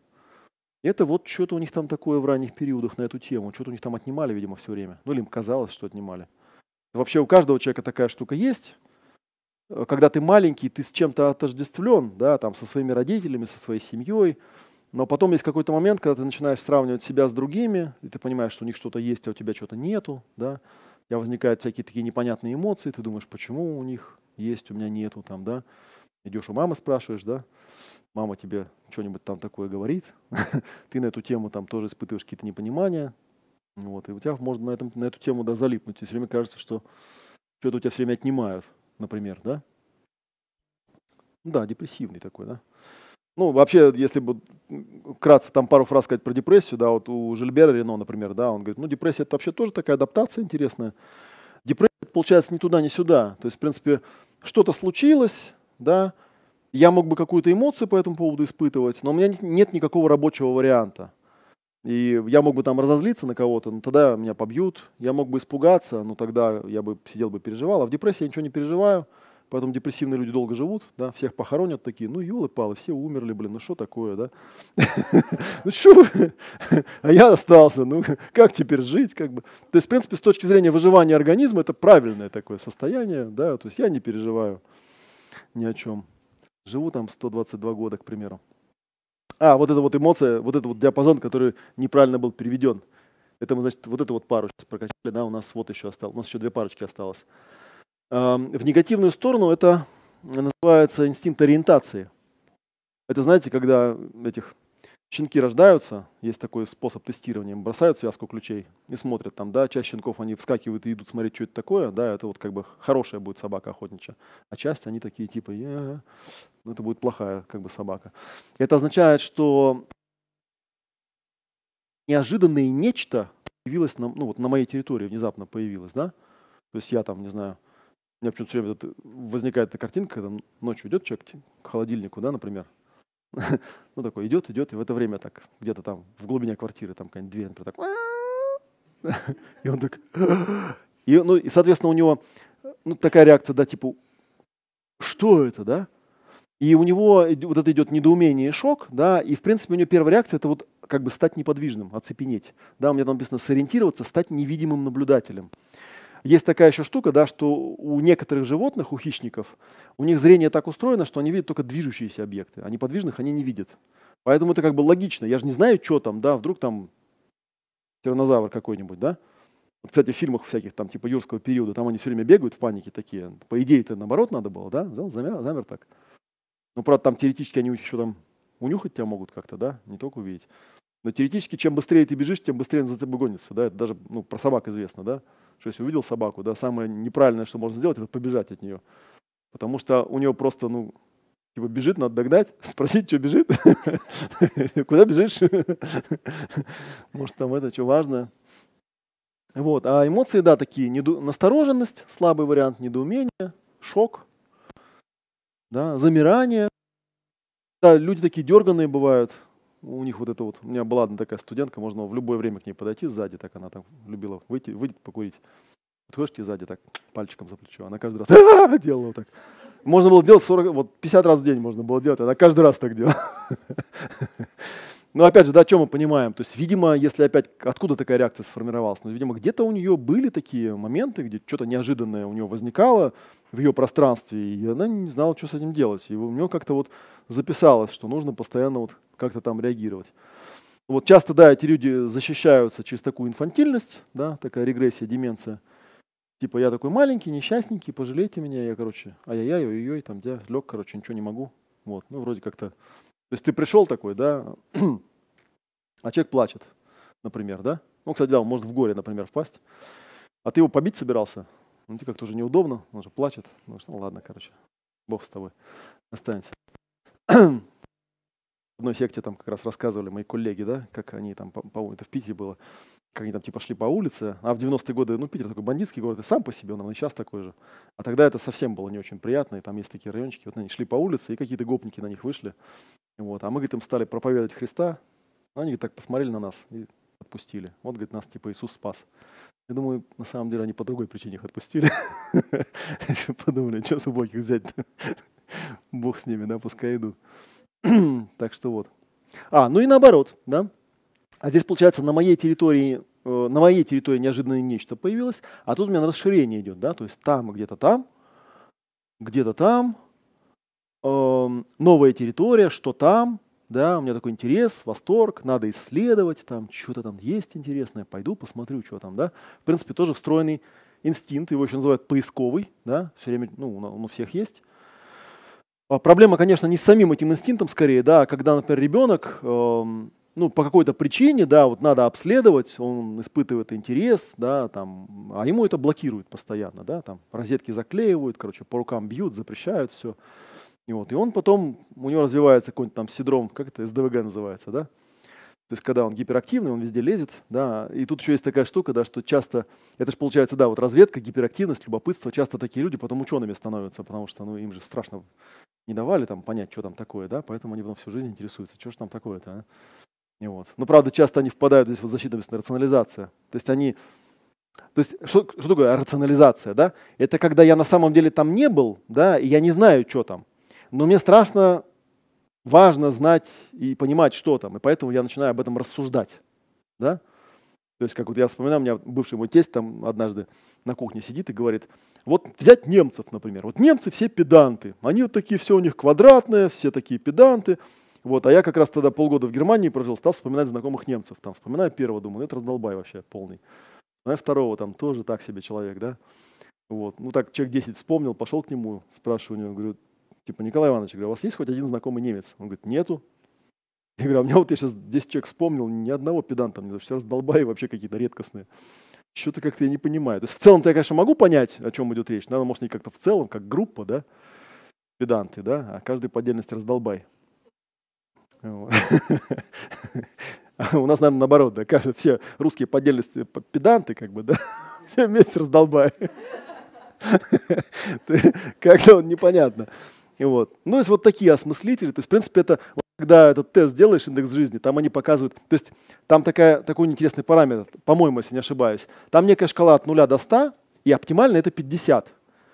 это вот что-то у них там такое в ранних периодах на эту тему. Что-то у них там отнимали, видимо, все время. Ну, или им казалось, что отнимали. Вообще у каждого человека такая штука есть. Э, когда ты маленький, ты с чем-то отождествлен, да, там, со своими родителями, со своей семьей, но потом есть какой-то момент, когда ты начинаешь сравнивать себя с другими, и ты понимаешь, что у них что-то есть, а у тебя что-то нету, да. У тебя возникают всякие такие непонятные эмоции, ты думаешь, почему у них есть, у меня нету там, да. Идешь у мамы спрашиваешь, да, мама тебе что-нибудь там такое говорит, ты на эту тему там тоже испытываешь какие-то непонимания, вот, и у тебя можно на, этом, на эту тему, да, залипнуть. И все время кажется, что что-то у тебя все время отнимают, например, да. Да, депрессивный такой, да. Ну, вообще, если бы вкратце там пару фраз сказать про депрессию, да, вот у Жильбера Рено, например, да, он говорит, ну, депрессия это вообще тоже такая адаптация интересная. Депрессия получается ни туда, ни сюда. То есть, в принципе, что-то случилось, да, я мог бы какую-то эмоцию по этому поводу испытывать, но у меня нет никакого рабочего варианта. И я мог бы там разозлиться на кого-то, но тогда меня побьют. Я мог бы испугаться, но тогда я бы сидел бы переживал. А в депрессии я ничего не переживаю. Поэтому депрессивные люди долго живут, да, всех похоронят такие, ну елы-палы, все умерли, блин, ну что такое, да? Ну что А я остался, ну как теперь жить, как бы? То есть, в принципе, с точки зрения выживания организма, это правильное такое состояние, да, то есть я не переживаю ни о чем. Живу там 122 года, к примеру. А, вот эта вот эмоция, вот этот вот диапазон, который неправильно был переведен. Это мы, значит, вот эту вот пару сейчас прокачали, да, у нас вот еще осталось, у нас еще две парочки осталось. Эм, в негативную сторону это называется инстинкт ориентации. Это знаете, когда этих щенки рождаются, есть такой способ тестирования, бросают связку ключей и смотрят там, да, часть щенков, они вскакивают и идут смотреть, что это такое, да, это вот как бы хорошая будет собака охотничья, а часть они такие типа, я, -я, -я ну, это будет плохая как бы собака. Это означает, что неожиданное нечто появилось на, ну, вот на моей территории, внезапно появилось, да, то есть я там, не знаю, у меня почему-то все время возникает эта картинка, когда ночью идет человек к холодильнику, да, например. ну, такой идет, идет, и в это время так, где-то там в глубине квартиры, там какая-нибудь дверь, например, так. и он так... и, ну, и, соответственно, у него ну, такая реакция, да, типа, что это, да? И у него вот это идет недоумение и шок, да, и в принципе у него первая реакция это вот как бы стать неподвижным, оцепенеть. Да, у меня там написано сориентироваться, стать невидимым наблюдателем. Есть такая еще штука, да, что у некоторых животных, у хищников, у них зрение так устроено, что они видят только движущиеся объекты, а неподвижных они не видят. Поэтому это как бы логично. Я же не знаю, что там, да, вдруг там тиранозавр какой-нибудь, да. Вот, кстати, в фильмах всяких, там, типа юрского периода, там они все время бегают в панике такие. По идее, это наоборот надо было, да, замер, замер так. Ну, правда, там теоретически они еще там унюхать тебя могут как-то, да, не только увидеть. Но теоретически, чем быстрее ты бежишь, тем быстрее он за тобой гонится. Да? Это даже ну, про собак известно. Да? Что если увидел собаку, да, самое неправильное, что можно сделать, это побежать от нее. Потому что у нее просто, ну, типа бежит, надо догнать, спросить, что бежит, куда бежишь, может там это, что важное? Вот, а эмоции, да, такие, недо... настороженность, слабый вариант, недоумение, шок, да, замирание. Да, люди такие дерганные бывают, у них вот это вот, у меня была одна такая студентка, можно в любое время к ней подойти сзади, так она там любила выйти, выйдет покурить. Подходишь к ней сзади так пальчиком за плечо, она каждый раз делала так. Можно было делать 40, вот 50 раз в день можно было делать, она каждый раз так делала. Но опять же, да, о чем мы понимаем? То есть, видимо, если опять, откуда такая реакция сформировалась? Ну, видимо, где-то у нее были такие моменты, где что-то неожиданное у нее возникало в ее пространстве, и она не знала, что с этим делать. И у нее как-то вот записалось, что нужно постоянно вот как-то там реагировать. Вот часто, да, эти люди защищаются через такую инфантильность, да, такая регрессия, деменция. Типа я такой маленький, несчастненький, пожалейте меня, я, короче, ай я яй ой-ой, там, я лег, короче, ничего не могу. Вот, ну, вроде как-то. То есть ты пришел такой, да, а человек плачет, например, да? Ну, кстати, да, он может в горе, например, впасть. А ты его побить собирался? Ну, тебе как-то уже неудобно, он же плачет. ну ладно, короче, бог с тобой, останься в одной секте там как раз рассказывали мои коллеги, да, как они там, по-моему, это в Питере было, как они там типа шли по улице, а в 90-е годы, ну, Питер такой бандитский город, и сам по себе, он, он и сейчас такой же. А тогда это совсем было не очень приятно, и там есть такие райончики, вот они шли по улице, и какие-то гопники на них вышли, вот, а мы, говорит, им стали проповедовать Христа, они, говорит, так посмотрели на нас и отпустили. Вот, говорит, нас типа Иисус спас. Я думаю, на самом деле они по другой причине их отпустили. Подумали, что с убогих взять-то. Бог с ними, да, пускай идут. так что вот. А, ну и наоборот, да. А здесь, получается, на моей территории э, на моей территории неожиданное нечто появилось, а тут у меня расширение идет, да, то есть там, где-то там, где-то там, э, новая территория, что там, да, у меня такой интерес, восторг, надо исследовать, там что-то там есть интересное, пойду посмотрю, что там, да. В принципе, тоже встроенный инстинкт, его еще называют поисковый, да, все время, ну, он у всех есть. А, проблема, конечно, не с самим этим инстинктом скорее, да, а когда, например, ребенок э, ну, по какой-то причине, да, вот надо обследовать, он испытывает интерес, да, там, а ему это блокирует постоянно, да, там, розетки заклеивают, короче, по рукам бьют, запрещают все. И, вот, и он потом, у него развивается какой то там синдром, как это, СДВГ называется, да, то есть, когда он гиперактивный, он везде лезет, да. И тут еще есть такая штука, да, что часто, это же получается, да, вот разведка, гиперактивность, любопытство, часто такие люди потом учеными становятся, потому что, ну, им же страшно не давали там понять, что там такое, да, поэтому они потом всю жизнь интересуются, что же там такое-то. А? И вот. Но ну, правда, часто они впадают здесь вот защита рационализация. То есть они. То есть, что, что такое рационализация, да? Это когда я на самом деле там не был, да, и я не знаю, что там. Но мне страшно, важно знать и понимать, что там. И поэтому я начинаю об этом рассуждать. Да? То есть, как вот я вспоминаю, у меня бывший мой тесть там однажды на кухне сидит и говорит, вот взять немцев, например. Вот немцы все педанты. Они вот такие, все у них квадратные, все такие педанты. Вот, а я как раз тогда полгода в Германии прожил, стал вспоминать знакомых немцев. Там вспоминаю первого, думаю, «Ну, это раздолбай вообще полный. А второго там тоже так себе человек, да. Вот, ну так человек 10 вспомнил, пошел к нему, спрашиваю у него, говорю, типа, Николай Иванович, говорю, а у вас есть хоть один знакомый немец? Он говорит, нету. Я говорю, а у меня вот я сейчас 10 человек вспомнил, ни одного педанта мне, сейчас раздолбай вообще какие-то редкостные. Что-то как-то я не понимаю. То есть в целом-то я, конечно, могу понять, о чем идет речь. Надо, может, не как-то в целом, как группа, да, педанты, да, а каждый по отдельности раздолбай. А у нас, наверное, наоборот, да, все русские по отдельности педанты, как бы, да, все вместе раздолбай. Как-то непонятно. Вот. Ну, то есть вот такие осмыслители. То есть, в принципе, это когда этот тест делаешь, индекс жизни, там они показывают, то есть там такая, такой интересный параметр, по-моему, если не ошибаюсь. Там некая шкала от 0 до 100, и оптимально это 50.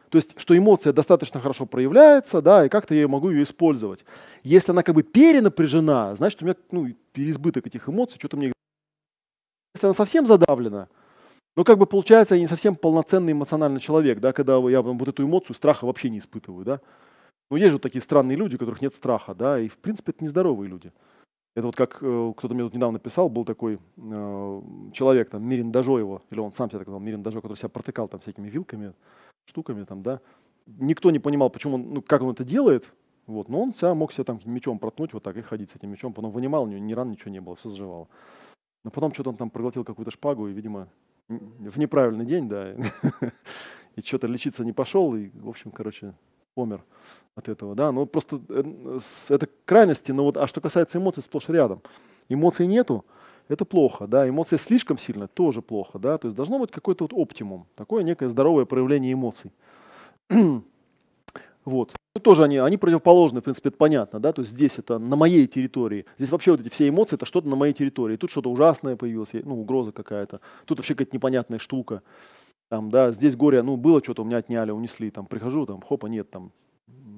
То есть, что эмоция достаточно хорошо проявляется, да, и как-то я могу ее использовать. Если она как бы перенапряжена, значит, у меня ну, переизбыток этих эмоций, что-то мне... Если она совсем задавлена, ну, как бы получается, я не совсем полноценный эмоциональный человек, да, когда я вот эту эмоцию страха вообще не испытываю, да. Ну, есть же такие странные люди, у которых нет страха, да, и в принципе это нездоровые люди. Это вот как э, кто-то мне тут недавно писал, был такой э, человек, там, Мирин Дажо его или он сам себя так назвал, Мирин Дажо, который себя протыкал там всякими вилками, штуками там, да. Никто не понимал, почему он, ну, как он это делает, вот, но он себя мог себя там мечом проткнуть вот так и ходить с этим мечом, потом вынимал, у него ни ран, ничего не было, все заживало. Но потом что-то он там проглотил какую-то шпагу и, видимо, в неправильный день, да, и что-то лечиться не пошел, и, в общем, короче, помер от этого, да, но просто э, это крайности, но вот, а что касается эмоций, сплошь рядом. Эмоций нету, это плохо, да, эмоции слишком сильно, тоже плохо, да, то есть должно быть какой-то вот оптимум, такое некое здоровое проявление эмоций. вот. Ну, тоже они, они противоположны, в принципе, это понятно, да, то есть здесь это на моей территории, здесь вообще вот эти все эмоции, это что-то на моей территории, тут что-то ужасное появилось, ну, угроза какая-то, тут вообще какая-то непонятная штука, там, да, здесь горе, ну, было что-то, у меня отняли, унесли. Там прихожу, там, хопа, нет, там,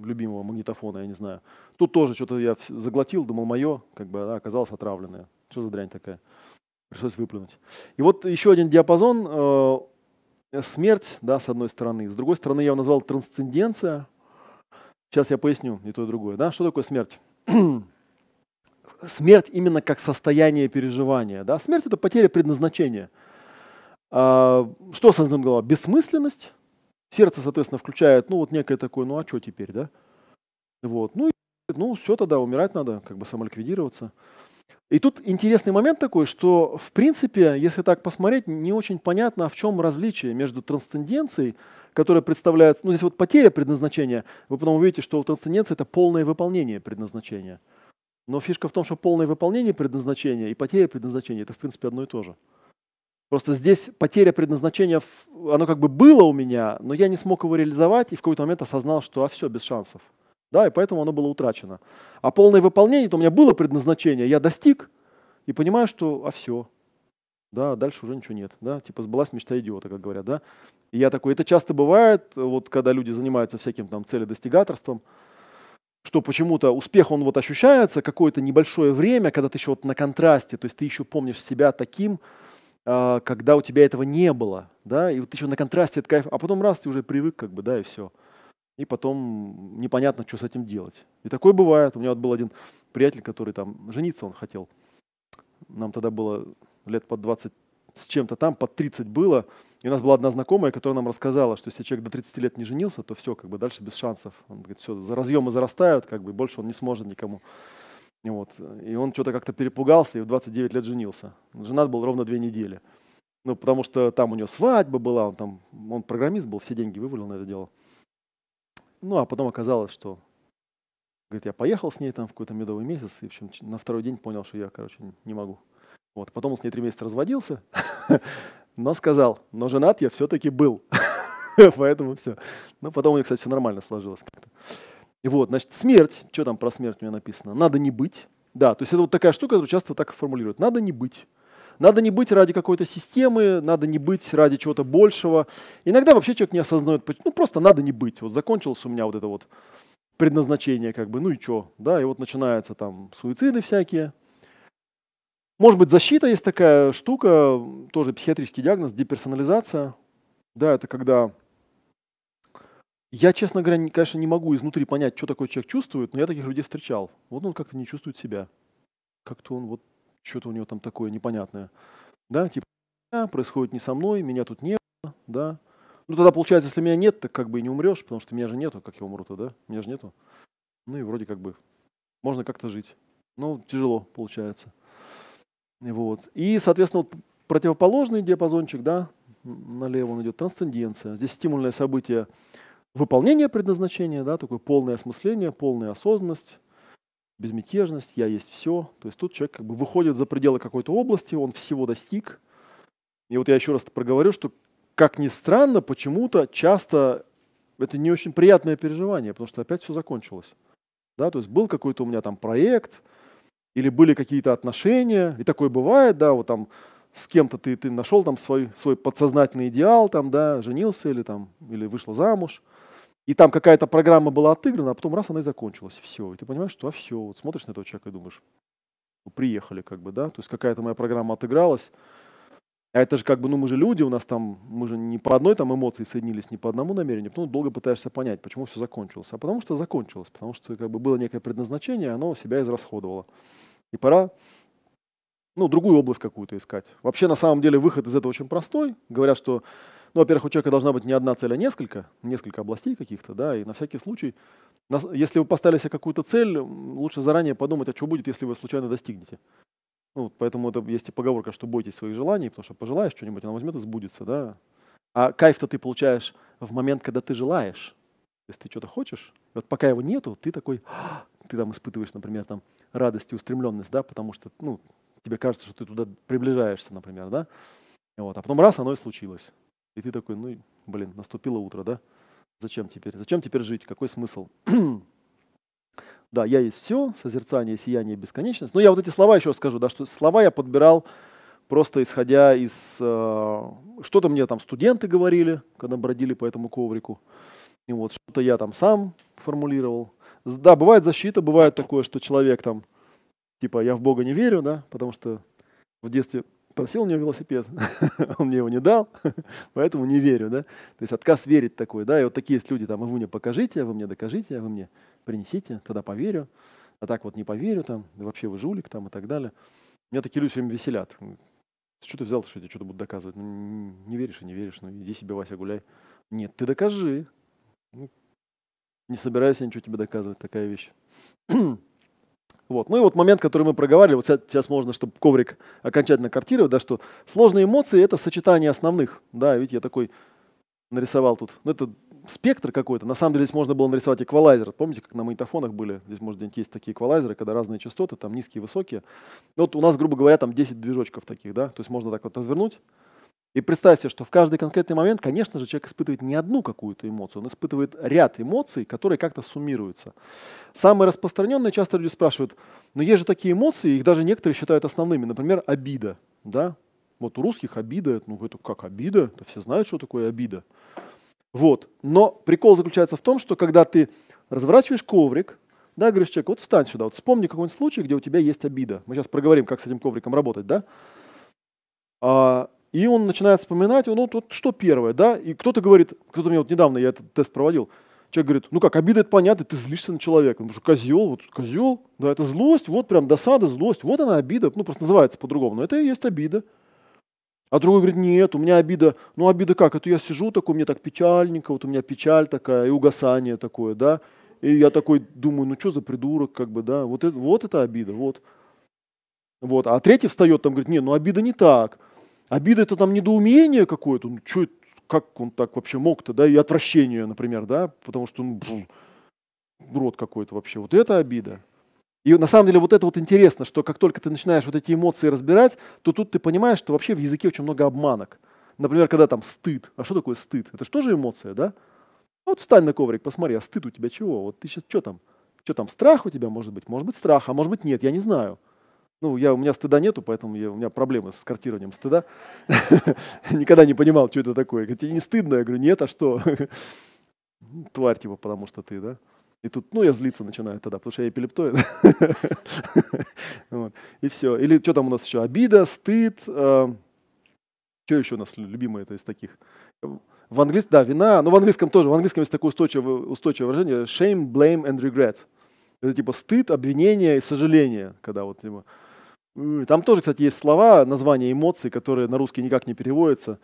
любимого магнитофона, я не знаю. Тут тоже что-то я заглотил, думал, мое, как бы, да, оказалось отравленное. Что за дрянь такая? Пришлось выплюнуть. И вот еще один диапазон. Э, смерть, да, с одной стороны. С другой стороны, я его назвал трансценденция. Сейчас я поясню и то, и другое. Да? Что такое смерть? смерть именно как состояние переживания. Да? Смерть – это потеря предназначения – а, что осознанная голова? Бессмысленность. Сердце, соответственно, включает, ну, вот некое такое, ну, а что теперь, да? Вот. Ну, и, ну, все тогда, умирать надо, как бы самоликвидироваться. И тут интересный момент такой, что, в принципе, если так посмотреть, не очень понятно, а в чем различие между трансценденцией, которая представляет, ну, здесь вот потеря предназначения, вы потом увидите, что у трансценденции это полное выполнение предназначения. Но фишка в том, что полное выполнение предназначения и потеря предназначения – это, в принципе, одно и то же. Просто здесь потеря предназначения, оно как бы было у меня, но я не смог его реализовать и в какой-то момент осознал, что а все, без шансов. Да, и поэтому оно было утрачено. А полное выполнение, то у меня было предназначение, я достиг и понимаю, что а все, да, дальше уже ничего нет, да, типа сбылась мечта идиота, как говорят, да. И я такой, это часто бывает, вот когда люди занимаются всяким там целедостигаторством, что почему-то успех, он вот ощущается какое-то небольшое время, когда ты еще вот на контрасте, то есть ты еще помнишь себя таким, а, когда у тебя этого не было, да, и вот еще на контрасте это кайф, а потом раз, ты уже привык, как бы, да, и все. И потом непонятно, что с этим делать. И такое бывает. У меня вот был один приятель, который там жениться он хотел. Нам тогда было лет под 20 с чем-то там, под 30 было. И у нас была одна знакомая, которая нам рассказала, что если человек до 30 лет не женился, то все, как бы дальше без шансов. Он говорит, все, за разъемы зарастают, как бы больше он не сможет никому вот. И он что-то как-то перепугался и в 29 лет женился. Женат был ровно две недели. Ну, потому что там у него свадьба была, он там, он программист был, все деньги вывалил на это дело. Ну, а потом оказалось, что, говорит, я поехал с ней там в какой-то медовый месяц, и, в общем, на второй день понял, что я, короче, не могу. Вот, потом он с ней три месяца разводился, но сказал, но женат я все-таки был. Поэтому все. Ну, потом у них, кстати, все нормально сложилось как-то. Вот, значит, смерть, что там про смерть у меня написано? Надо не быть. Да, то есть это вот такая штука, которую часто так и формулируют. Надо не быть. Надо не быть ради какой-то системы, надо не быть ради чего-то большего. Иногда вообще человек не осознает, ну просто надо не быть. Вот закончилось у меня вот это вот предназначение, как бы, ну и что, да, и вот начинаются там суициды всякие. Может быть, защита есть такая штука, тоже психиатрический диагноз, деперсонализация. Да, это когда я, честно говоря, конечно, не могу изнутри понять, что такой человек чувствует, но я таких людей встречал. Вот он как-то не чувствует себя. Как-то он вот, что-то у него там такое непонятное. Да, типа, «А, происходит не со мной, меня тут не было, да. Ну тогда получается, если меня нет, так как бы и не умрешь, потому что меня же нету, как я умру-то, да? Меня же нету. Ну и вроде как бы можно как-то жить. Ну, тяжело получается. Вот. И, соответственно, вот противоположный диапазончик, да, налево он идет, трансценденция. Здесь стимульное событие – выполнение предназначения, да, такое полное осмысление, полная осознанность, безмятежность, я есть все. То есть тут человек как бы выходит за пределы какой-то области, он всего достиг. И вот я еще раз проговорю, что как ни странно, почему-то часто это не очень приятное переживание, потому что опять все закончилось. Да, то есть был какой-то у меня там проект, или были какие-то отношения, и такое бывает, да, вот там с кем-то ты, ты нашел там свой, свой подсознательный идеал, там, да, женился или там, или вышла замуж – и там какая-то программа была отыграна, а потом раз она и закончилась. Все. И ты понимаешь, что а все, вот смотришь на этого человека и думаешь, ну, приехали как бы, да, то есть какая-то моя программа отыгралась, а это же как бы, ну мы же люди, у нас там, мы же не по одной там эмоции соединились, не по одному намерению, потом ну, долго пытаешься понять, почему все закончилось. А потому что закончилось, потому что как бы было некое предназначение, оно себя израсходовало. И пора ну, другую область какую-то искать. Вообще, на самом деле, выход из этого очень простой. Говорят, что ну, во-первых, у человека должна быть не одна цель, а несколько, несколько областей каких-то, да, и на всякий случай, если вы поставили себе какую-то цель, лучше заранее подумать, а что будет, если вы случайно достигнете. Ну, поэтому это есть и поговорка, что бойтесь своих желаний, потому что пожелаешь что-нибудь, оно возьмет и сбудется, да. А кайф-то ты получаешь в момент, когда ты желаешь. Если ты что-то хочешь, вот пока его нету, ты такой, ты там испытываешь, например, там радость и устремленность, да, потому что, ну, тебе кажется, что ты туда приближаешься, например, да. Вот. А потом раз, оно и случилось. И ты такой, ну, блин, наступило утро, да? Зачем теперь? Зачем теперь жить? Какой смысл? да, я есть все, созерцание, сияние, бесконечность. Но я вот эти слова еще скажу, да, что слова я подбирал просто исходя из... Э, что-то мне там студенты говорили, когда бродили по этому коврику. И вот что-то я там сам формулировал. Да, бывает защита, бывает такое, что человек там, типа, я в Бога не верю, да, потому что в детстве Просил у него велосипед, он мне его не дал, поэтому не верю. Да? То есть отказ верить такой. Да? И вот такие есть люди, там, «А вы мне покажите, а вы мне докажите, а вы мне принесите, тогда поверю. А так вот не поверю, там, вообще вы жулик там, и так далее. Меня такие люди все время веселят. Что ты взял, что я тебе что-то буду доказывать? Ну, не веришь и не веришь, ну иди себе, Вася, гуляй. Нет, ты докажи. «Ну, не собираюсь я ничего тебе доказывать, такая вещь. Вот. Ну и вот момент, который мы проговаривали, вот сейчас можно, чтобы коврик окончательно картировать, да, что сложные эмоции – это сочетание основных. Да, видите, я такой нарисовал тут. Ну, это спектр какой-то. На самом деле здесь можно было нарисовать эквалайзер. Помните, как на магнитофонах были? Здесь, может, где-нибудь есть такие эквалайзеры, когда разные частоты, там низкие, высокие. Ну, вот у нас, грубо говоря, там 10 движочков таких, да? То есть можно так вот развернуть – и представьте, что в каждый конкретный момент, конечно же, человек испытывает не одну какую-то эмоцию, он испытывает ряд эмоций, которые как-то суммируются. Самые распространенные часто люди спрашивают, но «Ну, есть же такие эмоции, их даже некоторые считают основными, например, обида. Да? Вот у русских обида, ну это как обида, это все знают, что такое обида. Вот. Но прикол заключается в том, что когда ты разворачиваешь коврик, да, говоришь человеку, вот встань сюда, вот вспомни какой-нибудь случай, где у тебя есть обида. Мы сейчас проговорим, как с этим ковриком работать, да? А, и он начинает вспоминать, ну, тут что первое, да? И кто-то говорит, кто-то мне вот недавно, я этот тест проводил, человек говорит, ну как, обида это понятно, ты злишься на человека. потому что козел, вот козел, да, это злость, вот прям досада, злость, вот она обида, ну просто называется по-другому, но это и есть обида. А другой говорит, нет, у меня обида, ну обида как, это а я сижу такой, мне так печальненько, вот у меня печаль такая и угасание такое, да. И я такой думаю, ну что за придурок, как бы, да, вот это, вот это обида, вот. Вот. А третий встает там, говорит, нет, ну обида не так. Обида это там недоумение какое-то, ну, это, как он так вообще мог-то, да, и отвращение, например, да, потому что он ну, рот какой-то вообще. Вот это обида. И на самом деле вот это вот интересно, что как только ты начинаешь вот эти эмоции разбирать, то тут ты понимаешь, что вообще в языке очень много обманок. Например, когда там стыд. А что такое стыд? Это же тоже эмоция, да? Вот встань на коврик, посмотри, а стыд у тебя чего? Вот ты сейчас что там? Что там, страх у тебя может быть? Может быть страх, а может быть нет, я не знаю. Ну, я, у меня стыда нету, поэтому я, у меня проблемы с картированием стыда. Никогда не понимал, что это такое. Говорит, тебе не стыдно? Я говорю, нет, а что? Тварь типа, потому что ты, да? И тут, ну, я злиться начинаю тогда, потому что я эпилептоид. вот. И все. Или что там у нас еще? Обида, стыд. Э, что еще у нас любимое это из таких? В английском, да, вина, но в английском тоже. В английском есть такое устойчивое, устойчивое выражение shame, blame and regret. Это типа стыд, обвинение и сожаление, когда вот типа, Э, там тоже, кстати, есть слова, названия эмоций, которые на русский никак не переводятся.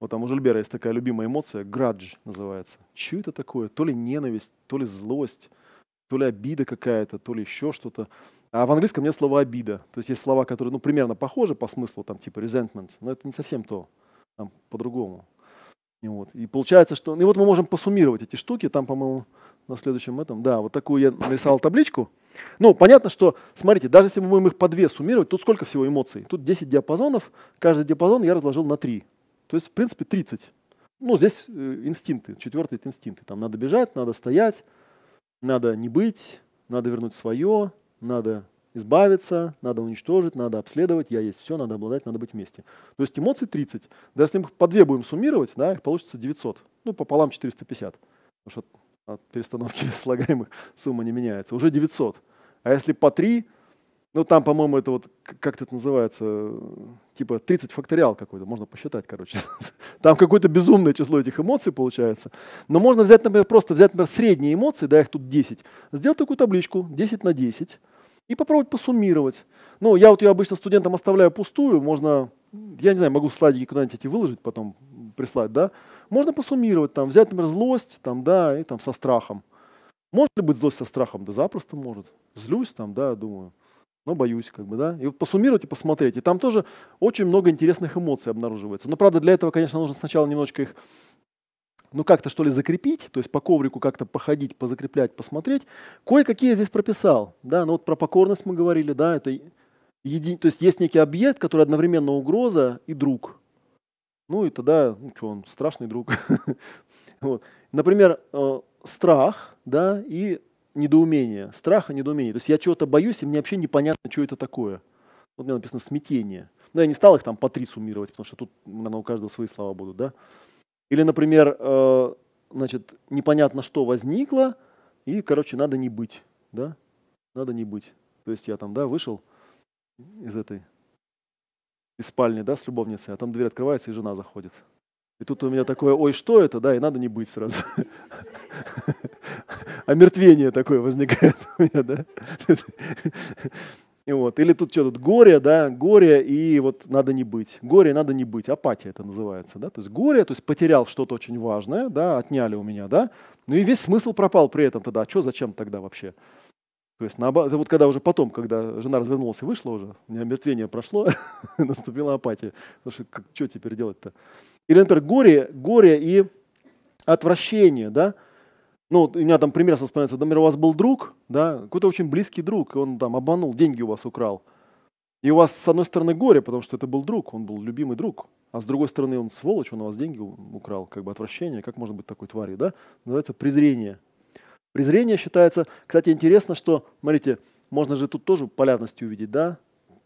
Вот там у Жильбера есть такая любимая эмоция, градж называется. чего это такое? То ли ненависть, то ли злость, то ли обида какая-то, то ли еще что-то. А в английском нет слова обида. То есть есть слова, которые ну, примерно похожи по смыслу, там типа resentment, но это не совсем то, там по-другому. И, вот. и получается, что... Ну, и вот мы можем посуммировать эти штуки, там, по-моему, на следующем этом. Да, вот такую я нарисовал табличку. Ну, понятно, что, смотрите, даже если мы будем их по две суммировать, тут сколько всего эмоций? Тут 10 диапазонов, каждый диапазон я разложил на 3. То есть, в принципе, 30. Ну, здесь э, инстинкты, четвертый – это инстинкты. Там надо бежать, надо стоять, надо не быть, надо вернуть свое, надо избавиться, надо уничтожить, надо обследовать, я есть все, надо обладать, надо быть вместе. То есть эмоций 30. Да если мы их по две будем суммировать, да, их получится 900. Ну, пополам 450. Потому что от перестановки слагаемых сумма не меняется. Уже 900. А если по 3, ну там, по-моему, это вот, как это называется, типа 30 факториал какой-то, можно посчитать, короче. Там какое-то безумное число этих эмоций получается. Но можно взять, например, просто взять, например, средние эмоции, да, их тут 10, сделать такую табличку 10 на 10 и попробовать посуммировать. Ну, я вот ее обычно студентам оставляю пустую, можно, я не знаю, могу слайдики куда-нибудь эти выложить потом, прислать, да, можно посуммировать, там, взять, например, злость, там, да, и там со страхом. Может ли быть злость со страхом? Да запросто может. Злюсь там, да, думаю, но боюсь, как бы, да. И вот посуммировать и посмотреть. И там тоже очень много интересных эмоций обнаруживается. Но, правда, для этого, конечно, нужно сначала немножечко их ну как-то что ли закрепить, то есть по коврику как-то походить, позакреплять, посмотреть. Кое-какие я здесь прописал, да, ну вот про покорность мы говорили, да, это еди... то есть есть некий объект, который одновременно угроза и друг, ну и тогда, ну что, он страшный друг. вот. Например, э, страх, да, и недоумение. Страх и недоумение. То есть я чего-то боюсь, и мне вообще непонятно, что это такое. Вот у меня написано смятение. Но ну, я не стал их там по три суммировать, потому что тут, наверное, у каждого свои слова будут, да. Или, например, э, значит, непонятно, что возникло, и, короче, надо не быть, да. Надо не быть. То есть я там, да, вышел из этой из спальни, да, с любовницей, а там дверь открывается, и жена заходит. И тут у меня такое, ой, что это, да, и надо не быть сразу. А мертвение такое возникает у меня, да. И вот. Или тут что, то горе, да, горе и вот надо не быть. Горе надо не быть, апатия это называется, да. То есть горе, то есть потерял что-то очень важное, да, отняли у меня, да. Ну и весь смысл пропал при этом тогда. А что, зачем тогда вообще? То есть, наоборот, вот когда уже потом, когда жена развернулась и вышла уже, у меня мертвение прошло, наступила апатия. Потому что как, что теперь делать-то? Или, например, горе, горе и отвращение, да? Ну, у меня там пример вспоминается, например, у вас был друг, да, какой-то очень близкий друг, и он там обманул, деньги у вас украл. И у вас, с одной стороны, горе, потому что это был друг, он был любимый друг, а с другой стороны, он сволочь, он у вас деньги украл, как бы отвращение, как может быть такой твари, да? Называется презрение – Презрение считается, кстати, интересно, что, смотрите, можно же тут тоже полярность увидеть, да?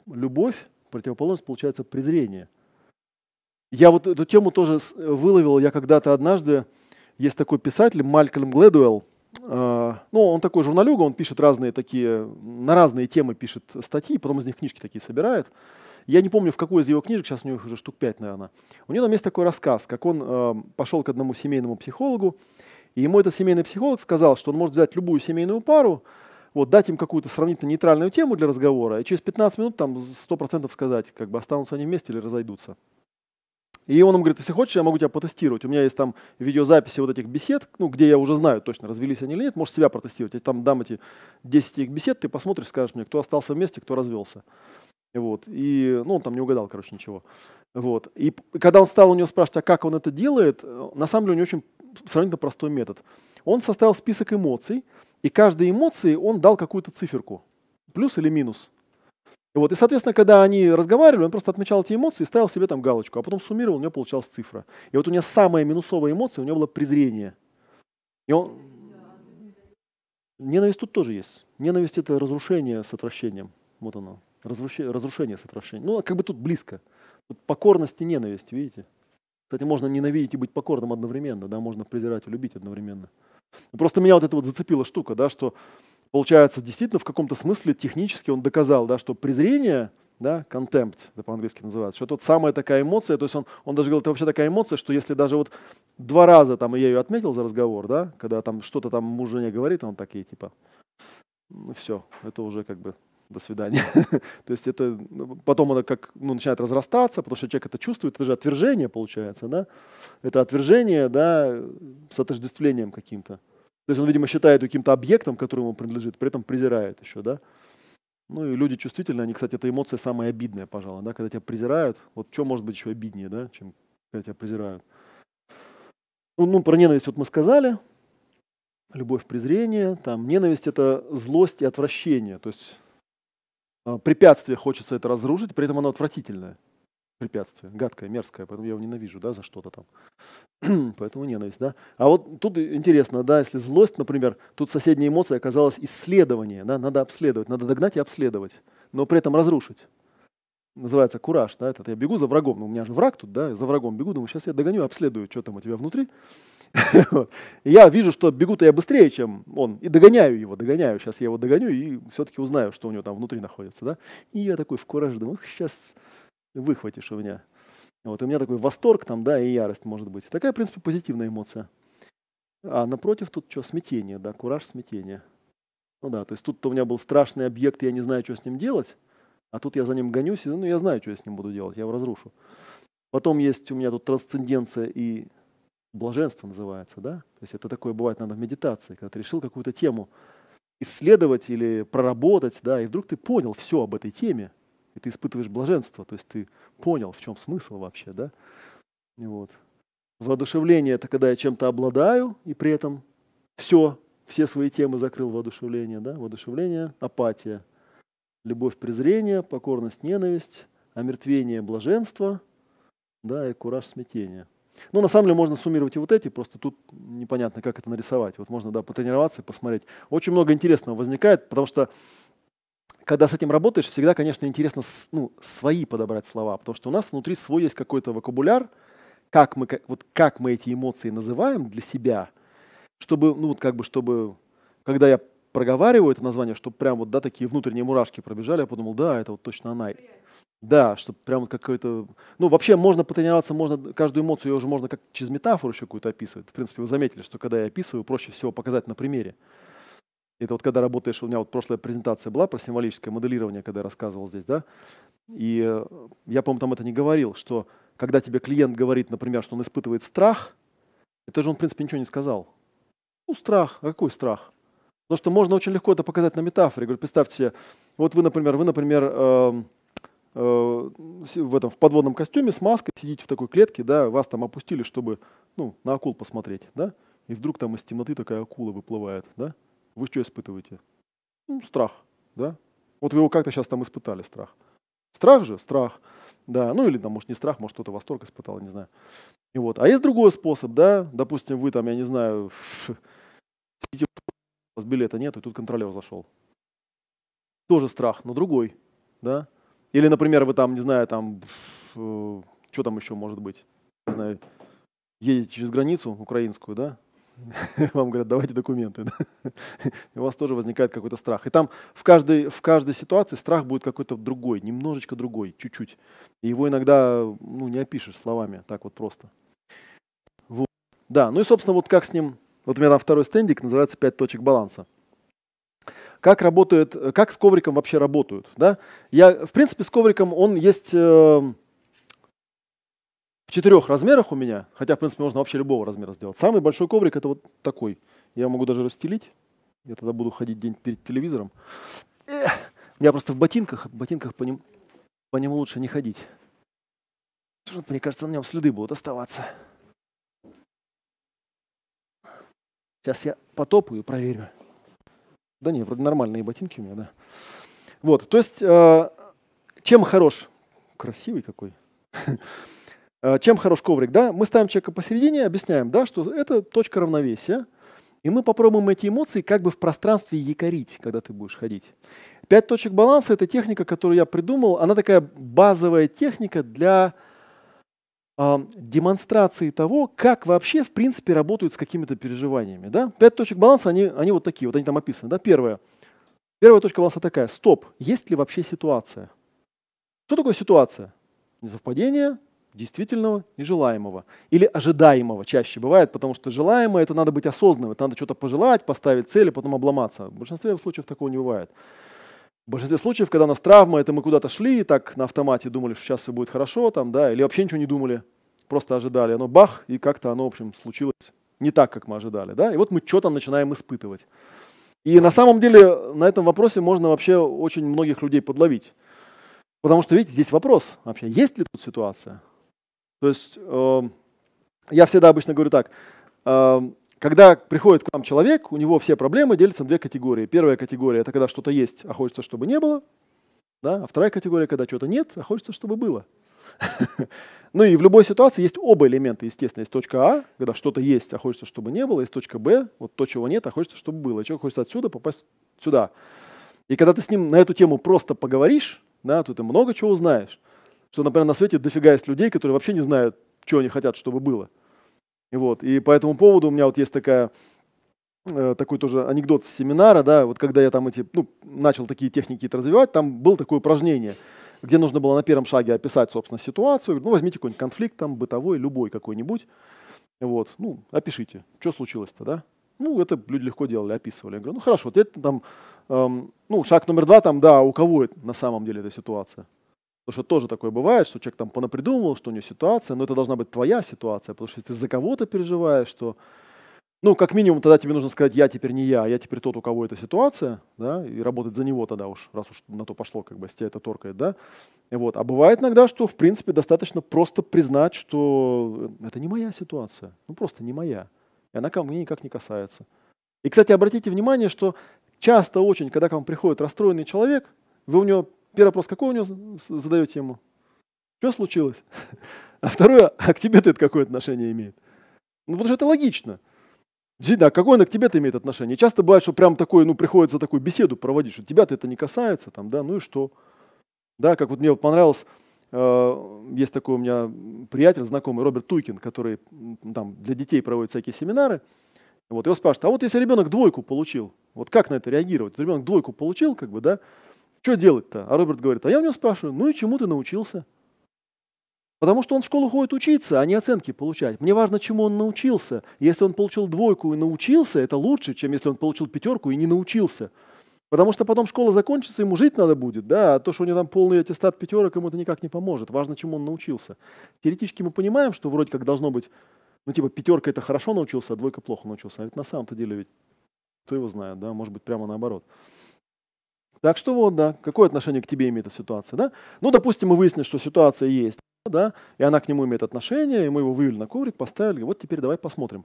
Любовь, противоположность, получается презрение. Я вот эту тему тоже э, выловил, я когда-то однажды, есть такой писатель Малькольм Гледуэлл, а, ну, он такой журналюга, он пишет разные такие, на разные темы пишет статьи, потом из них книжки такие собирает. Я не помню, в какую из его книжек, сейчас у него уже штук пять, наверное. У него там есть такой рассказ, как он э, пошел к одному семейному психологу, и ему этот семейный психолог сказал, что он может взять любую семейную пару, вот, дать им какую-то сравнительно нейтральную тему для разговора, и через 15 минут там 100% сказать, как бы останутся они вместе или разойдутся. И он ему говорит, если хочешь, я могу тебя потестировать. У меня есть там видеозаписи вот этих бесед, ну, где я уже знаю точно, развелись они или нет, можешь себя протестировать. Я там дам эти 10 их бесед, ты посмотришь, скажешь мне, кто остался вместе, кто развелся. Вот. И, ну, он там не угадал, короче, ничего. Вот. И когда он стал у него спрашивать, а как он это делает, э, на самом деле у него очень сравнительно простой метод. Он составил список эмоций, и каждой эмоции он дал какую-то циферку, плюс или минус. Вот. И, соответственно, когда они разговаривали, он просто отмечал эти эмоции и ставил себе там галочку, а потом суммировал, у него получалась цифра. И вот у него самая минусовая эмоция, у него было презрение. И он... Ненависть тут тоже есть. Ненависть – это разрушение с отвращением. Вот оно. Разрушение, разрушение соотношений. Ну, как бы тут близко. Тут покорность и ненависть, видите? Кстати, можно ненавидеть и быть покорным одновременно, да, можно презирать и любить одновременно. Ну, просто меня вот это вот зацепила штука, да, что получается действительно в каком-то смысле технически он доказал, да, что презрение, да, contempt, да, по-английски называется, что тот самая такая эмоция, то есть он, он даже говорил, это вообще такая эмоция, что если даже вот два раза там я ее отметил за разговор, да, когда там что-то там муж жене говорит, он такие типа, ну все, это уже как бы до свидания. То есть это ну, потом она как ну, начинает разрастаться, потому что человек это чувствует, это же отвержение получается, да? Это отвержение, да, с отождествлением каким-то. То есть он, видимо, считает каким-то объектом, который ему принадлежит, при этом презирает еще, да? Ну и люди чувствительные, они, кстати, эта эмоция самая обидная, пожалуй, да, когда тебя презирают. Вот что может быть еще обиднее, да, чем когда тебя презирают. Ну, ну про ненависть вот мы сказали, любовь, презрение, там ненависть это злость и отвращение, то есть а, препятствие хочется это разрушить, при этом оно отвратительное препятствие, гадкое, мерзкое, поэтому я его ненавижу, да, за что-то там. поэтому ненависть, да. А вот тут интересно, да, если злость, например, тут соседняя эмоция оказалась исследование, да, надо обследовать, надо догнать и обследовать, но при этом разрушить. Называется кураж, да, этот я бегу за врагом, ну у меня же враг тут, да, за врагом бегу, думаю, сейчас я догоню, обследую, что там у тебя внутри, Я вижу, что бегу-то я быстрее, чем он, и догоняю его, догоняю. Сейчас я его догоню и все-таки узнаю, что у него там внутри находится. Да? И я такой в кураж думаю, сейчас выхватишь у меня. Вот, и у меня такой восторг там, да, и ярость может быть. Такая, в принципе, позитивная эмоция. А напротив тут что, смятение, да, кураж, смятение. Ну да, то есть тут-то у меня был страшный объект, и я не знаю, что с ним делать, а тут я за ним гонюсь, и, ну я знаю, что я с ним буду делать, я его разрушу. Потом есть у меня тут трансценденция и блаженство называется, да? То есть это такое бывает, надо в медитации, когда ты решил какую-то тему исследовать или проработать, да, и вдруг ты понял все об этой теме, и ты испытываешь блаженство, то есть ты понял, в чем смысл вообще, да? Вот. Воодушевление – это когда я чем-то обладаю, и при этом все, все свои темы закрыл воодушевление, да? Воодушевление – апатия, любовь – презрение, покорность – ненависть, омертвение – блаженство, да, и кураж – смятение – ну, на самом деле можно суммировать и вот эти, просто тут непонятно, как это нарисовать. Вот можно, да, потренироваться и посмотреть. Очень много интересного возникает, потому что когда с этим работаешь, всегда, конечно, интересно ну, свои подобрать слова, потому что у нас внутри свой есть какой-то вокабуляр, как мы, вот как мы эти эмоции называем для себя, чтобы, ну, вот как бы, чтобы, когда я проговариваю это название, чтобы прям вот, да, такие внутренние мурашки пробежали, я подумал, да, это вот точно она. Да, чтобы прям какой-то... Ну, вообще можно потренироваться, можно каждую эмоцию ее уже можно как через метафору еще какую-то описывать. В принципе, вы заметили, что когда я описываю, проще всего показать на примере. Это вот когда работаешь, у меня вот прошлая презентация была про символическое моделирование, когда я рассказывал здесь, да, и э, я, по-моему, там это не говорил, что когда тебе клиент говорит, например, что он испытывает страх, это же он, в принципе, ничего не сказал. Ну, страх, а какой страх? Потому что можно очень легко это показать на метафоре. Я говорю, представьте себе, вот вы, например, вы, например, эм, Э, в этом в подводном костюме с маской, сидите в такой клетке, да, вас там опустили, чтобы ну, на акул посмотреть, да, и вдруг там из темноты такая акула выплывает, да, вы что испытываете? Ну, страх, да. Вот вы его как-то сейчас там испытали, страх. Страх же, страх, да, ну или там, может, не страх, может, кто-то восторг испытал, не знаю. И вот. А есть другой способ, да, допустим, вы там, я не знаю, сидите, у вас билета нет, и тут контролер зашел. Тоже страх, но другой, да, или, например, вы там, не знаю, там, э, что там еще может быть, не знаю, едете через границу украинскую, да, вам говорят, давайте документы. Да? И у вас тоже возникает какой-то страх. И там в каждой, в каждой ситуации страх будет какой-то другой, немножечко другой, чуть-чуть. И его иногда ну, не опишешь словами так вот просто. Вот. Да, ну и, собственно, вот как с ним... Вот у меня там второй стендик, называется «Пять точек баланса» как работает, э, как с ковриком вообще работают. Да? Я, в принципе, с ковриком он есть э, в четырех размерах у меня, хотя, в принципе, можно вообще любого размера сделать. Самый большой коврик это вот такой. Я могу даже расстелить. Я тогда буду ходить день перед телевизором. Эх, я просто в ботинках, в ботинках по ним, по нему лучше не ходить. Мне кажется, на нем следы будут оставаться. Сейчас я потопаю и проверю. Да не, вроде нормальные ботинки у меня, да. Вот, то есть, э, чем хорош? Красивый какой. Э, чем хорош коврик, да? Мы ставим человека посередине, объясняем, да, что это точка равновесия, и мы попробуем эти эмоции как бы в пространстве якорить, когда ты будешь ходить. Пять точек баланса – это техника, которую я придумал. Она такая базовая техника для демонстрации того, как вообще, в принципе, работают с какими-то переживаниями. Да? Пять точек баланса, они, они вот такие, вот они там описаны. Да? Первое. Первая точка баланса такая. Стоп. Есть ли вообще ситуация? Что такое ситуация? Несовпадение действительного, нежелаемого. Или ожидаемого чаще бывает, потому что желаемое – это надо быть осознанным, это надо что-то пожелать, поставить цель, а потом обломаться. В большинстве случаев такого не бывает. В большинстве случаев, когда у нас травма, это мы куда-то шли и так на автомате думали, что сейчас все будет хорошо, там, да, или вообще ничего не думали, просто ожидали. Оно бах, и как-то оно, в общем, случилось не так, как мы ожидали. Да? И вот мы что-то начинаем испытывать. И на самом деле на этом вопросе можно вообще очень многих людей подловить. Потому что, видите, здесь вопрос вообще, есть ли тут ситуация? То есть э, я всегда обычно говорю так, эм, когда приходит к нам человек, у него все проблемы делятся на две категории. Первая категория – это когда что-то есть, а хочется, чтобы не было. Да? А вторая категория – когда что-то нет, а хочется, чтобы было. Ну и в любой ситуации есть оба элемента, естественно. Есть точка А, когда что-то есть, а хочется, чтобы не было. Есть точка Б, вот то, чего нет, а хочется, чтобы было. И человек хочет отсюда попасть сюда. И когда ты с ним на эту тему просто поговоришь, да, то ты много чего узнаешь. Что, например, на свете дофига есть людей, которые вообще не знают, чего они хотят, чтобы было. Вот. И по этому поводу у меня вот есть такая э, такой тоже анекдот с семинара, да, вот когда я там эти, ну, начал такие техники это развивать, там было такое упражнение, где нужно было на первом шаге описать, собственно, ситуацию, ну, возьмите какой-нибудь конфликт там, бытовой, любой какой-нибудь, вот, ну, опишите, что случилось-то, да, ну, это люди легко делали, описывали, я говорю, ну, хорошо, вот это там, эм, ну, шаг номер два, там, да, а у кого это на самом деле эта ситуация, Потому что тоже такое бывает, что человек там понапридумывал, что у него ситуация, но это должна быть твоя ситуация, потому что если ты за кого-то переживаешь, что ну, как минимум, тогда тебе нужно сказать, я теперь не я, я теперь тот, у кого эта ситуация, да, и работать за него тогда уж, раз уж на то пошло, как бы, с тебя это торкает, да. И вот. А бывает иногда, что, в принципе, достаточно просто признать, что это не моя ситуация, ну, просто не моя, и она ко мне никак не касается. И, кстати, обратите внимание, что часто очень, когда к вам приходит расстроенный человек, вы у него Первый вопрос, какой у него задаете ему? Что случилось? А второе, а к тебе-то это какое отношение имеет? Ну, потому что это логично. Действительно, а какое она к тебе-то имеет отношение? часто бывает, что прям такое, ну, приходится такую беседу проводить, что тебя-то это не касается, там, да, ну и что? Да, как вот мне понравилось, э, есть такой у меня приятель, знакомый, Роберт Туйкин, который там для детей проводит всякие семинары, вот, его спрашивают, а вот если ребенок двойку получил, вот как на это реагировать? Ребенок двойку получил, как бы, да, что делать-то? А Роберт говорит, а я у него спрашиваю, ну и чему ты научился? Потому что он в школу ходит учиться, а не оценки получать. Мне важно, чему он научился. Если он получил двойку и научился, это лучше, чем если он получил пятерку и не научился. Потому что потом школа закончится, ему жить надо будет, да, а то, что у него там полный аттестат пятерок, ему это никак не поможет. Важно, чему он научился. Теоретически мы понимаем, что вроде как должно быть, ну типа пятерка это хорошо научился, а двойка плохо научился. А ведь на самом-то деле ведь кто его знает, да, может быть прямо наоборот. Так что вот, да, какое отношение к тебе имеет эта ситуация, да? Ну, допустим, мы выяснили, что ситуация есть, да, и она к нему имеет отношение, и мы его вывели на коврик, поставили, вот теперь давай посмотрим.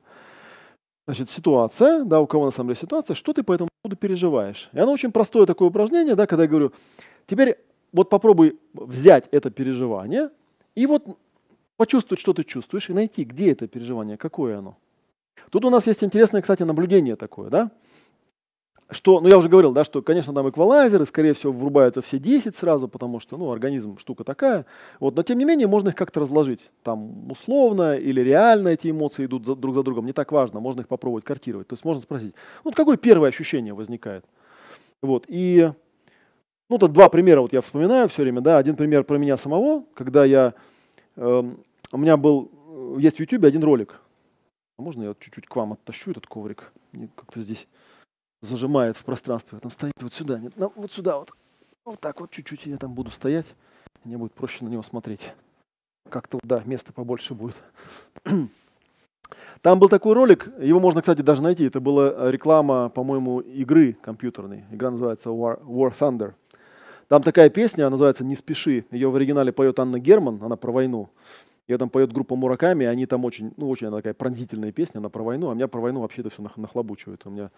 Значит, ситуация, да, у кого на самом деле ситуация, что ты по этому поводу переживаешь? И оно очень простое такое упражнение, да, когда я говорю, теперь вот попробуй взять это переживание и вот почувствовать, что ты чувствуешь, и найти, где это переживание, какое оно. Тут у нас есть интересное, кстати, наблюдение такое, да? что, ну я уже говорил, да, что, конечно, там эквалайзеры, скорее всего, врубаются все 10 сразу, потому что, ну, организм штука такая. Вот, но тем не менее, можно их как-то разложить. Там условно или реально эти эмоции идут за, друг за другом, не так важно, можно их попробовать картировать. То есть можно спросить, ну, вот какое первое ощущение возникает? Вот, и, ну, тут два примера вот я вспоминаю все время, да, один пример про меня самого, когда я, э, у меня был, э, есть в YouTube один ролик, а можно я чуть-чуть к вам оттащу этот коврик? Мне как-то здесь зажимает в пространстве. там стоит вот сюда, нет, ну, вот сюда вот. Вот так вот чуть-чуть я там буду стоять. Мне будет проще на него смотреть. Как-то, да, места побольше будет. Там был такой ролик, его можно, кстати, даже найти. Это была э, реклама, по-моему, игры компьютерной. Игра называется War, War Thunder. Там такая песня, она называется «Не спеши». Ее в оригинале поет Анна Герман, она про войну. Ее там поет группа Мураками, они там очень, ну, очень она такая пронзительная песня, она про войну, а меня про войну вообще-то все нах- нахлобучивает. У меня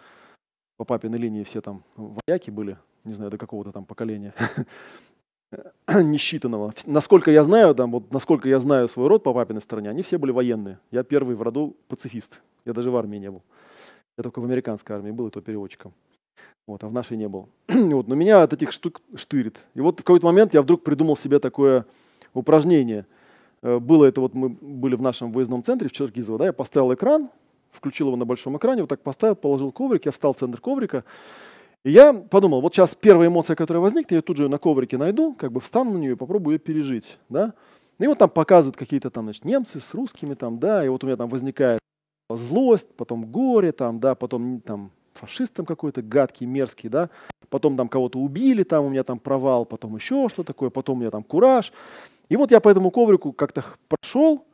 по папиной линии все там вояки были, не знаю, до какого-то там поколения несчитанного. Насколько я знаю, там, вот, насколько я знаю свой род по папиной стороне, они все были военные. Я первый в роду пацифист. Я даже в армии не был. Я только в американской армии был, и то переводчиком. Вот, а в нашей не был. вот, но меня от этих штук штырит. И вот в какой-то момент я вдруг придумал себе такое упражнение. Э, было это вот, мы были в нашем выездном центре в Черкизово, да, я поставил экран, включил его на большом экране, вот так поставил, положил коврик, я встал в центр коврика. И я подумал, вот сейчас первая эмоция, которая возникнет, я тут же на коврике найду, как бы встану на нее и попробую ее пережить. Да? И вот там показывают какие-то там значит, немцы с русскими, там, да, и вот у меня там возникает злость, потом горе, там, да, потом там, фашистом какой-то гадкий, мерзкий, да, потом там кого-то убили, там у меня там провал, потом еще что такое, потом у меня там кураж. И вот я по этому коврику как-то прошел,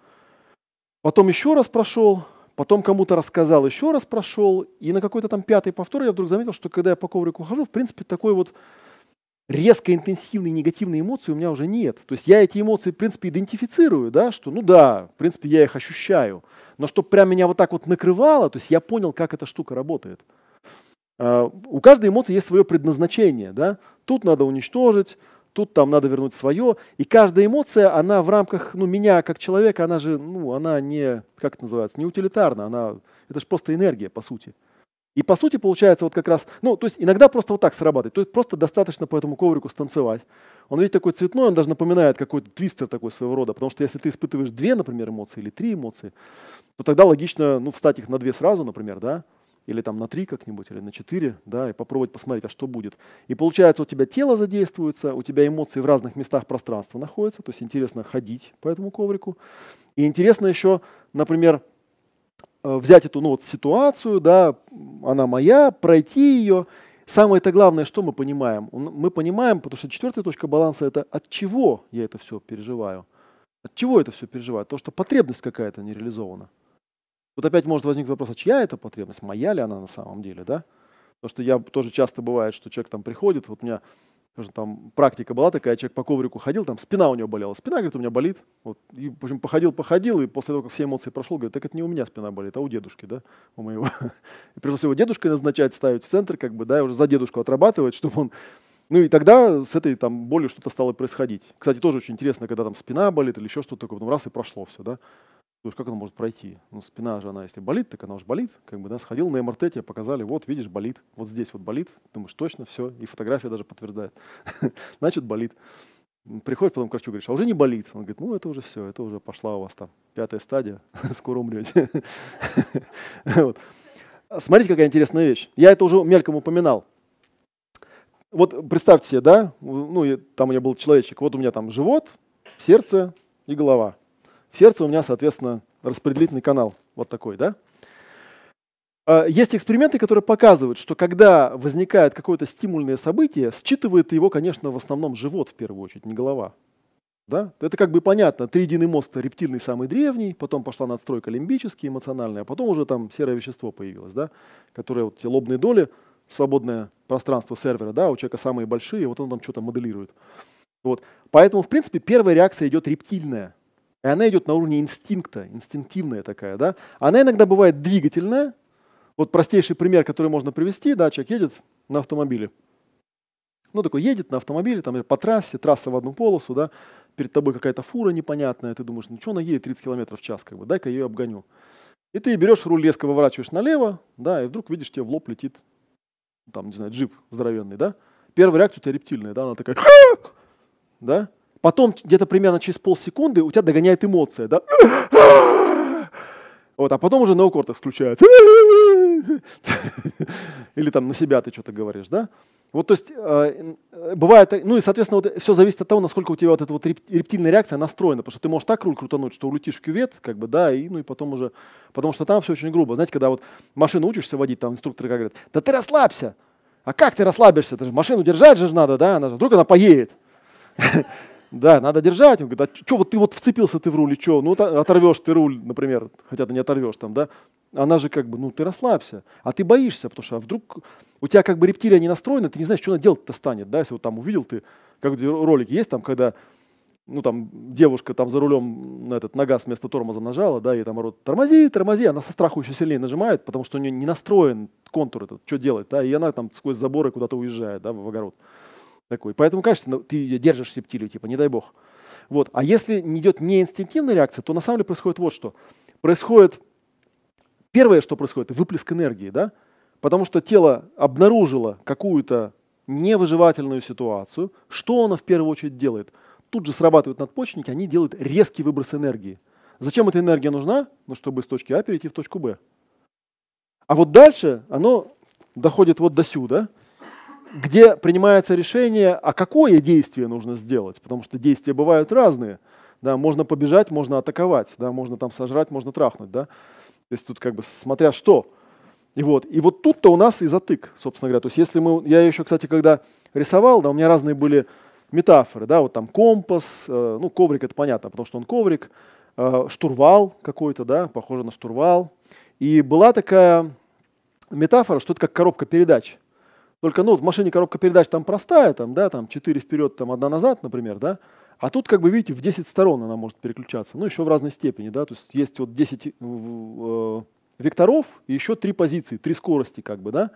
потом еще раз прошел, Потом кому-то рассказал, еще раз прошел, и на какой-то там пятый повтор я вдруг заметил, что когда я по коврику хожу, в принципе, такой вот резко интенсивной негативной эмоции у меня уже нет. То есть я эти эмоции, в принципе, идентифицирую, да, что ну да, в принципе, я их ощущаю. Но чтобы прям меня вот так вот накрывало, то есть я понял, как эта штука работает. А, у каждой эмоции есть свое предназначение. Да? Тут надо уничтожить, тут там надо вернуть свое. И каждая эмоция, она в рамках, ну, меня как человека, она же, ну, она не, как это называется, не утилитарна, она, это же просто энергия, по сути. И по сути получается вот как раз, ну, то есть иногда просто вот так срабатывает, то есть просто достаточно по этому коврику станцевать. Он ведь такой цветной, он даже напоминает какой-то твистер такой своего рода, потому что если ты испытываешь две, например, эмоции или три эмоции, то тогда логично, ну, встать их на две сразу, например, да, или там на 3 как-нибудь, или на 4, да, и попробовать посмотреть, а что будет. И получается, у тебя тело задействуется, у тебя эмоции в разных местах пространства находятся, то есть интересно ходить по этому коврику. И интересно еще, например, э, взять эту ну, вот, ситуацию, да, она моя, пройти ее. Самое-то главное, что мы понимаем? Мы понимаем, потому что четвертая точка баланса – это от чего я это все переживаю. От чего это все переживаю? То, что потребность какая-то не реализована. Вот опять может возникнуть вопрос, а чья это потребность, моя ли она на самом деле, да? Потому что я тоже часто бывает, что человек там приходит, вот у меня тоже там практика была такая, человек по коврику ходил, там спина у него болела, спина, говорит, у меня болит. Вот, и, в общем, походил, походил, и после того, как все эмоции прошел, говорит, так это не у меня спина болит, а у дедушки, да, у моего. И пришлось его дедушкой назначать, ставить в центр, как бы, да, и уже за дедушку отрабатывать, чтобы он ну и тогда с этой там болью что-то стало происходить. Кстати, тоже очень интересно, когда там спина болит или еще что-то такое, потом раз и прошло все, да. Слушай, как оно может пройти? Ну, спина же, она, если болит, так она уж болит. Как бы, да, сходил на МРТ, тебе показали, вот, видишь, болит. Вот здесь вот болит. Думаешь, точно, все. И фотография даже подтверждает. Значит, болит. Приходишь потом к врачу, говоришь, а уже не болит. Он говорит, ну, это уже все, это уже пошла у вас там пятая стадия, скоро умрете. Смотрите, какая интересная вещь. Я это уже мельком упоминал. Вот представьте себе, да, ну, там у меня был человечек, вот у меня там живот, сердце и голова – в сердце у меня, соответственно, распределительный канал вот такой, да? А, есть эксперименты, которые показывают, что когда возникает какое-то стимульное событие, считывает его, конечно, в основном живот в первую очередь, не голова. Да? Это как бы понятно. Триединый мозг рептильный самый древний, потом пошла надстройка лимбический, эмоциональная, а потом уже там серое вещество появилось, да? которое вот те лобные доли, свободное пространство сервера, да, а у человека самые большие, вот он там что-то моделирует. Вот. Поэтому, в принципе, первая реакция идет рептильная. И она идет на уровне инстинкта, инстинктивная такая. Да? Она иногда бывает двигательная. Вот простейший пример, который можно привести, да, человек едет на автомобиле. Ну, такой едет на автомобиле, там, по трассе, трасса в одну полосу, да, перед тобой какая-то фура непонятная, ты думаешь, ну что она едет 30 км в час, как бы, дай-ка я ее обгоню. И ты берешь руль, резко поворачиваешь налево, да, и вдруг видишь, тебе в лоб летит, там, не знаю, джип здоровенный, да. Первая реакция у тебя рептильная, да, она такая, да, Потом где-то примерно через полсекунды у тебя догоняет эмоция, да? Вот, а потом уже неокортекс включается. Или там на себя ты что-то говоришь, да? Вот, то есть, э, э бывает, ну и, соответственно, вот все зависит от того, насколько у тебя вот эта вот рептильная реакция настроена, потому что ты можешь так руль крутануть, что улетишь в кювет, как бы, да, и, ну и потом уже, потому что там все очень грубо. Знаете, когда вот машину учишься водить, там инструкторы как говорят, да ты расслабься, а как ты расслабишься, ты же машину держать же надо, да, она же, вдруг она поедет. Да, надо держать. Он говорит, а что вот ты вот вцепился ты в руль, и что? Ну, оторвешь ты руль, например, хотя ты не оторвешь там, да? Она же как бы, ну, ты расслабься, а ты боишься, потому что а вдруг у тебя как бы рептилия не настроена, ты не знаешь, что она делать-то станет, да? Если вот там увидел ты, как ролик есть там, когда ну там девушка там за рулем на этот на газ вместо тормоза нажала, да, и там орут, тормози, тормози, она со страху еще сильнее нажимает, потому что у нее не настроен контур этот, что делать, да, и она там сквозь заборы куда-то уезжает, да, в огород такой. Поэтому, конечно, ну, ты ее держишь рептилию, типа, не дай бог. Вот. А если не идет не инстинктивная реакция, то на самом деле происходит вот что. Происходит первое, что происходит, выплеск энергии, да? Потому что тело обнаружило какую-то невыживательную ситуацию. Что оно в первую очередь делает? Тут же срабатывают надпочечники, они делают резкий выброс энергии. Зачем эта энергия нужна? Ну, чтобы из точки А перейти в точку Б. А вот дальше оно доходит вот до сюда – где принимается решение, а какое действие нужно сделать, потому что действия бывают разные. Да, можно побежать, можно атаковать, да, можно там сожрать, можно трахнуть. Да? То есть тут как бы смотря что. И вот, и вот тут-то у нас и затык, собственно говоря. То есть если мы, я еще, кстати, когда рисовал, да, у меня разные были метафоры, да, вот там компас, э, ну, коврик это понятно, потому что он коврик, э, штурвал какой-то, да, похоже на штурвал. И была такая метафора, что это как коробка передач. Только, ну, в машине коробка передач там простая, там, да, там 4 вперед, там, одна назад, например, да. А тут, как бы видите, в 10 сторон она может переключаться, ну, еще в разной степени, да. То есть есть вот 10 э, э, векторов и еще три позиции, три скорости, как бы, да.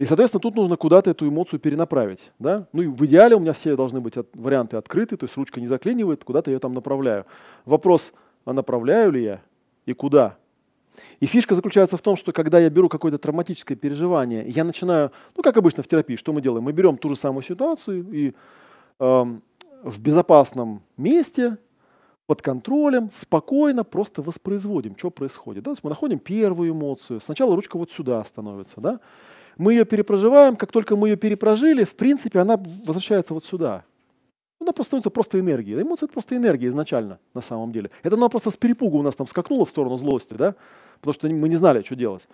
И, соответственно, тут нужно куда-то эту эмоцию перенаправить. Да? Ну и в идеале у меня все должны быть от, варианты открыты, то есть ручка не заклинивает, куда-то я там направляю. Вопрос, а направляю ли я и куда? И фишка заключается в том, что когда я беру какое-то травматическое переживание, я начинаю, ну как обычно в терапии, что мы делаем? Мы берем ту же самую ситуацию и э, в безопасном месте, под контролем, спокойно просто воспроизводим, что происходит. Да? То есть мы находим первую эмоцию, сначала ручка вот сюда становится, да? мы ее перепроживаем, как только мы ее перепрожили, в принципе, она возвращается вот сюда. Она просто становится просто энергией. Эмоция – это просто энергия изначально, на самом деле. Это она просто с перепугу у нас там скакнула в сторону злости, да? потому что мы не знали, что делать.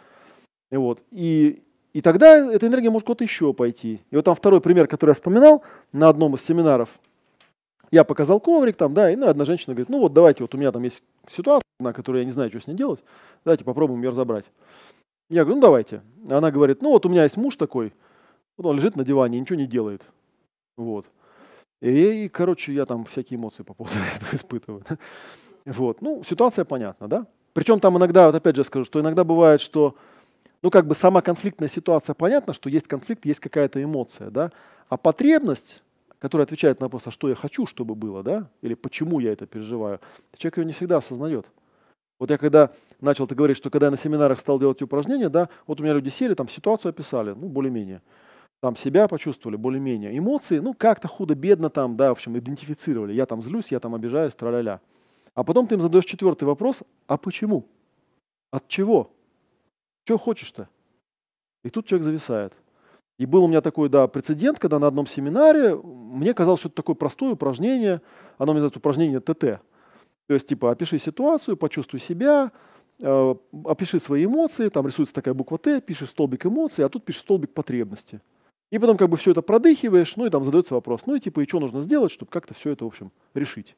И, вот. и, и тогда эта энергия может куда-то еще пойти. И вот там второй пример, который я вспоминал на одном из семинаров. Я показал коврик там, да, и ну, одна женщина говорит, ну вот давайте, вот у меня там есть ситуация, на которую я не знаю, что с ней делать, давайте попробуем ее разобрать. Я говорю, ну давайте. Она говорит, ну вот у меня есть муж такой, вот он лежит на диване, ничего не делает. Вот. И, и короче, я там всякие эмоции по поводу этого испытываю. Вот. Ну, ситуация понятна, да? Причем там иногда, вот опять же скажу, что иногда бывает, что ну как бы сама конфликтная ситуация, понятно, что есть конфликт, есть какая-то эмоция, да, а потребность, которая отвечает на вопрос, а что я хочу, чтобы было, да, или почему я это переживаю, человек ее не всегда осознает. Вот я когда начал ты говорить, что когда я на семинарах стал делать упражнения, да, вот у меня люди сели, там ситуацию описали, ну, более-менее. Там себя почувствовали, более-менее. Эмоции, ну, как-то худо-бедно там, да, в общем, идентифицировали. Я там злюсь, я там обижаюсь, тра-ля-ля. -ля. -ля. А потом ты им задаешь четвертый вопрос, а почему? От чего? Чего хочешь-то? И тут человек зависает. И был у меня такой, да, прецедент, когда на одном семинаре мне казалось, что это такое простое упражнение, оно мне называется упражнение ТТ. То есть, типа, опиши ситуацию, почувствуй себя, э, опиши свои эмоции, там рисуется такая буква Т, пишешь столбик эмоций, а тут пишешь столбик потребности. И потом как бы все это продыхиваешь, ну и там задается вопрос, ну и типа, и что нужно сделать, чтобы как-то все это, в общем, решить.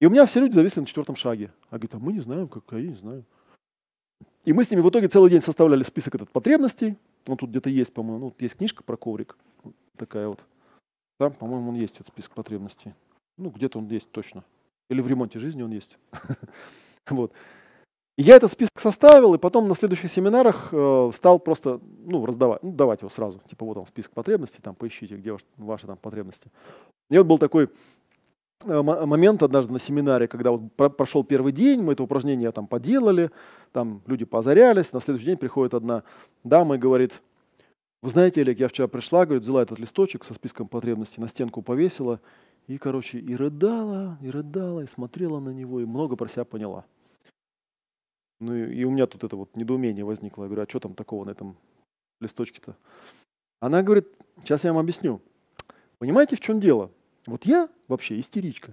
И у меня все люди зависли на четвертом шаге. А говорит, а мы не знаем, как, я не знаю. И мы с ними в итоге целый день составляли список этот потребностей. Он тут где-то есть, по-моему, ну, есть книжка про коврик, такая вот. Там, по-моему, он есть, этот список потребностей. Ну, где-то он есть точно. Или в ремонте жизни он есть. Вот. Я этот список составил, и потом на следующих семинарах э, стал просто ну, раздавать, ну, давать его сразу. Типа, вот там список потребностей, там поищите, где ваши там потребности. И вот был такой Э, момент однажды на семинаре, когда вот прошел первый день, мы это упражнение там поделали, там люди позарялись, на следующий день приходит одна дама и говорит, вы знаете, Олег, я вчера пришла, говорит, взяла этот листочек со списком потребностей, на стенку повесила и, короче, и рыдала, и рыдала, и смотрела на него, и много про себя поняла. Ну и, и у меня тут это вот недоумение возникло. Я говорю, а что там такого на этом листочке-то? Она говорит, сейчас я вам объясню. Понимаете, в чем дело? Вот я вообще истеричка.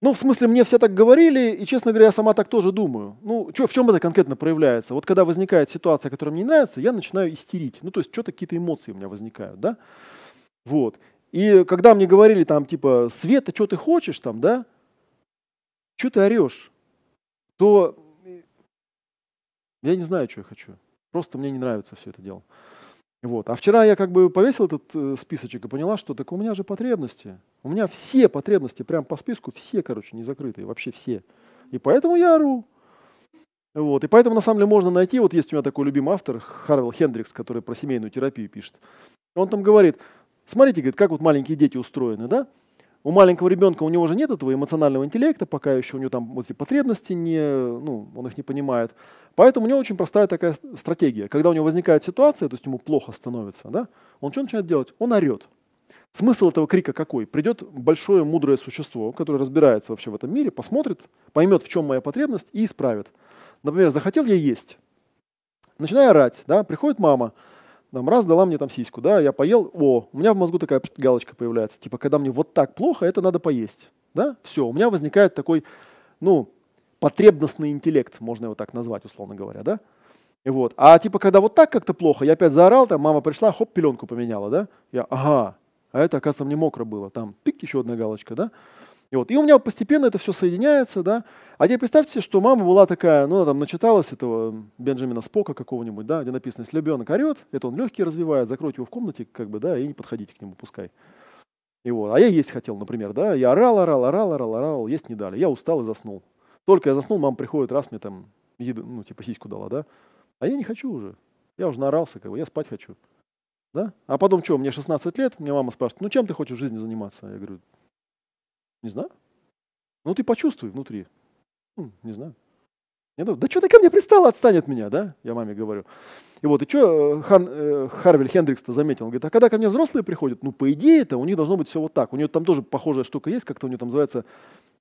Ну, в смысле, мне все так говорили, и, честно говоря, я сама так тоже думаю. Ну, чё, в чем это конкретно проявляется? Вот когда возникает ситуация, которая мне не нравится, я начинаю истерить. Ну, то есть, что-то какие-то эмоции у меня возникают, да? Вот. И когда мне говорили там, типа, Света, что ты хочешь там, да? Что ты орешь? То э, я не знаю, что я хочу. Просто мне не нравится все это дело. Вот. А вчера я как бы повесил этот э, списочек и поняла, что так у меня же потребности. У меня все потребности, прям по списку, все, короче, не закрытые, вообще все. И поэтому я ору. Вот. И поэтому, на самом деле, можно найти, вот есть у меня такой любимый автор, Харвел Хендрикс, который про семейную терапию пишет. Он там говорит, смотрите, говорит, как вот маленькие дети устроены, да? у маленького ребенка у него же нет этого эмоционального интеллекта, пока еще у него там вот эти потребности не, ну, он их не понимает. Поэтому у него очень простая такая стратегия. Когда у него возникает ситуация, то есть ему плохо становится, да, он что начинает делать? Он орет. Смысл этого крика какой? Придет большое мудрое существо, которое разбирается вообще в этом мире, посмотрит, поймет, в чем моя потребность и исправит. Например, захотел я есть. Начинаю орать, да, приходит мама – там раз дала мне там сиську, да, я поел, о, у меня в мозгу такая галочка появляется, типа, когда мне вот так плохо, это надо поесть, да, все, у меня возникает такой, ну, потребностный интеллект, можно его так назвать, условно говоря, да, и вот, а типа, когда вот так как-то плохо, я опять заорал, там, мама пришла, хоп, пеленку поменяла, да, я, ага, а это, оказывается, мне мокро было, там, тык, еще одна галочка, да, и, вот, и у меня постепенно это все соединяется. Да? А теперь представьте, что мама была такая, ну, она там начиталась этого Бенджамина Спока какого-нибудь, да, где написано, если ребенок орет, это он легкий развивает, закройте его в комнате, как бы, да, и не подходите к нему, пускай. И вот. А я есть хотел, например, да, я орал, орал, орал, орал, орал, есть не дали. Я устал и заснул. Только я заснул, мама приходит, раз мне там еду, ну, типа сиську дала, да. А я не хочу уже. Я уже наорался, как бы, я спать хочу. Да? А потом что, мне 16 лет, мне мама спрашивает, ну чем ты хочешь в жизни заниматься? Я говорю, не знаю. Ну ты почувствуй внутри. Хм, не знаю. Я думаю, да что ты ко мне пристала, отстань от меня, да? Я маме говорю. И вот, и что э, Хан, э, Харвель Хендрикс-то заметил? Он говорит, а когда ко мне взрослые приходят, ну, по идее это у них должно быть все вот так. У нее там тоже похожая штука есть, как-то у нее там называется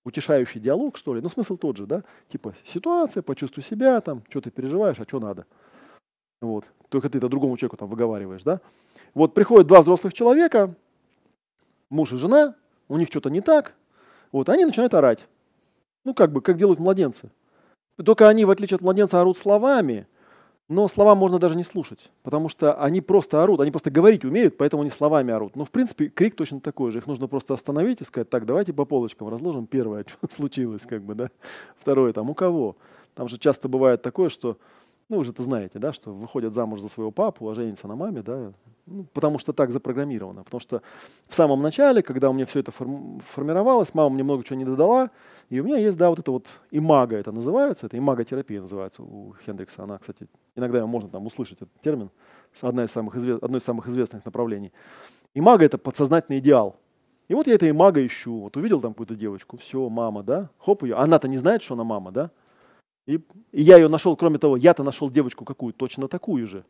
утешающий диалог, что ли. Но ну, смысл тот же, да? Типа ситуация, почувствуй себя, там, что ты переживаешь, а что надо. Вот. Только ты это другому человеку там выговариваешь, да? Вот приходят два взрослых человека, муж и жена, у них что-то не так, вот, они начинают орать. Ну, как бы, как делают младенцы. Только они, в отличие от младенца, орут словами, но слова можно даже не слушать, потому что они просто орут, они просто говорить умеют, поэтому они словами орут. Но, в принципе, крик точно такой же. Их нужно просто остановить и сказать, так, давайте по полочкам разложим первое, что случилось, как бы, да. Второе, там, у кого. Там же часто бывает такое, что ну, вы же это знаете, да, что выходят замуж за своего папу, а женятся на маме, да, ну, потому что так запрограммировано. Потому что в самом начале, когда у меня все это формировалось, мама мне много чего не додала, и у меня есть, да, вот это вот имага это называется, это имаготерапия называется у Хендрикса. Она, кстати, иногда можно там услышать, этот термин, одна из самых извест... одно из самых известных направлений. Имага – это подсознательный идеал. И вот я это имага ищу. Вот увидел там какую-то девочку, все, мама, да, хоп ее. Она-то не знает, что она мама, да, и, и я ее нашел, кроме того, я-то нашел девочку какую, точно такую же.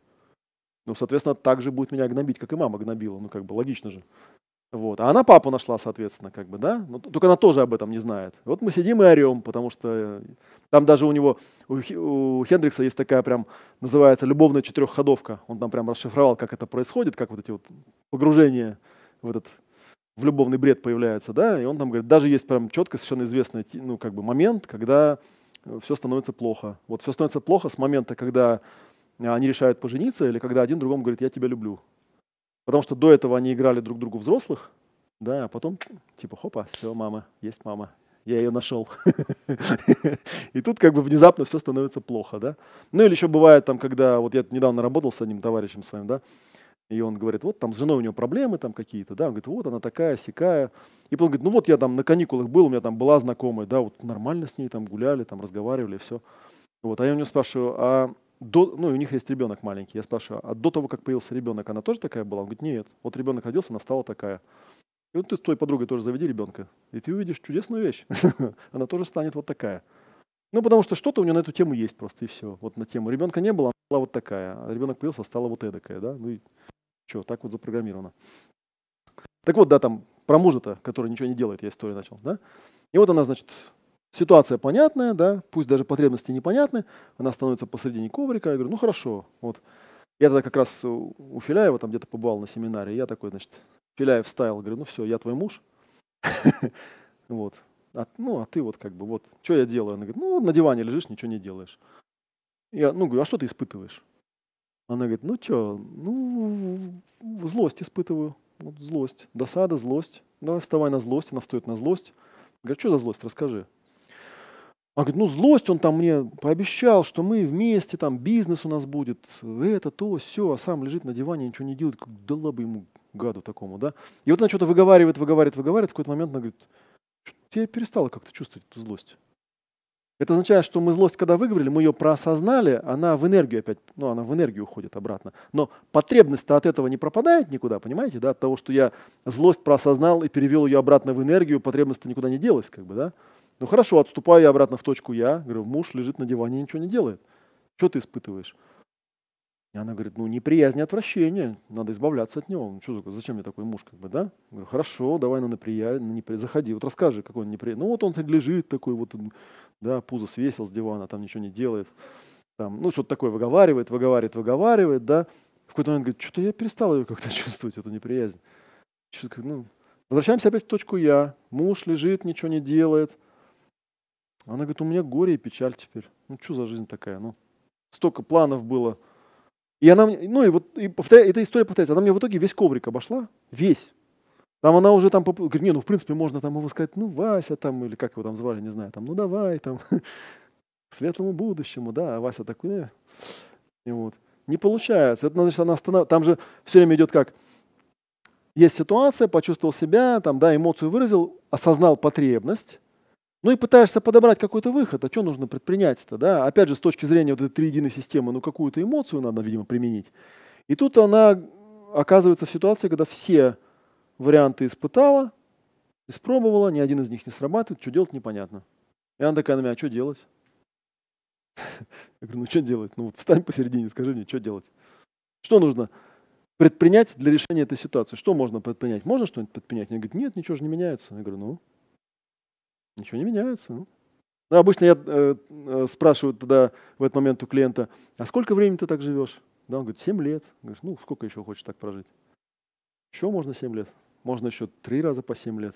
Ну, соответственно, так же будет меня гнобить, как и мама гнобила. Ну, как бы логично же. Вот. А она папу нашла, соответственно, как бы, да? Но, ну, только она тоже об этом не знает. Вот мы сидим и орем, потому что э, там даже у него, у Хендрикса есть такая прям, называется любовная четырехходовка. Он там прям расшифровал, как это происходит, как вот эти вот погружения в этот в любовный бред появляется, да, и он там говорит, даже есть прям четко совершенно известный, ну, как бы момент, когда Э, все становится плохо. Вот все становится плохо с момента, когда э, они решают пожениться или когда один другому говорит, я тебя люблю. Потому что до этого они играли друг другу взрослых, да, а потом типа, хопа, все, мама, есть мама, я ее нашел. И тут как бы внезапно все становится плохо, да. Ну или еще бывает там, когда, вот я недавно работал с одним товарищем своим, да, и он говорит, вот там с женой у него проблемы там какие-то, да, он говорит, вот она такая, сякая. И потом говорит, ну вот я там на каникулах был, у меня там была знакомая, да, вот нормально с ней там гуляли, там разговаривали, все. Вот, а я у него спрашиваю, а до, ну, у них есть ребенок маленький, я спрашиваю, а до того, как появился ребенок, она тоже такая была? Он говорит, нет, вот ребенок родился, она стала такая. И вот ты с твоей подругой тоже заведи ребенка, и ты увидишь чудесную вещь. она тоже станет вот такая. Ну, потому что что-то у нее на эту тему есть просто, и все. Вот на тему ребенка не было, она была вот такая, а ребенок появился, а стала вот эдакая, да, ну и что, так вот запрограммировано. Так вот, да, там про мужа-то, который ничего не делает, я историю начал, да? И вот она, значит, ситуация понятная, да, пусть даже потребности непонятны, она становится посредине коврика, я говорю, ну хорошо, вот. Я тогда как раз у Филяева там где-то побывал на семинаре, я такой, значит, Филяев вставил, говорю, ну все, я твой муж, вот, а, ну а ты вот как бы, вот, что я делаю? Она говорит, ну на диване лежишь, ничего не делаешь. Я, ну, говорю, а что ты испытываешь? Она говорит, ну что, ну, злость испытываю. Вот злость, досада, злость. Давай вставай на злость, она встает на злость. Говорит, что за злость, расскажи. Она говорит, ну злость, он там мне пообещал, что мы вместе, там бизнес у нас будет, это, то, все, а сам лежит на диване, ничего не делает, как дала бы ему гаду такому, да. И вот она что-то выговаривает, выговаривает, выговаривает, в какой-то момент она говорит, я перестала как-то чувствовать эту злость. Это означает, что мы злость, когда выговорили, мы ее проосознали, она в энергию опять, ну, она в энергию уходит обратно. Но потребность-то от этого не пропадает никуда, понимаете, да, от того, что я злость проосознал и перевел ее обратно в энергию, потребность-то никуда не делась, как бы, да. Ну хорошо, отступаю я обратно в точку я, говорю, муж лежит на диване и ничего не делает. Что ты испытываешь? И она говорит, ну, неприязнь и отвращение, надо избавляться от него. Ну, что такое, зачем мне такой муж, как бы, да? Я говорю, хорошо, давай на неприязнь, непри... заходи, вот расскажи, какой он неприязнь. Ну, вот он лежит такой, вот, да, пузо свесил с дивана, там ничего не делает. Там, ну, что-то такое выговаривает, выговаривает, выговаривает, да. В какой-то момент говорит, что-то я перестал ее как-то чувствовать, эту неприязнь. Что-то, ну... Возвращаемся опять в точку «я». Муж лежит, ничего не делает. Она говорит, у меня горе и печаль теперь. Ну, что за жизнь такая, ну? Столько планов было – и она, ну и вот, и повторя, эта история повторяется. Она мне в итоге весь коврик обошла, весь. Там она уже там, говорит, не, ну в принципе можно там его сказать, ну Вася там, или как его там звали, не знаю, там, ну давай там, к светлому будущему, да, а Вася такой, «Э». и вот. Не получается. Это значит, она останов... Там же все время идет как, есть ситуация, почувствовал себя, там, да, эмоцию выразил, осознал потребность, ну и пытаешься подобрать какой-то выход. А что нужно предпринять-то? Да? Опять же, с точки зрения вот этой триединой системы, ну какую-то эмоцию надо, видимо, применить. И тут она оказывается в ситуации, когда все варианты испытала, испробовала, ни один из них не срабатывает, что делать непонятно. И она такая на меня, а что делать? Я говорю, ну что делать? Ну встань посередине, скажи мне, что делать? Что нужно предпринять для решения этой ситуации? Что можно предпринять? Можно что-нибудь предпринять? Она говорит, нет, ничего же не меняется. Я говорю, ну, Ничего не меняется. Ну. ну обычно я э, э, спрашиваю тогда в этот момент у клиента, а сколько времени ты так живешь? Да, он говорит, 7 лет. Говоришь, ну, сколько еще хочешь так прожить? Еще можно 7 лет. Можно еще 3 раза по 7 лет.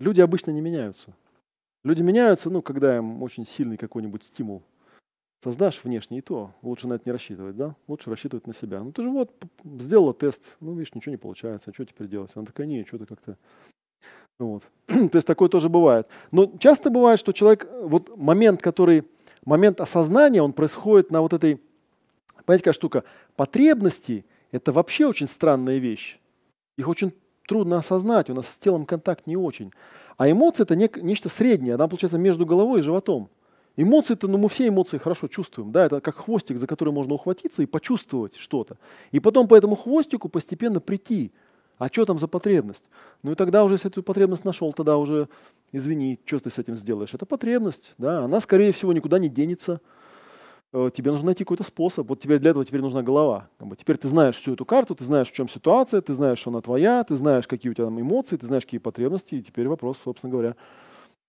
Люди обычно не меняются. Люди меняются, ну, когда им очень сильный какой-нибудь стимул. Создашь внешний и то, лучше на это не рассчитывать, да? Лучше рассчитывать на себя. Ну, ты же вот сделала тест, ну, видишь, ничего не получается, а что теперь делать? Она такая, "Нет, что-то как-то ну вот. То есть такое тоже бывает. Но часто бывает, что человек, э, вот момент, который, момент осознания, он происходит на вот этой, понимаете, какая штука, потребности, это вообще очень странная вещь. Их очень трудно осознать, у нас с телом контакт не очень. А эмоции – это не, нечто среднее, она получается между головой и животом. Эмоции, то ну мы все эмоции хорошо чувствуем, да, это как хвостик, за который можно ухватиться и почувствовать что-то. И потом по этому хвостику постепенно прийти – а что там за потребность? Ну и тогда уже, если эту потребность нашел, тогда уже, извини, что ты с этим сделаешь? Это потребность, да, она, скорее всего, никуда не денется. Э, тебе нужно найти какой-то способ. Вот теперь для этого теперь нужна голова. Теперь ты знаешь всю эту карту, ты знаешь, в чем ситуация, ты знаешь, что она твоя, ты знаешь, какие у тебя там эмоции, ты знаешь, какие потребности. И теперь вопрос, собственно говоря,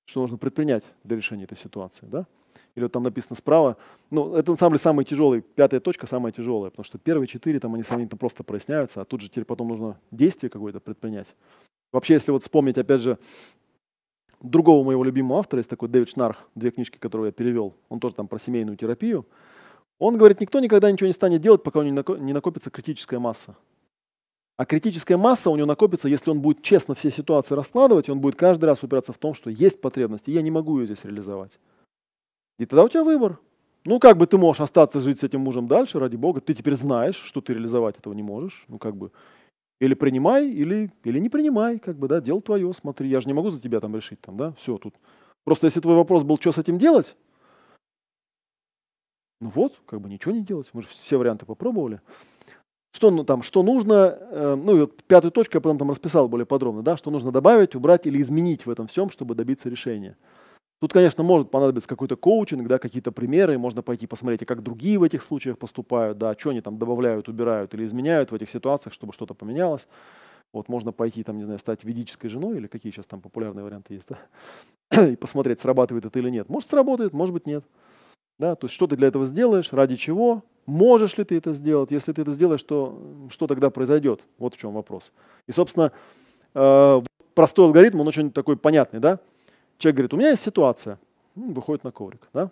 что нужно предпринять для решения этой ситуации. Да? Или вот там написано справа. Ну, это на самом деле самая тяжелая, пятая точка самая тяжелая, потому что первые четыре, там они сами сравнительно просто проясняются, а тут же теперь потом нужно действие какое-то предпринять. Вообще, если вот вспомнить, опять же, другого моего любимого автора, есть такой Дэвид Шнарх, две книжки, которые я перевел, он тоже там про семейную терапию, он говорит, никто никогда ничего не станет делать, пока у него не накопится критическая масса. А критическая масса у него накопится, если он будет честно все ситуации раскладывать, и он будет каждый раз упираться в том, что есть потребности, я не могу ее здесь реализовать. И тогда у тебя выбор. Ну, как бы ты можешь остаться жить с этим мужем дальше, ради бога, ты теперь знаешь, что ты реализовать этого не можешь. Ну, как бы, или принимай, или, или не принимай, как бы, да, дело твое, смотри, я же не могу за тебя там решить, там, да, все тут. Просто если твой вопрос был, что с этим делать, ну вот, как бы ничего не делать, мы же все варианты попробовали что, ну, там, что нужно, э, ну и вот пятую точку я потом там расписал более подробно, да, что нужно добавить, убрать или изменить в этом всем, чтобы добиться решения. Тут, конечно, может понадобиться какой-то коучинг, да, какие-то примеры, можно пойти посмотреть, а как другие в этих случаях поступают, да, что они там добавляют, убирают или изменяют в этих ситуациях, чтобы что-то поменялось. Вот можно пойти, там, не знаю, стать ведической женой или какие сейчас там популярные варианты есть, да, и посмотреть, срабатывает это или нет. Может, сработает, может быть, нет. Да? То есть что ты для этого сделаешь, ради чего, можешь ли ты это сделать, если ты это сделаешь, то что тогда произойдет? Вот в чем вопрос. И, собственно, э, простой алгоритм, он очень такой понятный. Да? Человек говорит, у меня есть ситуация, выходит на коврик. Да?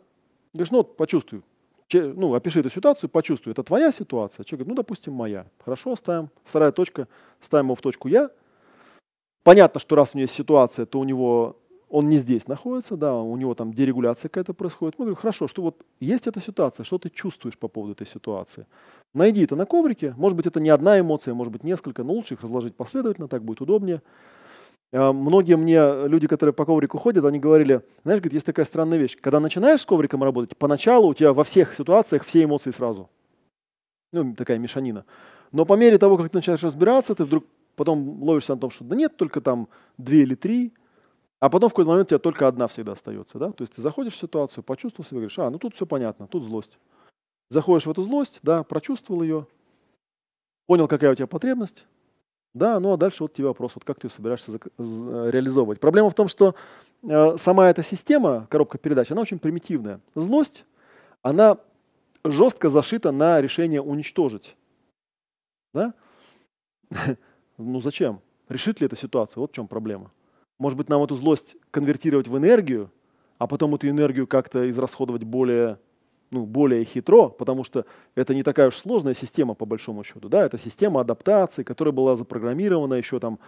Говоришь, ну вот почувствуй, ну, опиши эту ситуацию, почувствуй, это твоя ситуация. Человек говорит, ну, допустим, моя. Хорошо, ставим. Вторая точка, ставим его в точку «я». Понятно, что раз у него есть ситуация, то у него он не здесь находится, да, у него там дерегуляция какая-то происходит. Мы говорим, хорошо, что вот есть эта ситуация, что ты чувствуешь по поводу этой ситуации? Найди это на коврике, может быть, это не одна эмоция, может быть, несколько, но лучше их разложить последовательно, так будет удобнее. А, многие мне люди, которые по коврику ходят, они говорили, знаешь, говорит, есть такая странная вещь. Когда начинаешь с ковриком работать, поначалу у тебя во всех ситуациях все эмоции сразу. Ну, такая мешанина. Но по мере того, как ты начинаешь разбираться, ты вдруг потом ловишься на том, что да нет, только там две или три, а потом в какой-то момент у тебя только одна всегда остается. Да? То есть ты заходишь в ситуацию, почувствовал себя, говоришь, а, ну тут все понятно, тут злость. Заходишь в эту злость, да, прочувствовал ее, понял, какая у тебя потребность, да, ну а дальше вот тебе вопрос, вот как ты ее собираешься реализовывать. Проблема в том, что э, сама эта система, коробка передач, она очень примитивная. Злость, она жестко зашита на решение уничтожить. Да? ну зачем? Решит ли эта ситуация? Вот в чем проблема. Может быть, нам эту злость конвертировать в энергию, а потом эту энергию как-то израсходовать более, ну, более хитро, потому что это не такая уж сложная система, по большому счету. Да? Это система адаптации, которая была запрограммирована еще там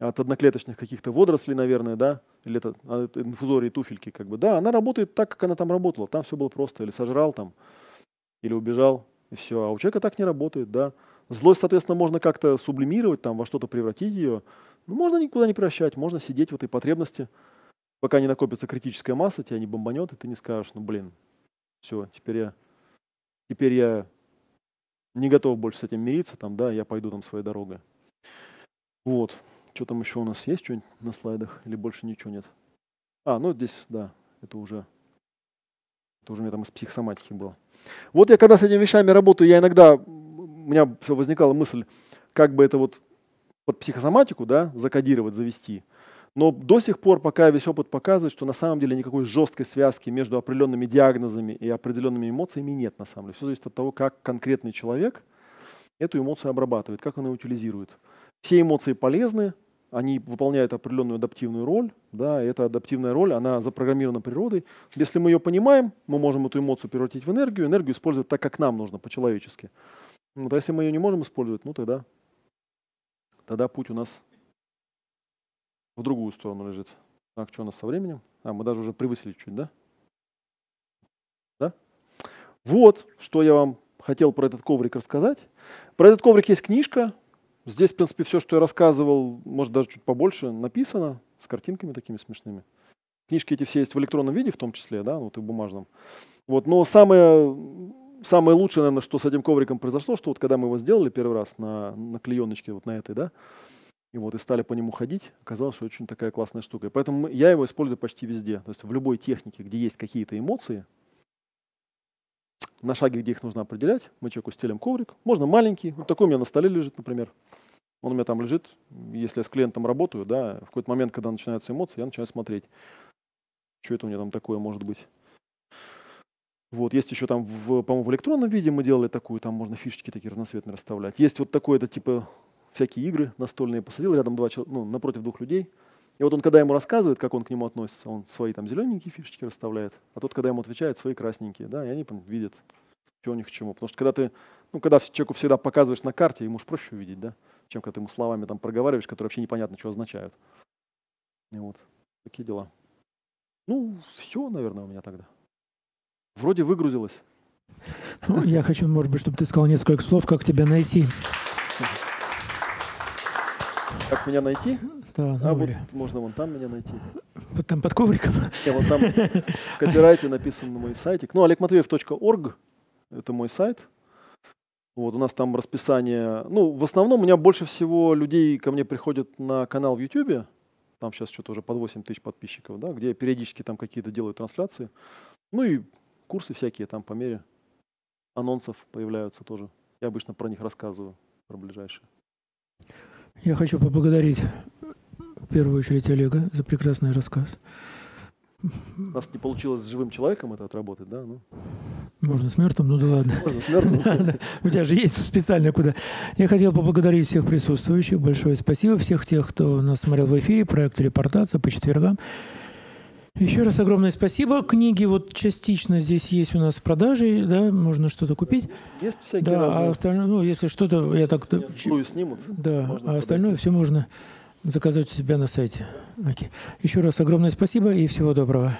от одноклеточных каких-то водорослей, наверное, да, или это, а, это инфузории туфельки, как бы, да, она работает так, как она там работала, там все было просто, или сожрал там, или убежал, и все, а у человека так не работает, да. Злость, соответственно, можно как-то сублимировать, там, во что-то превратить ее, ну, можно никуда не прощать, можно сидеть в этой потребности, пока не накопится критическая масса, тебя не бомбанет, и ты не скажешь, ну, блин, все, теперь я, теперь я не готов больше с этим мириться, там, да, я пойду там своей дорогой. Вот. Что там еще у нас есть что-нибудь на слайдах? Или больше ничего нет? А, ну здесь, да, это уже это уже у меня там из психосоматики было. Вот я когда с этими вещами работаю, я иногда, у меня все возникала мысль, как бы это вот под психосоматику да, закодировать, завести. Но до сих пор пока весь опыт показывает, что на самом деле никакой жесткой связки между определенными диагнозами и определенными эмоциями нет на самом деле. Все зависит от того, как конкретный человек эту эмоцию обрабатывает, как он ее утилизирует. Все эмоции полезны, они выполняют определенную адаптивную роль, да, и эта адаптивная роль, она запрограммирована природой. Если мы ее понимаем, мы можем эту эмоцию превратить в энергию, энергию использовать так, как нам нужно, по-человечески. Вот, а если мы ее не можем использовать, ну тогда Тогда путь у нас в другую сторону лежит. Так, что у нас со временем? А, мы даже уже превысили чуть, да? Да? Вот, что я вам хотел про этот коврик рассказать. Про этот коврик есть книжка. Здесь, в принципе, все, что я рассказывал, может, даже чуть побольше, написано с картинками такими смешными. Книжки эти все есть в электронном виде в том числе, да, вот и в бумажном. Вот, но самое самое лучшее, наверное, что с этим ковриком произошло, что вот когда мы его сделали первый раз на, на клееночке, вот на этой, да, и вот и стали по нему ходить, оказалось, что очень такая классная штука. И поэтому я его использую почти везде. То есть в любой технике, где есть какие-то эмоции, на шаге, где их нужно определять, мы человеку стелим коврик. Можно маленький, вот такой у меня на столе лежит, например. Он у меня там лежит, если я с клиентом работаю, да, в какой-то момент, когда начинаются эмоции, я начинаю смотреть, что это у меня там такое может быть. Вот, есть еще там, в, по-моему, в электронном виде мы делали такую, там можно фишечки такие разноцветные расставлять. Есть вот такой это типа всякие игры настольные посадил рядом два человека, ну, напротив двух людей. И вот он, когда ему рассказывает, как он к нему относится, он свои там зелененькие фишечки расставляет, а тот, когда ему отвечает, свои красненькие, да, и они там, видят, что у них к чему. Потому что когда ты, ну, когда человеку всегда показываешь на карте, ему же проще увидеть, да, чем когда ты ему словами там проговариваешь, которые вообще непонятно, что означают. И вот, такие дела. Ну, все, наверное, у меня тогда. Вроде выгрузилось. Ну, я хочу, может быть, чтобы ты сказал несколько слов, как тебя найти. Как меня найти? Да, а ну, вот или... можно вон там меня найти. Вот там под ковриком? Нет, вот там в копирайте написан на мой сайтик. Ну, olegmatveev.org – это мой сайт. Вот, у нас там расписание. Ну, в основном у меня больше всего людей ко мне приходят на канал в YouTube. Там сейчас что-то уже под 8 тысяч подписчиков, да, где периодически там какие-то делают трансляции. Ну и курсы всякие там по мере анонсов появляются тоже. Я обычно про них рассказываю, про ближайшие. Я хочу поблагодарить в первую очередь Олега за прекрасный рассказ. У нас не получилось с живым человеком это отработать, да? Ну. Можно с мертвым, ну да ладно. Можно с мертвым. У тебя же есть специально куда. Я хотел поблагодарить всех присутствующих. Большое спасибо всех тех, кто нас смотрел в эфире. Проект «Телепортация» по четвергам. Еще раз огромное спасибо. Книги вот частично здесь есть у нас в продаже, да, можно что-то купить. Есть всякие да, а разные. А остальное, ну, если что-то, я так... Вплую снимут. Да, а подойти. остальное все можно заказать у себя на сайте. Окей. Еще раз огромное спасибо и всего доброго.